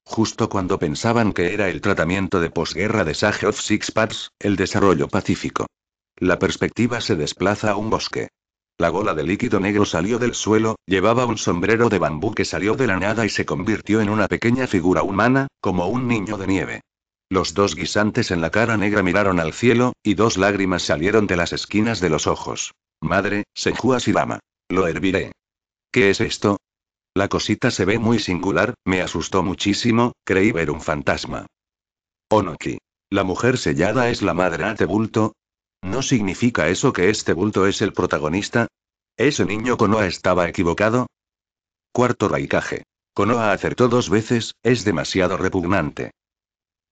Justo cuando pensaban que era el tratamiento de posguerra de Sage of Six Paths, el desarrollo pacífico. La perspectiva se desplaza a un bosque. La gola de líquido negro salió del suelo, llevaba un sombrero de bambú que salió de la nada y se convirtió en una pequeña figura humana, como un niño de nieve. Los dos guisantes en la cara negra miraron al cielo, y dos lágrimas salieron de las esquinas de los ojos. Madre, y lama, Lo herviré. ¿Qué es esto? La cosita se ve muy singular, me asustó muchísimo, creí ver un fantasma. Onoki. La mujer sellada es la madre Bulto. ¿No significa eso que este bulto es el protagonista? ¿Ese niño Konoa estaba equivocado? Cuarto raicaje. Konoa acertó dos veces, es demasiado repugnante.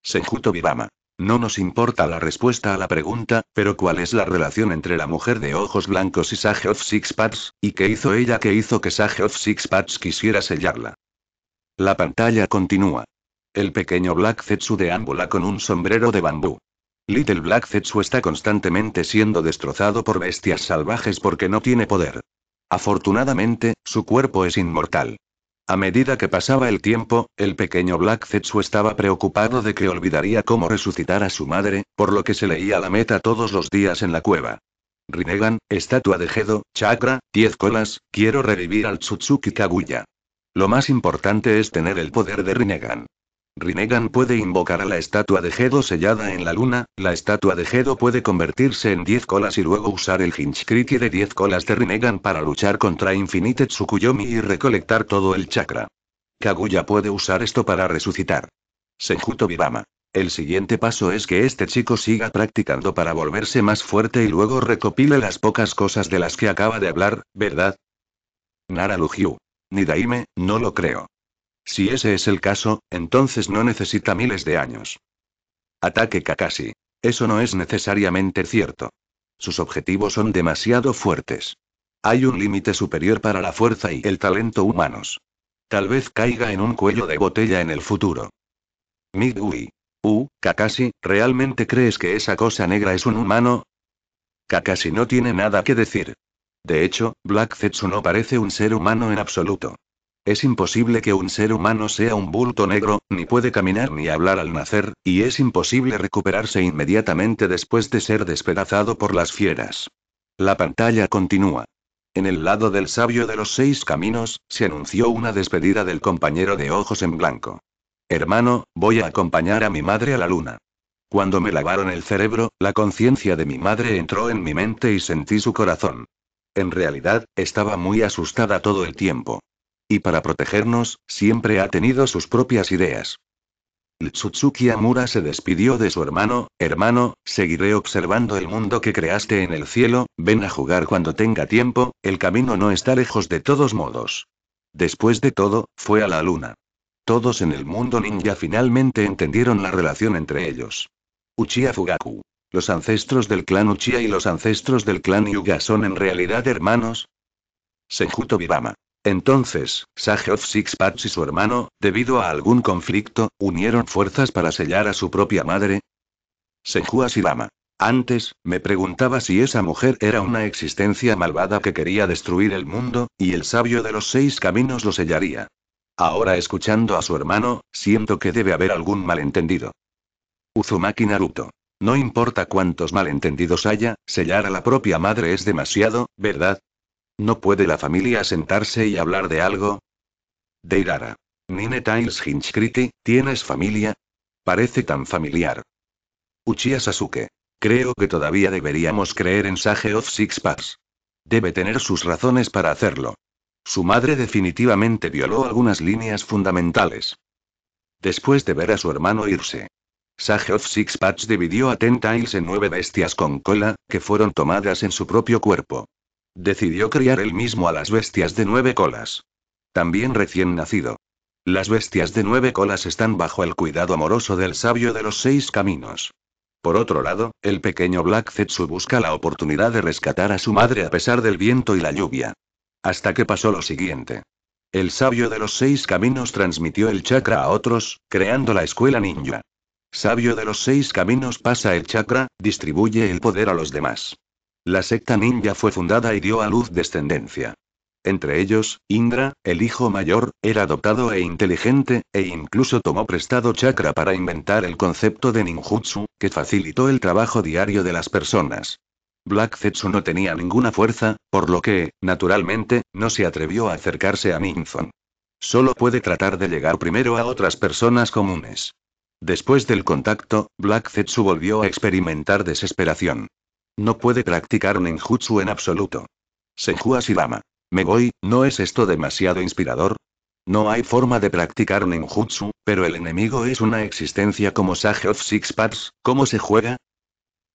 Senjuto Bibama. No nos importa la respuesta a la pregunta, pero ¿cuál es la relación entre la mujer de ojos blancos y Sage of Six Sixpats, y qué hizo ella que hizo que Sage of Six Sixpats quisiera sellarla? La pantalla continúa. El pequeño Black Zetsu deambula con un sombrero de bambú. Little Black Zetsu está constantemente siendo destrozado por bestias salvajes porque no tiene poder. Afortunadamente, su cuerpo es inmortal. A medida que pasaba el tiempo, el pequeño Black Zetsu estaba preocupado de que olvidaría cómo resucitar a su madre, por lo que se leía la meta todos los días en la cueva. Rinnegan, estatua de Jedo, chakra, 10 colas, quiero revivir al Tsutsuki Kaguya. Lo más importante es tener el poder de Rinnegan. Rinnegan puede invocar a la estatua de Gedo sellada en la luna, la estatua de Gedo puede convertirse en 10 colas y luego usar el Hinchkriti de 10 colas de Rinnegan para luchar contra Infinite Tsukuyomi y recolectar todo el chakra. Kaguya puede usar esto para resucitar. Senjuto vivama El siguiente paso es que este chico siga practicando para volverse más fuerte y luego recopile las pocas cosas de las que acaba de hablar, ¿verdad? Nara ni Nidaime, no lo creo. Si ese es el caso, entonces no necesita miles de años. Ataque Kakashi. Eso no es necesariamente cierto. Sus objetivos son demasiado fuertes. Hay un límite superior para la fuerza y el talento humanos. Tal vez caiga en un cuello de botella en el futuro. Midui. Uh, Kakashi, ¿realmente crees que esa cosa negra es un humano? Kakashi no tiene nada que decir. De hecho, Black Zetsu no parece un ser humano en absoluto. Es imposible que un ser humano sea un bulto negro, ni puede caminar ni hablar al nacer, y es imposible recuperarse inmediatamente después de ser despedazado por las fieras. La pantalla continúa. En el lado del sabio de los seis caminos, se anunció una despedida del compañero de ojos en blanco. Hermano, voy a acompañar a mi madre a la luna. Cuando me lavaron el cerebro, la conciencia de mi madre entró en mi mente y sentí su corazón. En realidad, estaba muy asustada todo el tiempo. Y para protegernos, siempre ha tenido sus propias ideas. Tsutsuki Amura se despidió de su hermano, hermano, seguiré observando el mundo que creaste en el cielo, ven a jugar cuando tenga tiempo, el camino no está lejos de todos modos. Después de todo, fue a la luna. Todos en el mundo ninja finalmente entendieron la relación entre ellos. Uchiha Fugaku. Los ancestros del clan Uchiha y los ancestros del clan Yuga son en realidad hermanos. Senjuto Bibama. Entonces, Sage of Sixpats y su hermano, debido a algún conflicto, unieron fuerzas para sellar a su propia madre. Senju Asirama. Antes, me preguntaba si esa mujer era una existencia malvada que quería destruir el mundo, y el sabio de los seis caminos lo sellaría. Ahora escuchando a su hermano, siento que debe haber algún malentendido. Uzumaki Naruto. No importa cuántos malentendidos haya, sellar a la propia madre es demasiado, ¿verdad? ¿No puede la familia sentarse y hablar de algo? Deirara. Nine Tiles Hinchkriti, ¿tienes familia? Parece tan familiar. Uchiha Sasuke. Creo que todavía deberíamos creer en Sage of Six Paths. Debe tener sus razones para hacerlo. Su madre definitivamente violó algunas líneas fundamentales. Después de ver a su hermano irse, Sage of Six Paths dividió a Ten Tiles en nueve bestias con cola, que fueron tomadas en su propio cuerpo. Decidió criar él mismo a las bestias de nueve colas. También recién nacido. Las bestias de nueve colas están bajo el cuidado amoroso del sabio de los seis caminos. Por otro lado, el pequeño Black Zetsu busca la oportunidad de rescatar a su madre a pesar del viento y la lluvia. Hasta que pasó lo siguiente. El sabio de los seis caminos transmitió el chakra a otros, creando la escuela ninja. Sabio de los seis caminos pasa el chakra, distribuye el poder a los demás. La secta ninja fue fundada y dio a luz descendencia. Entre ellos, Indra, el hijo mayor, era adoptado e inteligente, e incluso tomó prestado chakra para inventar el concepto de ninjutsu, que facilitó el trabajo diario de las personas. Black Zetsu no tenía ninguna fuerza, por lo que, naturalmente, no se atrevió a acercarse a Ninzon. Solo puede tratar de llegar primero a otras personas comunes. Después del contacto, Black Zetsu volvió a experimentar desesperación. No puede practicar ninjutsu en absoluto. Seju Asirama. Me voy, ¿no es esto demasiado inspirador? No hay forma de practicar ninjutsu, pero el enemigo es una existencia como Sage of Six Paths, ¿cómo se juega?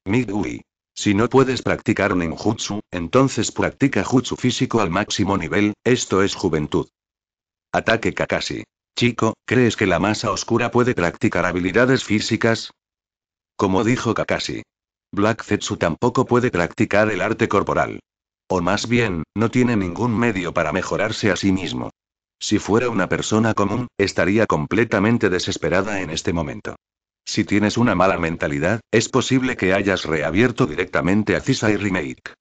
Midui. Si no puedes practicar ninjutsu, entonces practica jutsu físico al máximo nivel, esto es juventud. Ataque Kakashi. Chico, ¿crees que la masa oscura puede practicar habilidades físicas? Como dijo Kakashi, Black Zetsu tampoco puede practicar el arte corporal. O más bien, no tiene ningún medio para mejorarse a sí mismo. Si fuera una persona común, estaría completamente desesperada en este momento. Si tienes una mala mentalidad, es posible que hayas reabierto directamente a Cisa y Remake.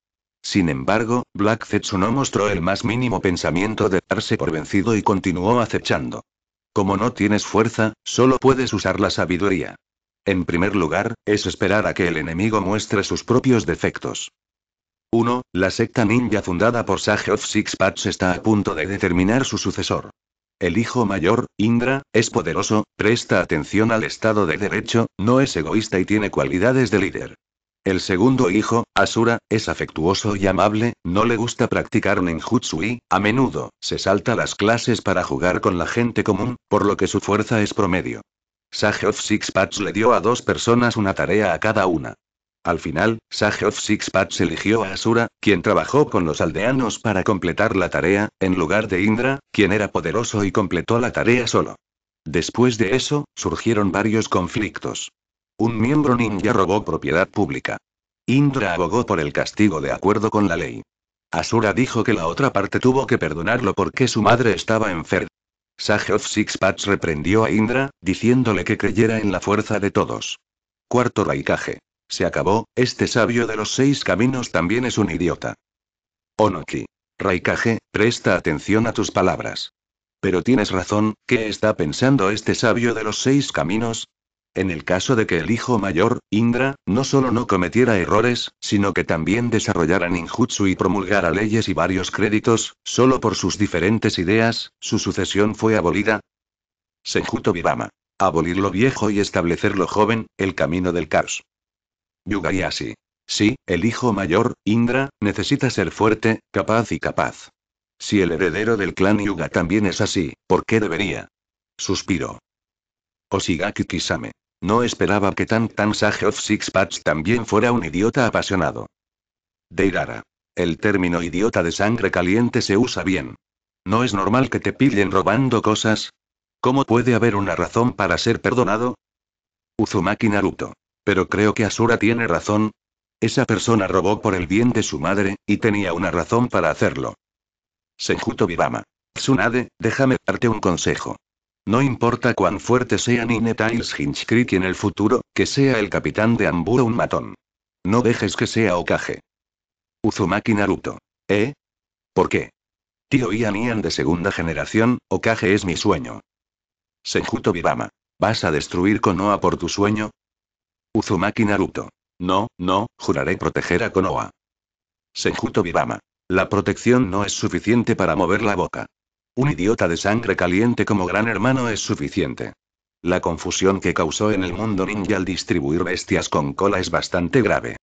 Sin embargo, Black Zetsu no mostró el más mínimo pensamiento de darse por vencido y continuó acechando. Como no tienes fuerza, solo puedes usar la sabiduría. En primer lugar, es esperar a que el enemigo muestre sus propios defectos. 1. La secta ninja fundada por Sage of Pats está a punto de determinar su sucesor. El hijo mayor, Indra, es poderoso, presta atención al Estado de Derecho, no es egoísta y tiene cualidades de líder. El segundo hijo, Asura, es afectuoso y amable, no le gusta practicar ninjutsu y, a menudo, se salta las clases para jugar con la gente común, por lo que su fuerza es promedio. Sage of Sixpats le dio a dos personas una tarea a cada una. Al final, Sage of Sixpats eligió a Asura, quien trabajó con los aldeanos para completar la tarea, en lugar de Indra, quien era poderoso y completó la tarea solo. Después de eso, surgieron varios conflictos. Un miembro ninja robó propiedad pública. Indra abogó por el castigo de acuerdo con la ley. Asura dijo que la otra parte tuvo que perdonarlo porque su madre estaba enferma. Sage of Pats reprendió a Indra, diciéndole que creyera en la fuerza de todos. Cuarto Raikage. Se acabó, este sabio de los seis caminos también es un idiota. Onoki. Raikage, presta atención a tus palabras. Pero tienes razón, ¿qué está pensando este sabio de los seis caminos? En el caso de que el hijo mayor, Indra, no solo no cometiera errores, sino que también desarrollara ninjutsu y promulgara leyes y varios créditos, solo por sus diferentes ideas, su sucesión fue abolida. Senjuto Vivama. Abolir lo viejo y establecer lo joven, el camino del caos. así, Sí, el hijo mayor, Indra, necesita ser fuerte, capaz y capaz. Si el heredero del clan Yuga también es así, ¿por qué debería? Suspiro. Oshigaki Kisame. No esperaba que Tan Tan Sage of Six Pats también fuera un idiota apasionado. Deirara. El término idiota de sangre caliente se usa bien. ¿No es normal que te pillen robando cosas? ¿Cómo puede haber una razón para ser perdonado? Uzumaki Naruto. Pero creo que Asura tiene razón. Esa persona robó por el bien de su madre, y tenía una razón para hacerlo. Senjuto Bibama. Tsunade, déjame darte un consejo. No importa cuán fuerte sea Nine Tails en el futuro, que sea el capitán de Amburo un matón. No dejes que sea Okage. Uzumaki Naruto. ¿Eh? ¿Por qué? Tío Ian Ian de segunda generación, Okage es mi sueño. Senjuto Bibama. ¿Vas a destruir Konoha por tu sueño? Uzumaki Naruto. No, no, juraré proteger a Konoha. Senjuto Bibama. La protección no es suficiente para mover la boca. Un idiota de sangre caliente como gran hermano es suficiente. La confusión que causó en el mundo ninja al distribuir bestias con cola es bastante grave.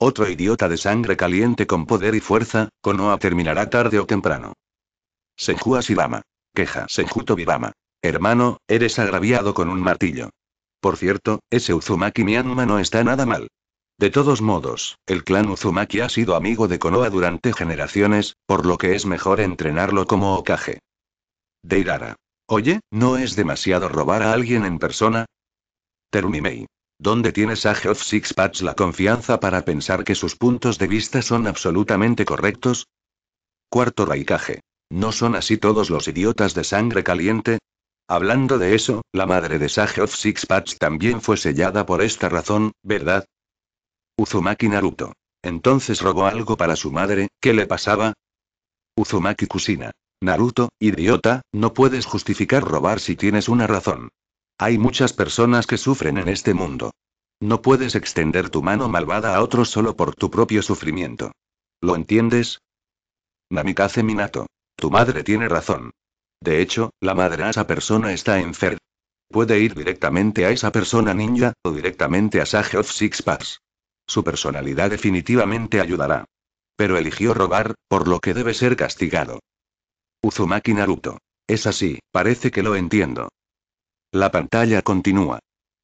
Otro idiota de sangre caliente con poder y fuerza, Konoha terminará tarde o temprano. Senju Shibama. Queja Senju Tobirama. Hermano, eres agraviado con un martillo. Por cierto, ese Uzumaki Myanma no está nada mal. De todos modos, el clan Uzumaki ha sido amigo de Konoha durante generaciones, por lo que es mejor entrenarlo como Okage. Deirara. Oye, ¿no es demasiado robar a alguien en persona? Terumimei. ¿Dónde Sage of Six Sixpatch la confianza para pensar que sus puntos de vista son absolutamente correctos? Cuarto Raikage. ¿No son así todos los idiotas de sangre caliente? Hablando de eso, la madre de Six Sixpatch también fue sellada por esta razón, ¿verdad? Uzumaki Naruto. Entonces robó algo para su madre, ¿qué le pasaba? Uzumaki Kusina. Naruto, idiota, no puedes justificar robar si tienes una razón. Hay muchas personas que sufren en este mundo. No puedes extender tu mano malvada a otros solo por tu propio sufrimiento. ¿Lo entiendes? Namikaze Minato. Tu madre tiene razón. De hecho, la madre a esa persona está enferma. Puede ir directamente a esa persona ninja, o directamente a Sage of Six Paths. Su personalidad definitivamente ayudará. Pero eligió robar, por lo que debe ser castigado. Uzumaki Naruto. Es así, parece que lo entiendo. La pantalla continúa.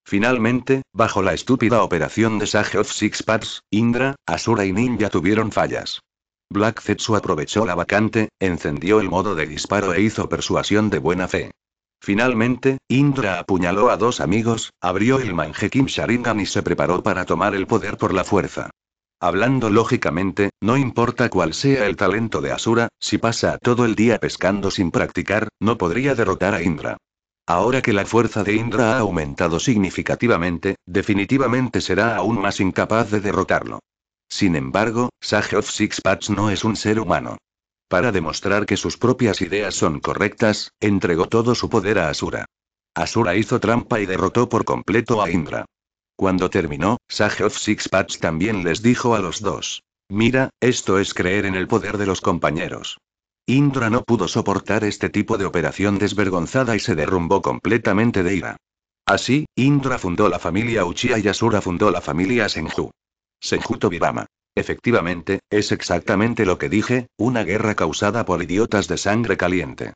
Finalmente, bajo la estúpida operación de Sage of Six Paths, Indra, Asura y Ninja tuvieron fallas. Black Zetsu aprovechó la vacante, encendió el modo de disparo e hizo persuasión de buena fe. Finalmente, Indra apuñaló a dos amigos, abrió el manjekim Sharingan y se preparó para tomar el poder por la fuerza. Hablando lógicamente, no importa cuál sea el talento de Asura, si pasa todo el día pescando sin practicar, no podría derrotar a Indra. Ahora que la fuerza de Indra ha aumentado significativamente, definitivamente será aún más incapaz de derrotarlo. Sin embargo, Sage of Six Pats no es un ser humano. Para demostrar que sus propias ideas son correctas, entregó todo su poder a Asura. Asura hizo trampa y derrotó por completo a Indra. Cuando terminó, Sage of también les dijo a los dos. Mira, esto es creer en el poder de los compañeros. Indra no pudo soportar este tipo de operación desvergonzada y se derrumbó completamente de ira. Así, Indra fundó la familia Uchiha y Asura fundó la familia Senju. Senju Tobirama. Efectivamente, es exactamente lo que dije, una guerra causada por idiotas de sangre caliente.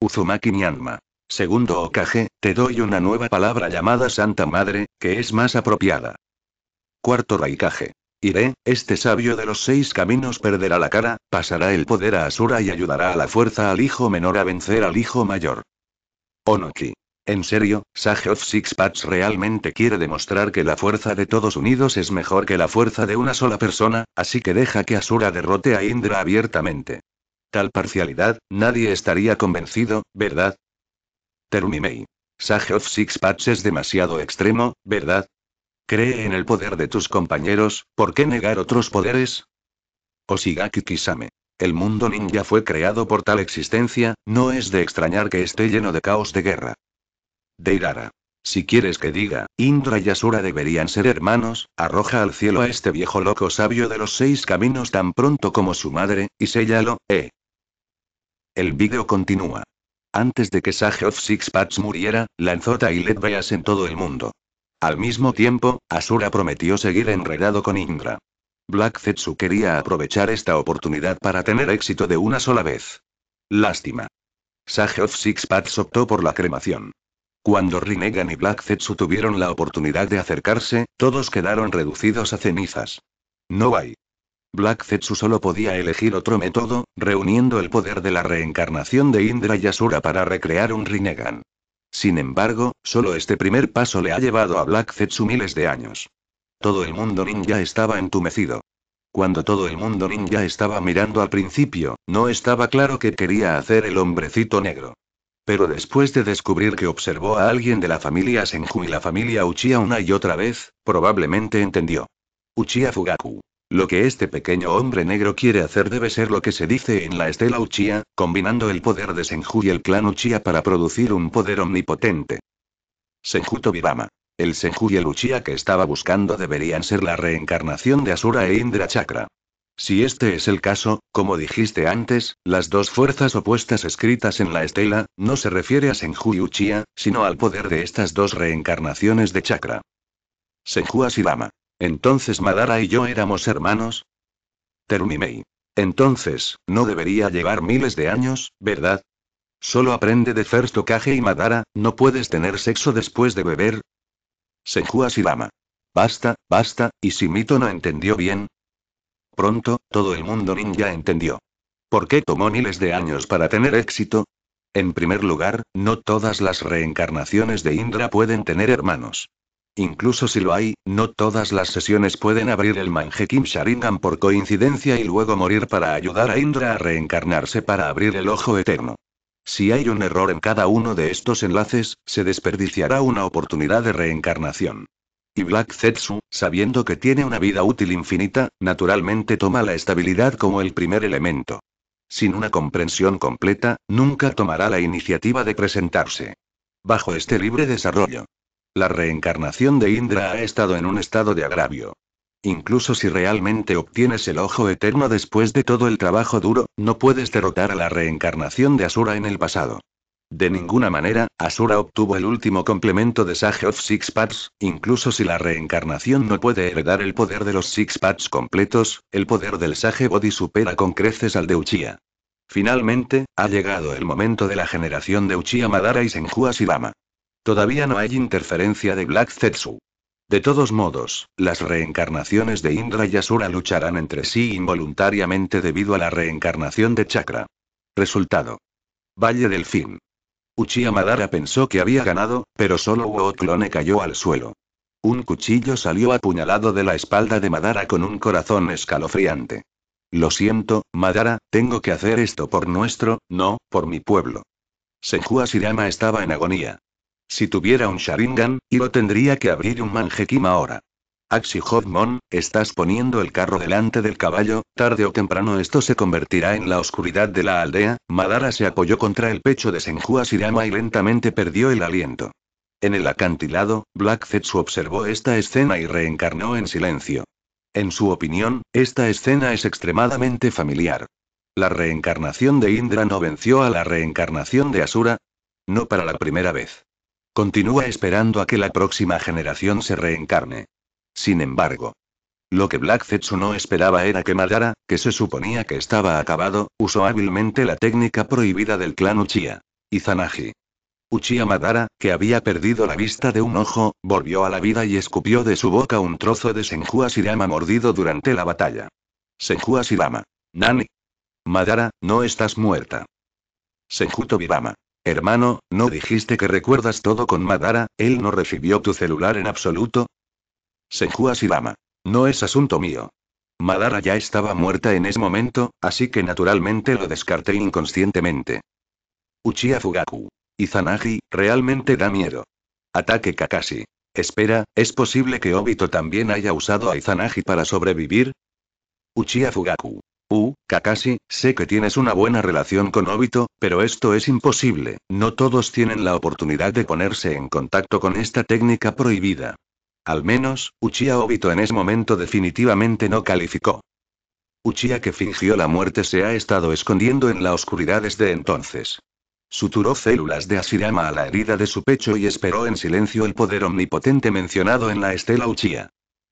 Uzumaki Nyanma. Segundo Okage, te doy una nueva palabra llamada Santa Madre, que es más apropiada. Cuarto Raikage. Iré, este sabio de los seis caminos perderá la cara, pasará el poder a Asura y ayudará a la fuerza al hijo menor a vencer al hijo mayor. Onoki. En serio, Sage of Six Paths realmente quiere demostrar que la fuerza de todos unidos es mejor que la fuerza de una sola persona, así que deja que Asura derrote a Indra abiertamente. Tal parcialidad, nadie estaría convencido, ¿verdad? Terumimei. Sage of Six Paths es demasiado extremo, ¿verdad? Cree en el poder de tus compañeros, ¿por qué negar otros poderes? Osigaki Kisame. El mundo ninja fue creado por tal existencia, no es de extrañar que esté lleno de caos de guerra. Deirara. Si quieres que diga, Indra y Asura deberían ser hermanos, arroja al cielo a este viejo loco sabio de los seis caminos tan pronto como su madre, y séllalo, eh. El vídeo continúa. Antes de que Sage of Sixpats muriera, lanzó Tailed Beas en todo el mundo. Al mismo tiempo, Asura prometió seguir enredado con Indra. Black Zetsu quería aprovechar esta oportunidad para tener éxito de una sola vez. Lástima. Sage of Sixpats optó por la cremación. Cuando Rinnegan y Black Zetsu tuvieron la oportunidad de acercarse, todos quedaron reducidos a cenizas. No hay. Black Zetsu solo podía elegir otro método, reuniendo el poder de la reencarnación de Indra y Asura para recrear un Rinnegan. Sin embargo, solo este primer paso le ha llevado a Black Zetsu miles de años. Todo el mundo ninja estaba entumecido. Cuando todo el mundo ninja estaba mirando al principio, no estaba claro qué quería hacer el hombrecito negro. Pero después de descubrir que observó a alguien de la familia Senju y la familia Uchiha una y otra vez, probablemente entendió. Uchiha Fugaku. Lo que este pequeño hombre negro quiere hacer debe ser lo que se dice en la estela Uchiha, combinando el poder de Senju y el clan Uchiha para producir un poder omnipotente. Senju Tobirama. El Senju y el Uchiha que estaba buscando deberían ser la reencarnación de Asura e Indra Chakra. Si este es el caso, como dijiste antes, las dos fuerzas opuestas escritas en la estela, no se refiere a Senju y Uchiha, sino al poder de estas dos reencarnaciones de chakra. Senju Asirama. Entonces Madara y yo éramos hermanos. Terumimei. Entonces, no debería llevar miles de años, ¿verdad? Solo aprende de First Okage y Madara, no puedes tener sexo después de beber. Senju Asirama. Basta, basta, y si Mito no entendió bien. Pronto, todo el mundo ninja entendió. ¿Por qué tomó miles de años para tener éxito? En primer lugar, no todas las reencarnaciones de Indra pueden tener hermanos. Incluso si lo hay, no todas las sesiones pueden abrir el Kim Sharingan por coincidencia y luego morir para ayudar a Indra a reencarnarse para abrir el ojo eterno. Si hay un error en cada uno de estos enlaces, se desperdiciará una oportunidad de reencarnación. Y Black Zetsu, sabiendo que tiene una vida útil infinita, naturalmente toma la estabilidad como el primer elemento. Sin una comprensión completa, nunca tomará la iniciativa de presentarse. Bajo este libre desarrollo, la reencarnación de Indra ha estado en un estado de agravio. Incluso si realmente obtienes el ojo eterno después de todo el trabajo duro, no puedes derrotar a la reencarnación de Asura en el pasado. De ninguna manera, Asura obtuvo el último complemento de Sage of Six Paths, incluso si la reencarnación no puede heredar el poder de los Six Paths completos, el poder del Sage Body supera con creces al de Uchiha. Finalmente, ha llegado el momento de la generación de Uchiha Madara y Senju Asirama. Todavía no hay interferencia de Black Zetsu. De todos modos, las reencarnaciones de Indra y Asura lucharán entre sí involuntariamente debido a la reencarnación de Chakra. Resultado. Valle del Fin. Uchiha Madara pensó que había ganado, pero solo Wotlone cayó al suelo. Un cuchillo salió apuñalado de la espalda de Madara con un corazón escalofriante. Lo siento, Madara, tengo que hacer esto por nuestro, no, por mi pueblo. Senju Asirama estaba en agonía. Si tuviera un Sharingan, lo tendría que abrir un Manjekima ahora. Axi estás poniendo el carro delante del caballo, tarde o temprano esto se convertirá en la oscuridad de la aldea. Madara se apoyó contra el pecho de Senhua Asirama y lentamente perdió el aliento. En el acantilado, Black Zetsu observó esta escena y reencarnó en silencio. En su opinión, esta escena es extremadamente familiar. La reencarnación de Indra no venció a la reencarnación de Asura. No para la primera vez. Continúa esperando a que la próxima generación se reencarne. Sin embargo, lo que Black Zetsu no esperaba era que Madara, que se suponía que estaba acabado, usó hábilmente la técnica prohibida del clan Uchiha. Izanagi. Uchiha Madara, que había perdido la vista de un ojo, volvió a la vida y escupió de su boca un trozo de Senju Shirama mordido durante la batalla. Senju Shirama. Nani. Madara, no estás muerta. Senju Tobirama. Hermano, ¿no dijiste que recuerdas todo con Madara? ¿Él no recibió tu celular en absoluto? Senju Asirama. No es asunto mío. Madara ya estaba muerta en ese momento, así que naturalmente lo descarté inconscientemente. Uchiha Fugaku. Izanagi, realmente da miedo. Ataque Kakashi. Espera, ¿es posible que Obito también haya usado a Izanagi para sobrevivir? Uchiha Fugaku. Uh, Kakashi, sé que tienes una buena relación con Obito, pero esto es imposible, no todos tienen la oportunidad de ponerse en contacto con esta técnica prohibida. Al menos, Uchiha Obito en ese momento definitivamente no calificó. Uchiha que fingió la muerte se ha estado escondiendo en la oscuridad desde entonces. Suturó células de Asirama a la herida de su pecho y esperó en silencio el poder omnipotente mencionado en la estela Uchiha.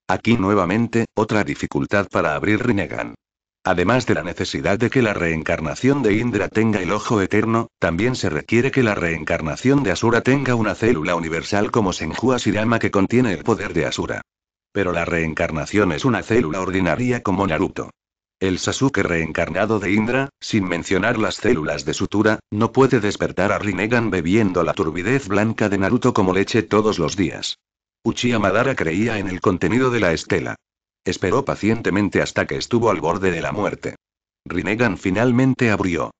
Aquí nuevamente, otra dificultad para abrir Rinnegan. Además de la necesidad de que la reencarnación de Indra tenga el ojo eterno, también se requiere que la reencarnación de Asura tenga una célula universal como Senju Shirama que contiene el poder de Asura. Pero la reencarnación es una célula ordinaria como Naruto. El Sasuke reencarnado de Indra, sin mencionar las células de sutura, no puede despertar a Rinnegan bebiendo la turbidez blanca de Naruto como leche todos los días. Uchiha Madara creía en el contenido de la estela. Esperó pacientemente hasta que estuvo al borde de la muerte. Rinnegan finalmente abrió.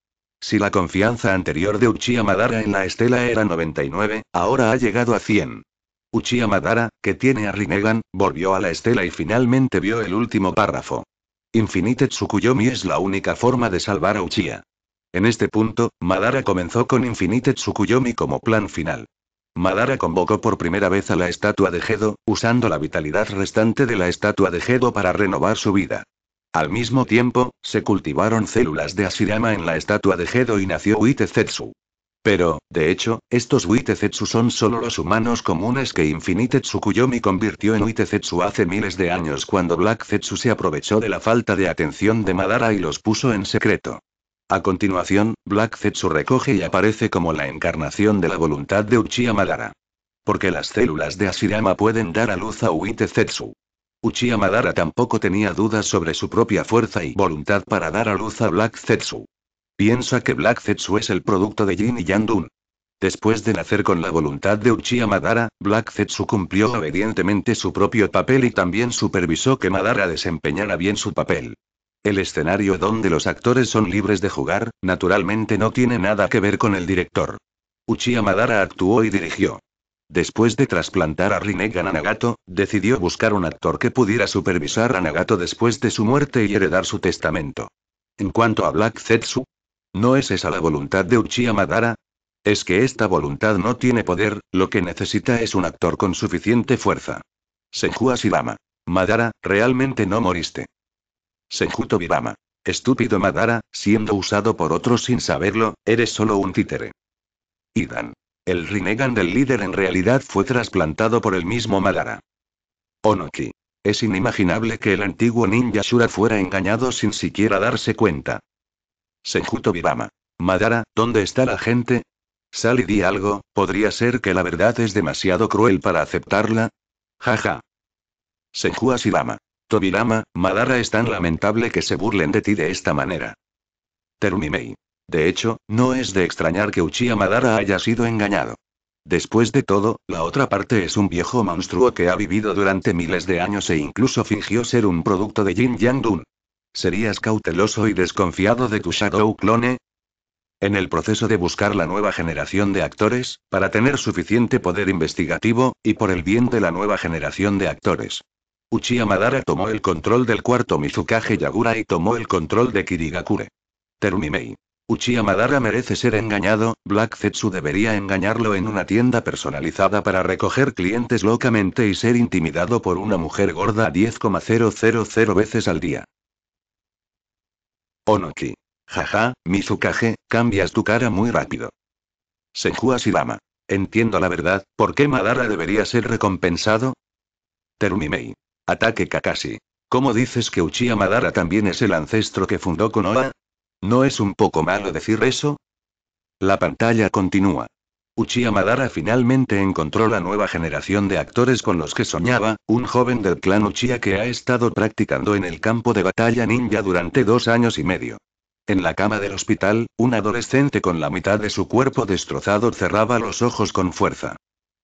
Si la confianza anterior de Uchiha Madara en la estela era 99, ahora ha llegado a 100. Uchiha Madara, que tiene a Rinnegan, volvió a la estela y finalmente vio el último párrafo. Infinite Tsukuyomi es la única forma de salvar a Uchiha. En este punto, Madara comenzó con Infinite Tsukuyomi como plan final. Madara convocó por primera vez a la estatua de Gedo, usando la vitalidad restante de la estatua de Gedo para renovar su vida. Al mismo tiempo, se cultivaron células de Asirama en la estatua de Gedo y nació Zetsu. Pero, de hecho, estos Witezetsu son solo los humanos comunes que Infinite Tsukuyomi convirtió en Witezetsu hace miles de años cuando Black Zetsu se aprovechó de la falta de atención de Madara y los puso en secreto. A continuación, Black Zetsu recoge y aparece como la encarnación de la voluntad de Uchiha Madara. Porque las células de Asirama pueden dar a luz a Uite Zetsu. Uchiha Madara tampoco tenía dudas sobre su propia fuerza y voluntad para dar a luz a Black Zetsu. Piensa que Black Zetsu es el producto de Jin y Yandun. Después de nacer con la voluntad de Uchiha Madara, Black Zetsu cumplió obedientemente su propio papel y también supervisó que Madara desempeñara bien su papel. El escenario donde los actores son libres de jugar, naturalmente no tiene nada que ver con el director. Uchiha Madara actuó y dirigió. Después de trasplantar a Rinnegan a Nagato, decidió buscar un actor que pudiera supervisar a Nagato después de su muerte y heredar su testamento. En cuanto a Black Zetsu, ¿no es esa la voluntad de Uchiha Madara? Es que esta voluntad no tiene poder, lo que necesita es un actor con suficiente fuerza. Senju Asirama. Madara, realmente no moriste. Senjuto Vibama. Estúpido Madara, siendo usado por otros sin saberlo, eres solo un títere. Idan. El Rinnegan del líder en realidad fue trasplantado por el mismo Madara. Onoki. Es inimaginable que el antiguo ninja Shura fuera engañado sin siquiera darse cuenta. Senjuto Vibama. Madara, ¿dónde está la gente? Sal y di algo, podría ser que la verdad es demasiado cruel para aceptarla. Jaja. Senju Asirama. Tobilama, Madara es tan lamentable que se burlen de ti de esta manera. Terumimei. De hecho, no es de extrañar que Uchiha Madara haya sido engañado. Después de todo, la otra parte es un viejo monstruo que ha vivido durante miles de años e incluso fingió ser un producto de Jin Yang Dun. ¿Serías cauteloso y desconfiado de tu Shadow clone? En el proceso de buscar la nueva generación de actores, para tener suficiente poder investigativo, y por el bien de la nueva generación de actores. Uchiha Madara tomó el control del cuarto Mizukage Yagura y tomó el control de Kirigakure. Terumimei. Uchiha Madara merece ser engañado, Black Zetsu debería engañarlo en una tienda personalizada para recoger clientes locamente y ser intimidado por una mujer gorda 10,000 veces al día. Onoki. Jaja, Mizukage, cambias tu cara muy rápido. Senju Asirama. Entiendo la verdad, ¿por qué Madara debería ser recompensado? Terumimei. Ataque Kakashi. ¿Cómo dices que Uchiha Madara también es el ancestro que fundó Konoha? ¿No es un poco malo decir eso? La pantalla continúa. Uchiha Madara finalmente encontró la nueva generación de actores con los que soñaba, un joven del clan Uchiha que ha estado practicando en el campo de batalla ninja durante dos años y medio. En la cama del hospital, un adolescente con la mitad de su cuerpo destrozado cerraba los ojos con fuerza.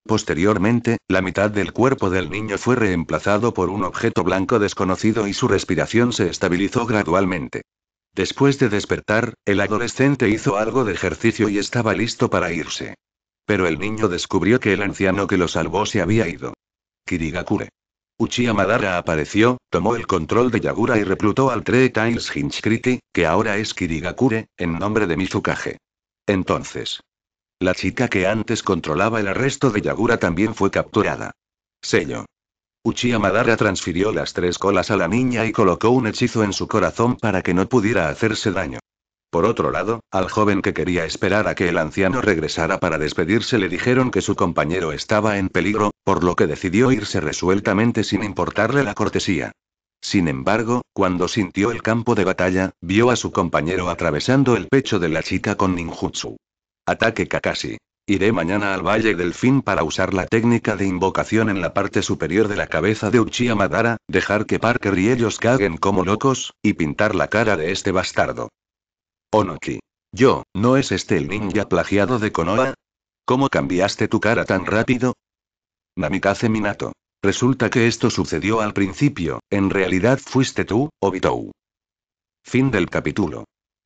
Posteriormente, la mitad del cuerpo del niño fue reemplazado por un objeto blanco desconocido y su respiración se estabilizó gradualmente. Después de despertar, el adolescente hizo algo de ejercicio y estaba listo para irse. Pero el niño descubrió que el anciano que lo salvó se había ido. Kirigakure. Uchiha Madara apareció, tomó el control de Yagura y replutó al Tree Tiles Hinchkriti, que ahora es Kirigakure, en nombre de Mizukage. Entonces, la chica que antes controlaba el arresto de Yagura también fue capturada. Sello. Uchiha Madara transfirió las tres colas a la niña y colocó un hechizo en su corazón para que no pudiera hacerse daño. Por otro lado, al joven que quería esperar a que el anciano regresara para despedirse le dijeron que su compañero estaba en peligro, por lo que decidió irse resueltamente sin importarle la cortesía. Sin embargo, cuando sintió el campo de batalla, vio a su compañero atravesando el pecho de la chica con ninjutsu. Ataque Kakashi. Iré mañana al Valle del Fin para usar la técnica de invocación en la parte superior de la cabeza de Uchiha Madara, dejar que Parker y ellos caguen como locos, y pintar la cara de este bastardo. Onoki. Yo, ¿no es este el ninja plagiado de Konoha? ¿Cómo cambiaste tu cara tan rápido? Namikaze Minato. Resulta que esto sucedió al principio, en realidad fuiste tú, Obitou. Fin del capítulo.